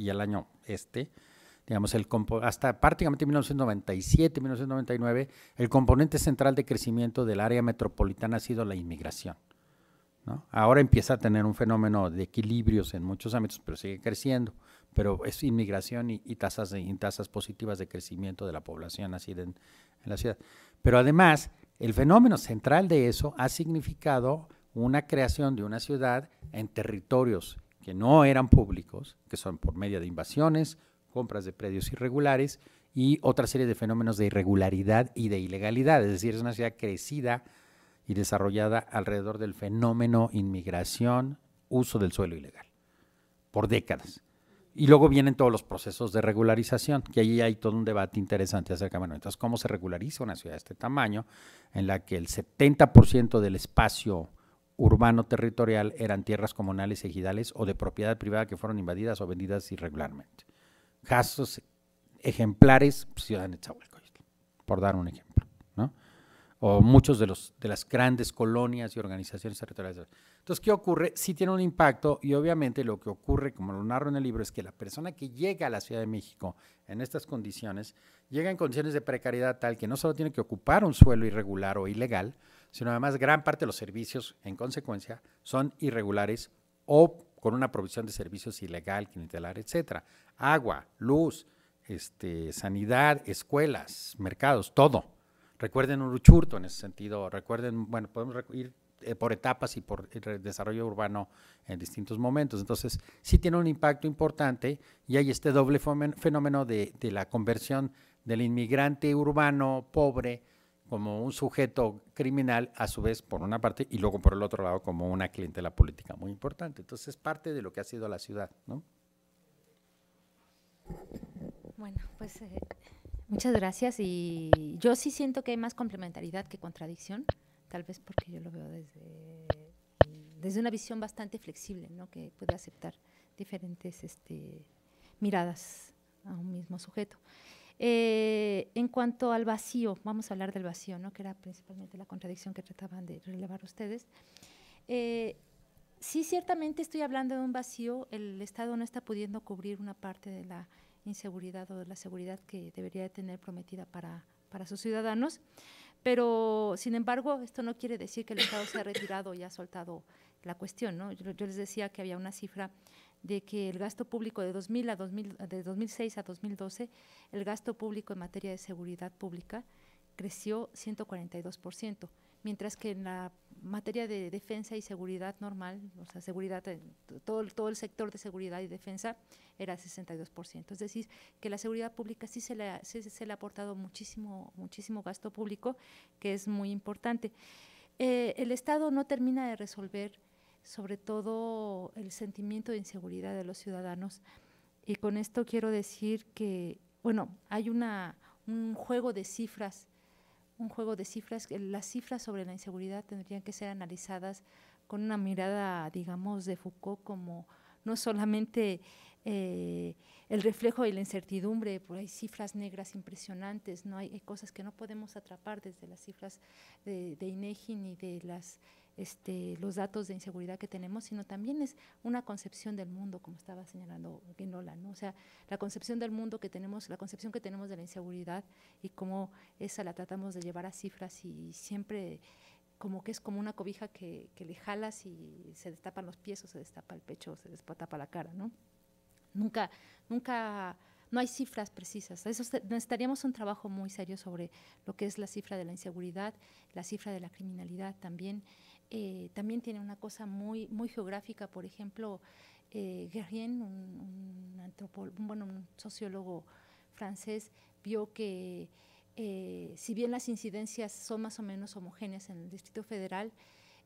y el año este, digamos, el hasta prácticamente 1997, 1999, el componente central de crecimiento del área metropolitana ha sido la inmigración. Ahora empieza a tener un fenómeno de equilibrios en muchos ámbitos, pero sigue creciendo. Pero es inmigración y, tasas, de, tasas positivas de crecimiento de la población así en, en la ciudad. Pero además, el fenómeno central de eso ha significado una creación de una ciudad en territorios que no eran públicos, que son por medio de invasiones, compras de predios irregulares y otra serie de fenómenos de irregularidad y de ilegalidad. Es decir, es una ciudad crecida y desarrollada alrededor del fenómeno inmigración, uso del suelo ilegal, por décadas. Y luego vienen todos los procesos de regularización, que ahí hay todo un debate interesante acerca de, bueno, entonces, ¿cómo se regulariza una ciudad de este tamaño en la que el 70% del espacio urbano territorial eran tierras comunales, ejidales o de propiedad privada que fueron invadidas o vendidas irregularmente? Casos ejemplares, pues, Ciudad de por dar un ejemplo o muchos de, los, de las grandes colonias y organizaciones territoriales. Entonces, ¿qué ocurre? Sí tiene un impacto y obviamente lo que ocurre, como lo narro en el libro, es que la persona que llega a la Ciudad de México en estas condiciones, llega en condiciones de precariedad tal que no solo tiene que ocupar un suelo irregular o ilegal, sino además gran parte de los servicios, en consecuencia, son irregulares o con una provisión de servicios ilegal, clientelar, etcétera. Agua, luz, este, sanidad, escuelas, mercados, todo. Recuerden un Uruchurto en ese sentido, recuerden, bueno, podemos ir eh, por etapas y por desarrollo urbano en distintos momentos. Entonces, sí tiene un impacto importante y hay este doble fenómeno de, la conversión del inmigrante urbano pobre como un sujeto criminal, a su vez por una parte, y luego por el otro lado como una clientela política muy importante. Entonces, es parte de lo que ha sido la ciudad. ¿no? Bueno, pues eh, Muchas gracias y yo sí siento que hay más complementariedad que contradicción, tal vez porque yo lo veo desde, desde una visión bastante flexible, ¿no? que puede aceptar diferentes este, miradas a un mismo sujeto. Eh, en cuanto al vacío, vamos a hablar del vacío, ¿no? que era principalmente la contradicción que trataban de relevar ustedes. Eh, sí, ciertamente estoy hablando de un vacío, el Estado no está pudiendo cubrir una parte de la inseguridad o la seguridad que debería tener prometida para, para sus ciudadanos. Pero, sin embargo, esto no quiere decir que el Estado se ha retirado y ha soltado la cuestión. Yo, les decía que había una cifra de que el gasto público de, 2000 a 2000, de 2006 a 2012, el gasto público en materia de seguridad pública creció 142% mientras que en la materia de defensa y seguridad normal, o sea, seguridad, todo, todo el sector de seguridad y defensa era 62%. Es decir, que la seguridad pública sí se le, ha, se le ha aportado muchísimo, muchísimo gasto público, que es muy importante. Eh, el Estado no termina de resolver sobre todo el sentimiento de inseguridad de los ciudadanos. Y con esto quiero decir que, bueno, hay una, un juego de cifras un juego de cifras. Las cifras sobre la inseguridad tendrían que ser analizadas con una mirada, digamos, de Foucault como no solamente eh, el reflejo y la incertidumbre, por hay cifras negras impresionantes, no hay, cosas que no podemos atrapar desde las cifras de, de INEGI ni de las este, los datos de inseguridad que tenemos, sino también es una concepción del mundo, como estaba señalando Guinola, ¿no? O sea, la concepción del mundo que tenemos, la concepción que tenemos de la inseguridad y cómo esa la tratamos de llevar a cifras y siempre como que es como una cobija que, le jalas y se destapan los pies o se destapa el pecho o se destapa la cara, ¿no? Nunca, nunca no hay cifras precisas. Eso necesitaríamos un trabajo muy serio sobre lo que es la cifra de la inseguridad, la cifra de la criminalidad también, eh, también tiene una cosa muy, muy geográfica, por ejemplo, eh, Guerrien, un, un, bueno, sociólogo francés, vio que eh, si bien las incidencias son más o menos homogéneas en el Distrito Federal,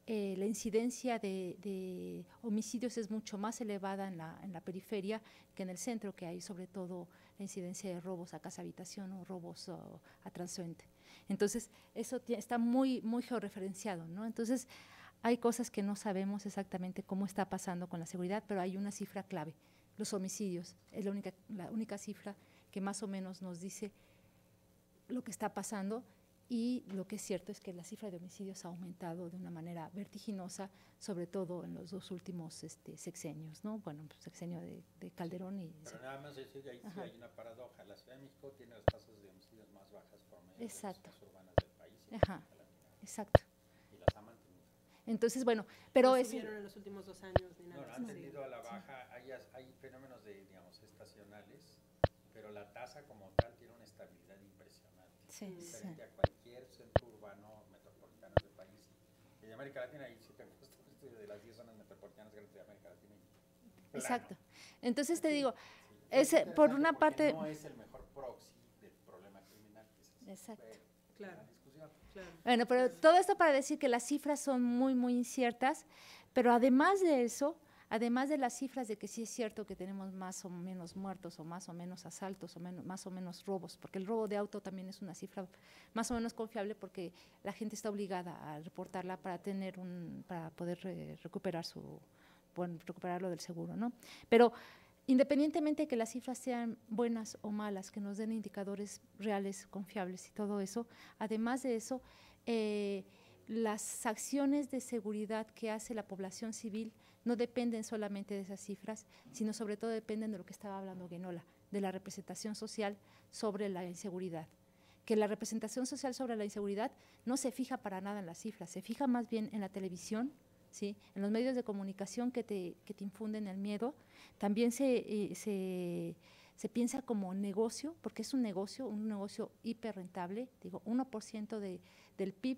la incidencia de, homicidios es mucho más elevada en la, periferia que en el centro, que hay sobre todo la incidencia de robos a casa habitación o robos oh, a transuente. Entonces, eso está muy, muy georreferenciado. ¿no? Entonces, hay cosas que no sabemos exactamente cómo está pasando con la seguridad, pero hay una cifra clave, los homicidios. Es la única, la única cifra que más o menos nos dice lo que está pasando y lo que es cierto es que la cifra de homicidios ha aumentado de una manera vertiginosa, sobre todo en los dos últimos este, sexenios, ¿no? Bueno, pues, sexenio de, Calderón y... nada más decir que ahí sí hay una paradoja. La Ciudad de México tiene las tasas de homicidios más bajas por medio de las urbanas del país. Ajá. Exacto. Entonces, bueno, pero no en los últimos dos años ni nada. No, han tendido a la baja, hay, fenómenos de, digamos, estacionales, pero la tasa como tal tiene una estabilidad impresionante. Sí, sí. a cualquier centro urbano metropolitano del país. Y de América Latina, ahí sí tengo es de las 10 zonas metropolitanas grandes de América Latina. Exacto. Entonces te digo, por una parte... No es el mejor proxy del problema criminal. Que es Exacto. claro. Bueno, pero todo esto para decir que las cifras son muy, muy inciertas, pero además de eso, además de las cifras de que sí es cierto que tenemos más o menos muertos o más o menos asaltos o menos, más o menos robos, porque el robo de auto también es una cifra más o menos confiable porque la gente está obligada a reportarla para tener un para poder eh, recuperar su bueno, recuperarlo del seguro, ¿no? Pero Independientemente de que las cifras sean buenas o malas, que nos den indicadores reales, confiables y todo eso, además de eso, eh, las acciones de seguridad que hace la población civil no dependen solamente de esas cifras, sino sobre todo dependen de lo que estaba hablando Genola, de la representación social sobre la inseguridad. Que la representación social sobre la inseguridad no se fija para nada en las cifras, se fija más bien en la televisión, en los medios de comunicación que te, infunden el miedo, también eh, se, piensa como negocio, porque es un negocio, un negocio hiper rentable, digo, 1% del PIB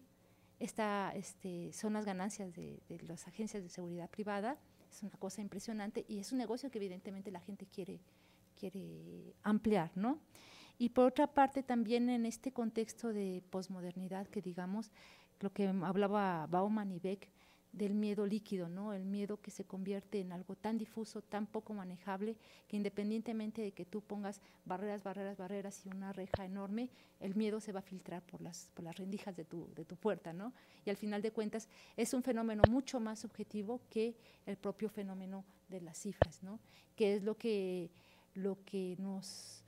está, este, son las ganancias de, las agencias de seguridad privada, es una cosa impresionante y es un negocio que evidentemente la gente quiere, quiere ampliar, ¿no? Y por otra parte, también en este contexto de posmodernidad, que digamos, lo que hablaba Bauman y Beck, del miedo líquido, ¿no? El miedo que se convierte en algo tan difuso, tan poco manejable, que independientemente de que tú pongas barreras, barreras, barreras y una reja enorme, el miedo se va a filtrar por las, las rendijas de tu, de tu puerta, ¿no? Y al final de cuentas es un fenómeno mucho más subjetivo que el propio fenómeno de las cifras, ¿no? Que es lo que, lo que nos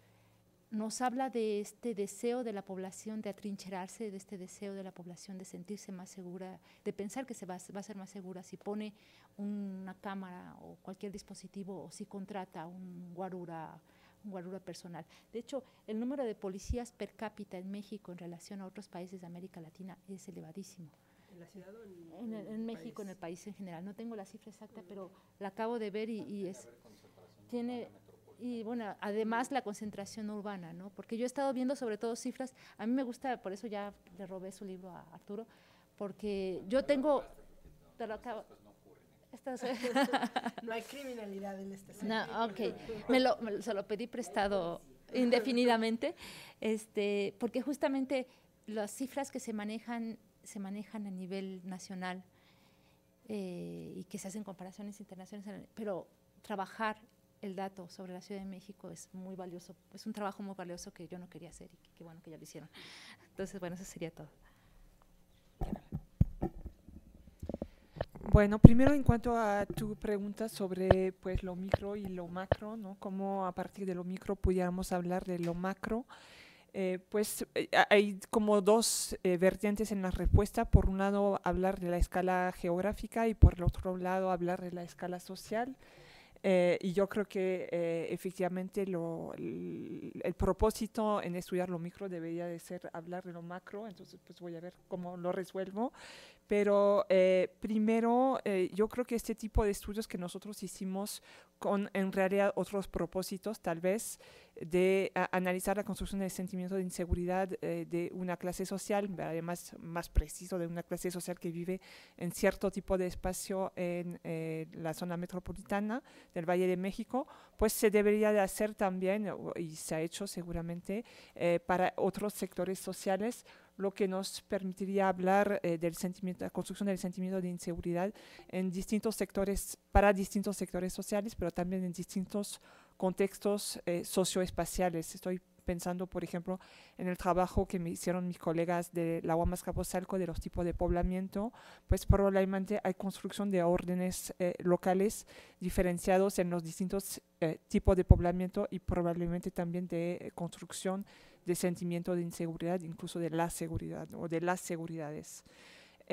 nos habla de este deseo de la población de atrincherarse, de este deseo de la población de sentirse más segura, de pensar que se va, a ser más segura si pone una cámara o cualquier dispositivo o si contrata un guarura, un guarura personal. De hecho, el número de policías per cápita en México en relación a otros países de América Latina es elevadísimo. ¿En la ciudad en, México, en el país en general? No tengo la cifra exacta, pero la acabo de ver y, es... Tiene, y bueno, además la concentración urbana, ¿no? Porque yo he estado viendo sobre todo cifras, a mí me gusta, por eso ya le robé su libro a Arturo, porque yo tengo... Te ¿eh? no hay criminalidad en este sentido. No, ok. Me lo, se lo pedí prestado indefinidamente, este, porque justamente las cifras que se manejan se manejan a nivel nacional eh, y que se hacen comparaciones internacionales, pero trabajar el dato sobre la Ciudad de México es muy valioso, es un trabajo muy valioso que yo no quería hacer y que, bueno que ya lo hicieron. Entonces, bueno, eso sería todo. Bueno, primero en cuanto a tu pregunta sobre pues lo micro y lo macro, ¿no? Cómo a partir de lo micro pudiéramos hablar de lo macro. Eh, pues eh, hay como dos eh, vertientes en la respuesta. Por un lado, hablar de la escala geográfica y por el otro lado, hablar de la escala social. Eh, y yo creo que eh, efectivamente el, propósito en estudiar lo micro debería de ser hablar de lo macro, entonces pues voy a ver cómo lo resuelvo, pero eh, primero, eh, yo creo que este tipo de estudios que nosotros hicimos con en realidad otros propósitos, tal vez, de analizar la construcción del sentimiento de inseguridad eh, de una clase social, además más preciso, de una clase social que vive en cierto tipo de espacio en la zona metropolitana del Valle de México, pues se debería de hacer también, y se ha hecho seguramente, para otros sectores sociales lo que nos permitiría hablar de eh, del sentimiento, la construcción del sentimiento de inseguridad en distintos sectores, para distintos sectores sociales, pero también en distintos contextos eh, socioespaciales. Estoy pensando, por ejemplo, en el trabajo que me hicieron mis colegas de la UAMAS Capozalco de los tipos de poblamiento, pues probablemente hay construcción de órdenes eh, locales diferenciados en los distintos tipos de poblamiento y probablemente también de construcción de sentimiento de inseguridad, incluso de la seguridad o de las seguridades.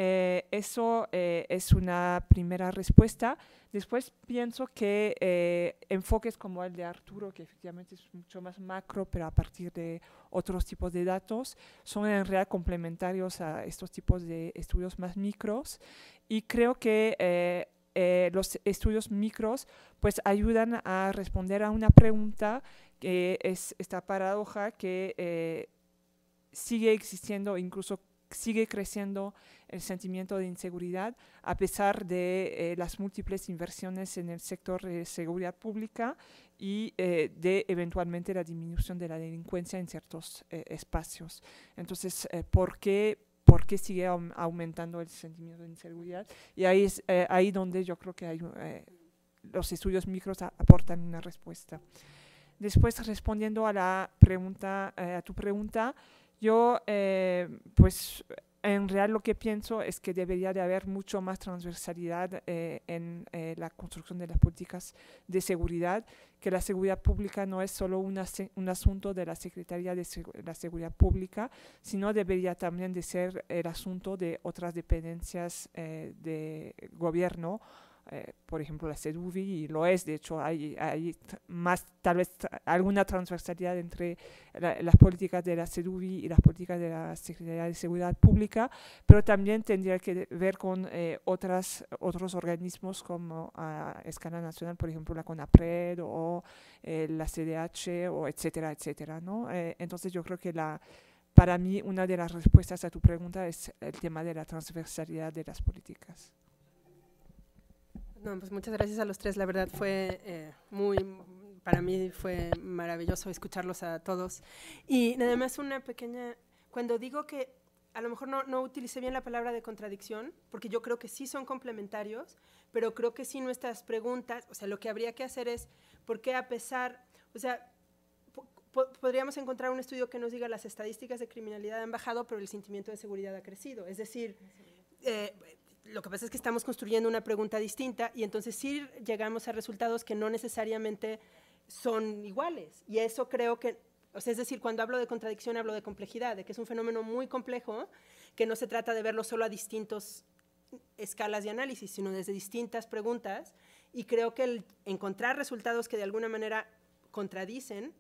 Eh, eso eh, es una primera respuesta. Después pienso que eh, enfoques como el de Arturo, que efectivamente es mucho más macro, pero a partir de otros tipos de datos, son en realidad complementarios a estos tipos de estudios más micros. Y creo que los estudios micros pues ayudan a responder a una pregunta que es esta paradoja que eh, sigue existiendo, incluso sigue creciendo el sentimiento de inseguridad a pesar de eh, las múltiples inversiones en el sector de seguridad pública y eh, de eventualmente la disminución de la delincuencia en ciertos espacios. Entonces, ¿por qué por sigue aumentando el sentimiento de inseguridad. Y ahí es ahí donde yo creo que los estudios micros aportan una respuesta. Después, respondiendo a, la pregunta, eh, a tu pregunta, yo, eh, pues, en real lo que pienso es que debería de haber mucho más transversalidad eh, en la construcción de las políticas de seguridad, que la seguridad pública no es solo un asunto de la Secretaría de la Seguridad Pública, sino debería también de ser el asunto de otras dependencias de gobierno eh, por ejemplo, la CEDUVI, y lo es, de hecho, hay, hay más, tal vez, alguna transversalidad entre las políticas de la CEDUVI y las políticas de la Secretaría de Seguridad Pública, pero también tendría que ver con eh, otras, otros organismos como a ah, escala nacional, por ejemplo, la CONAPRED o eh, la CDH, o etcétera, etcétera, ¿no? entonces, yo creo que la para mí una de las respuestas a tu pregunta es el tema de la transversalidad de las políticas. No, pues muchas gracias a los tres. La verdad fue eh, muy, para mí fue maravilloso escucharlos a todos. Y nada más una pequeña, cuando digo que a lo mejor no, no utilicé bien la palabra de contradicción, porque yo creo que sí son complementarios, pero creo que sí nuestras preguntas, o sea, lo que habría que hacer es, ¿por qué a pesar, o sea, podríamos encontrar un estudio que nos diga las estadísticas de criminalidad han bajado, pero el sentimiento de seguridad ha crecido. Es decir, eh, lo que pasa es que estamos construyendo una pregunta distinta y entonces sí llegamos a resultados que no necesariamente son iguales. Y eso creo que, o sea, es decir, cuando hablo de contradicción hablo de complejidad, de que es un fenómeno muy complejo, que no se trata de verlo solo a distintas escalas de análisis, sino desde distintas preguntas. Y creo que el encontrar resultados que de alguna manera contradicen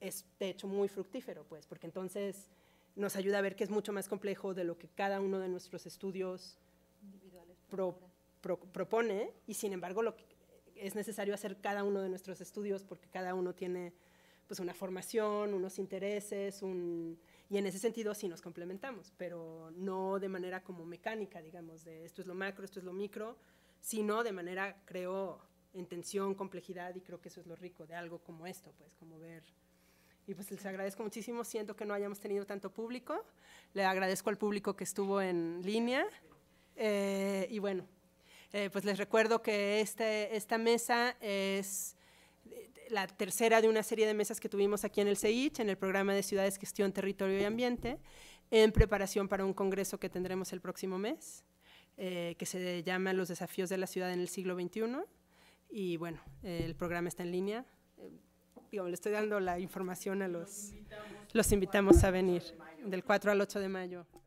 es de hecho muy fructífero, pues, porque entonces nos ayuda a ver que es mucho más complejo de lo que cada uno de nuestros estudios propone y sin embargo lo es necesario hacer cada uno de nuestros estudios porque cada uno tiene pues una formación, unos intereses, y en ese sentido sí nos complementamos, pero no de manera como mecánica, digamos, de esto es lo macro, esto es lo micro, sino de manera, creo, en tensión, complejidad, y creo que eso es lo rico de algo como esto, pues, como ver. Y pues les agradezco muchísimo, siento que no hayamos tenido tanto público, le agradezco al público que estuvo en línea. Eh, y bueno, eh, pues les recuerdo que este, esta mesa es la tercera de una serie de mesas que tuvimos aquí en el CEICH, en el programa de Ciudades, Gestión, Territorio y Ambiente, en preparación para un congreso que tendremos el próximo mes, eh, que se llama Los desafíos de la ciudad en el siglo XXI. Y bueno, el programa está en línea. le estoy dando la información a los... los invitamos a venir del 4 al 8 de mayo.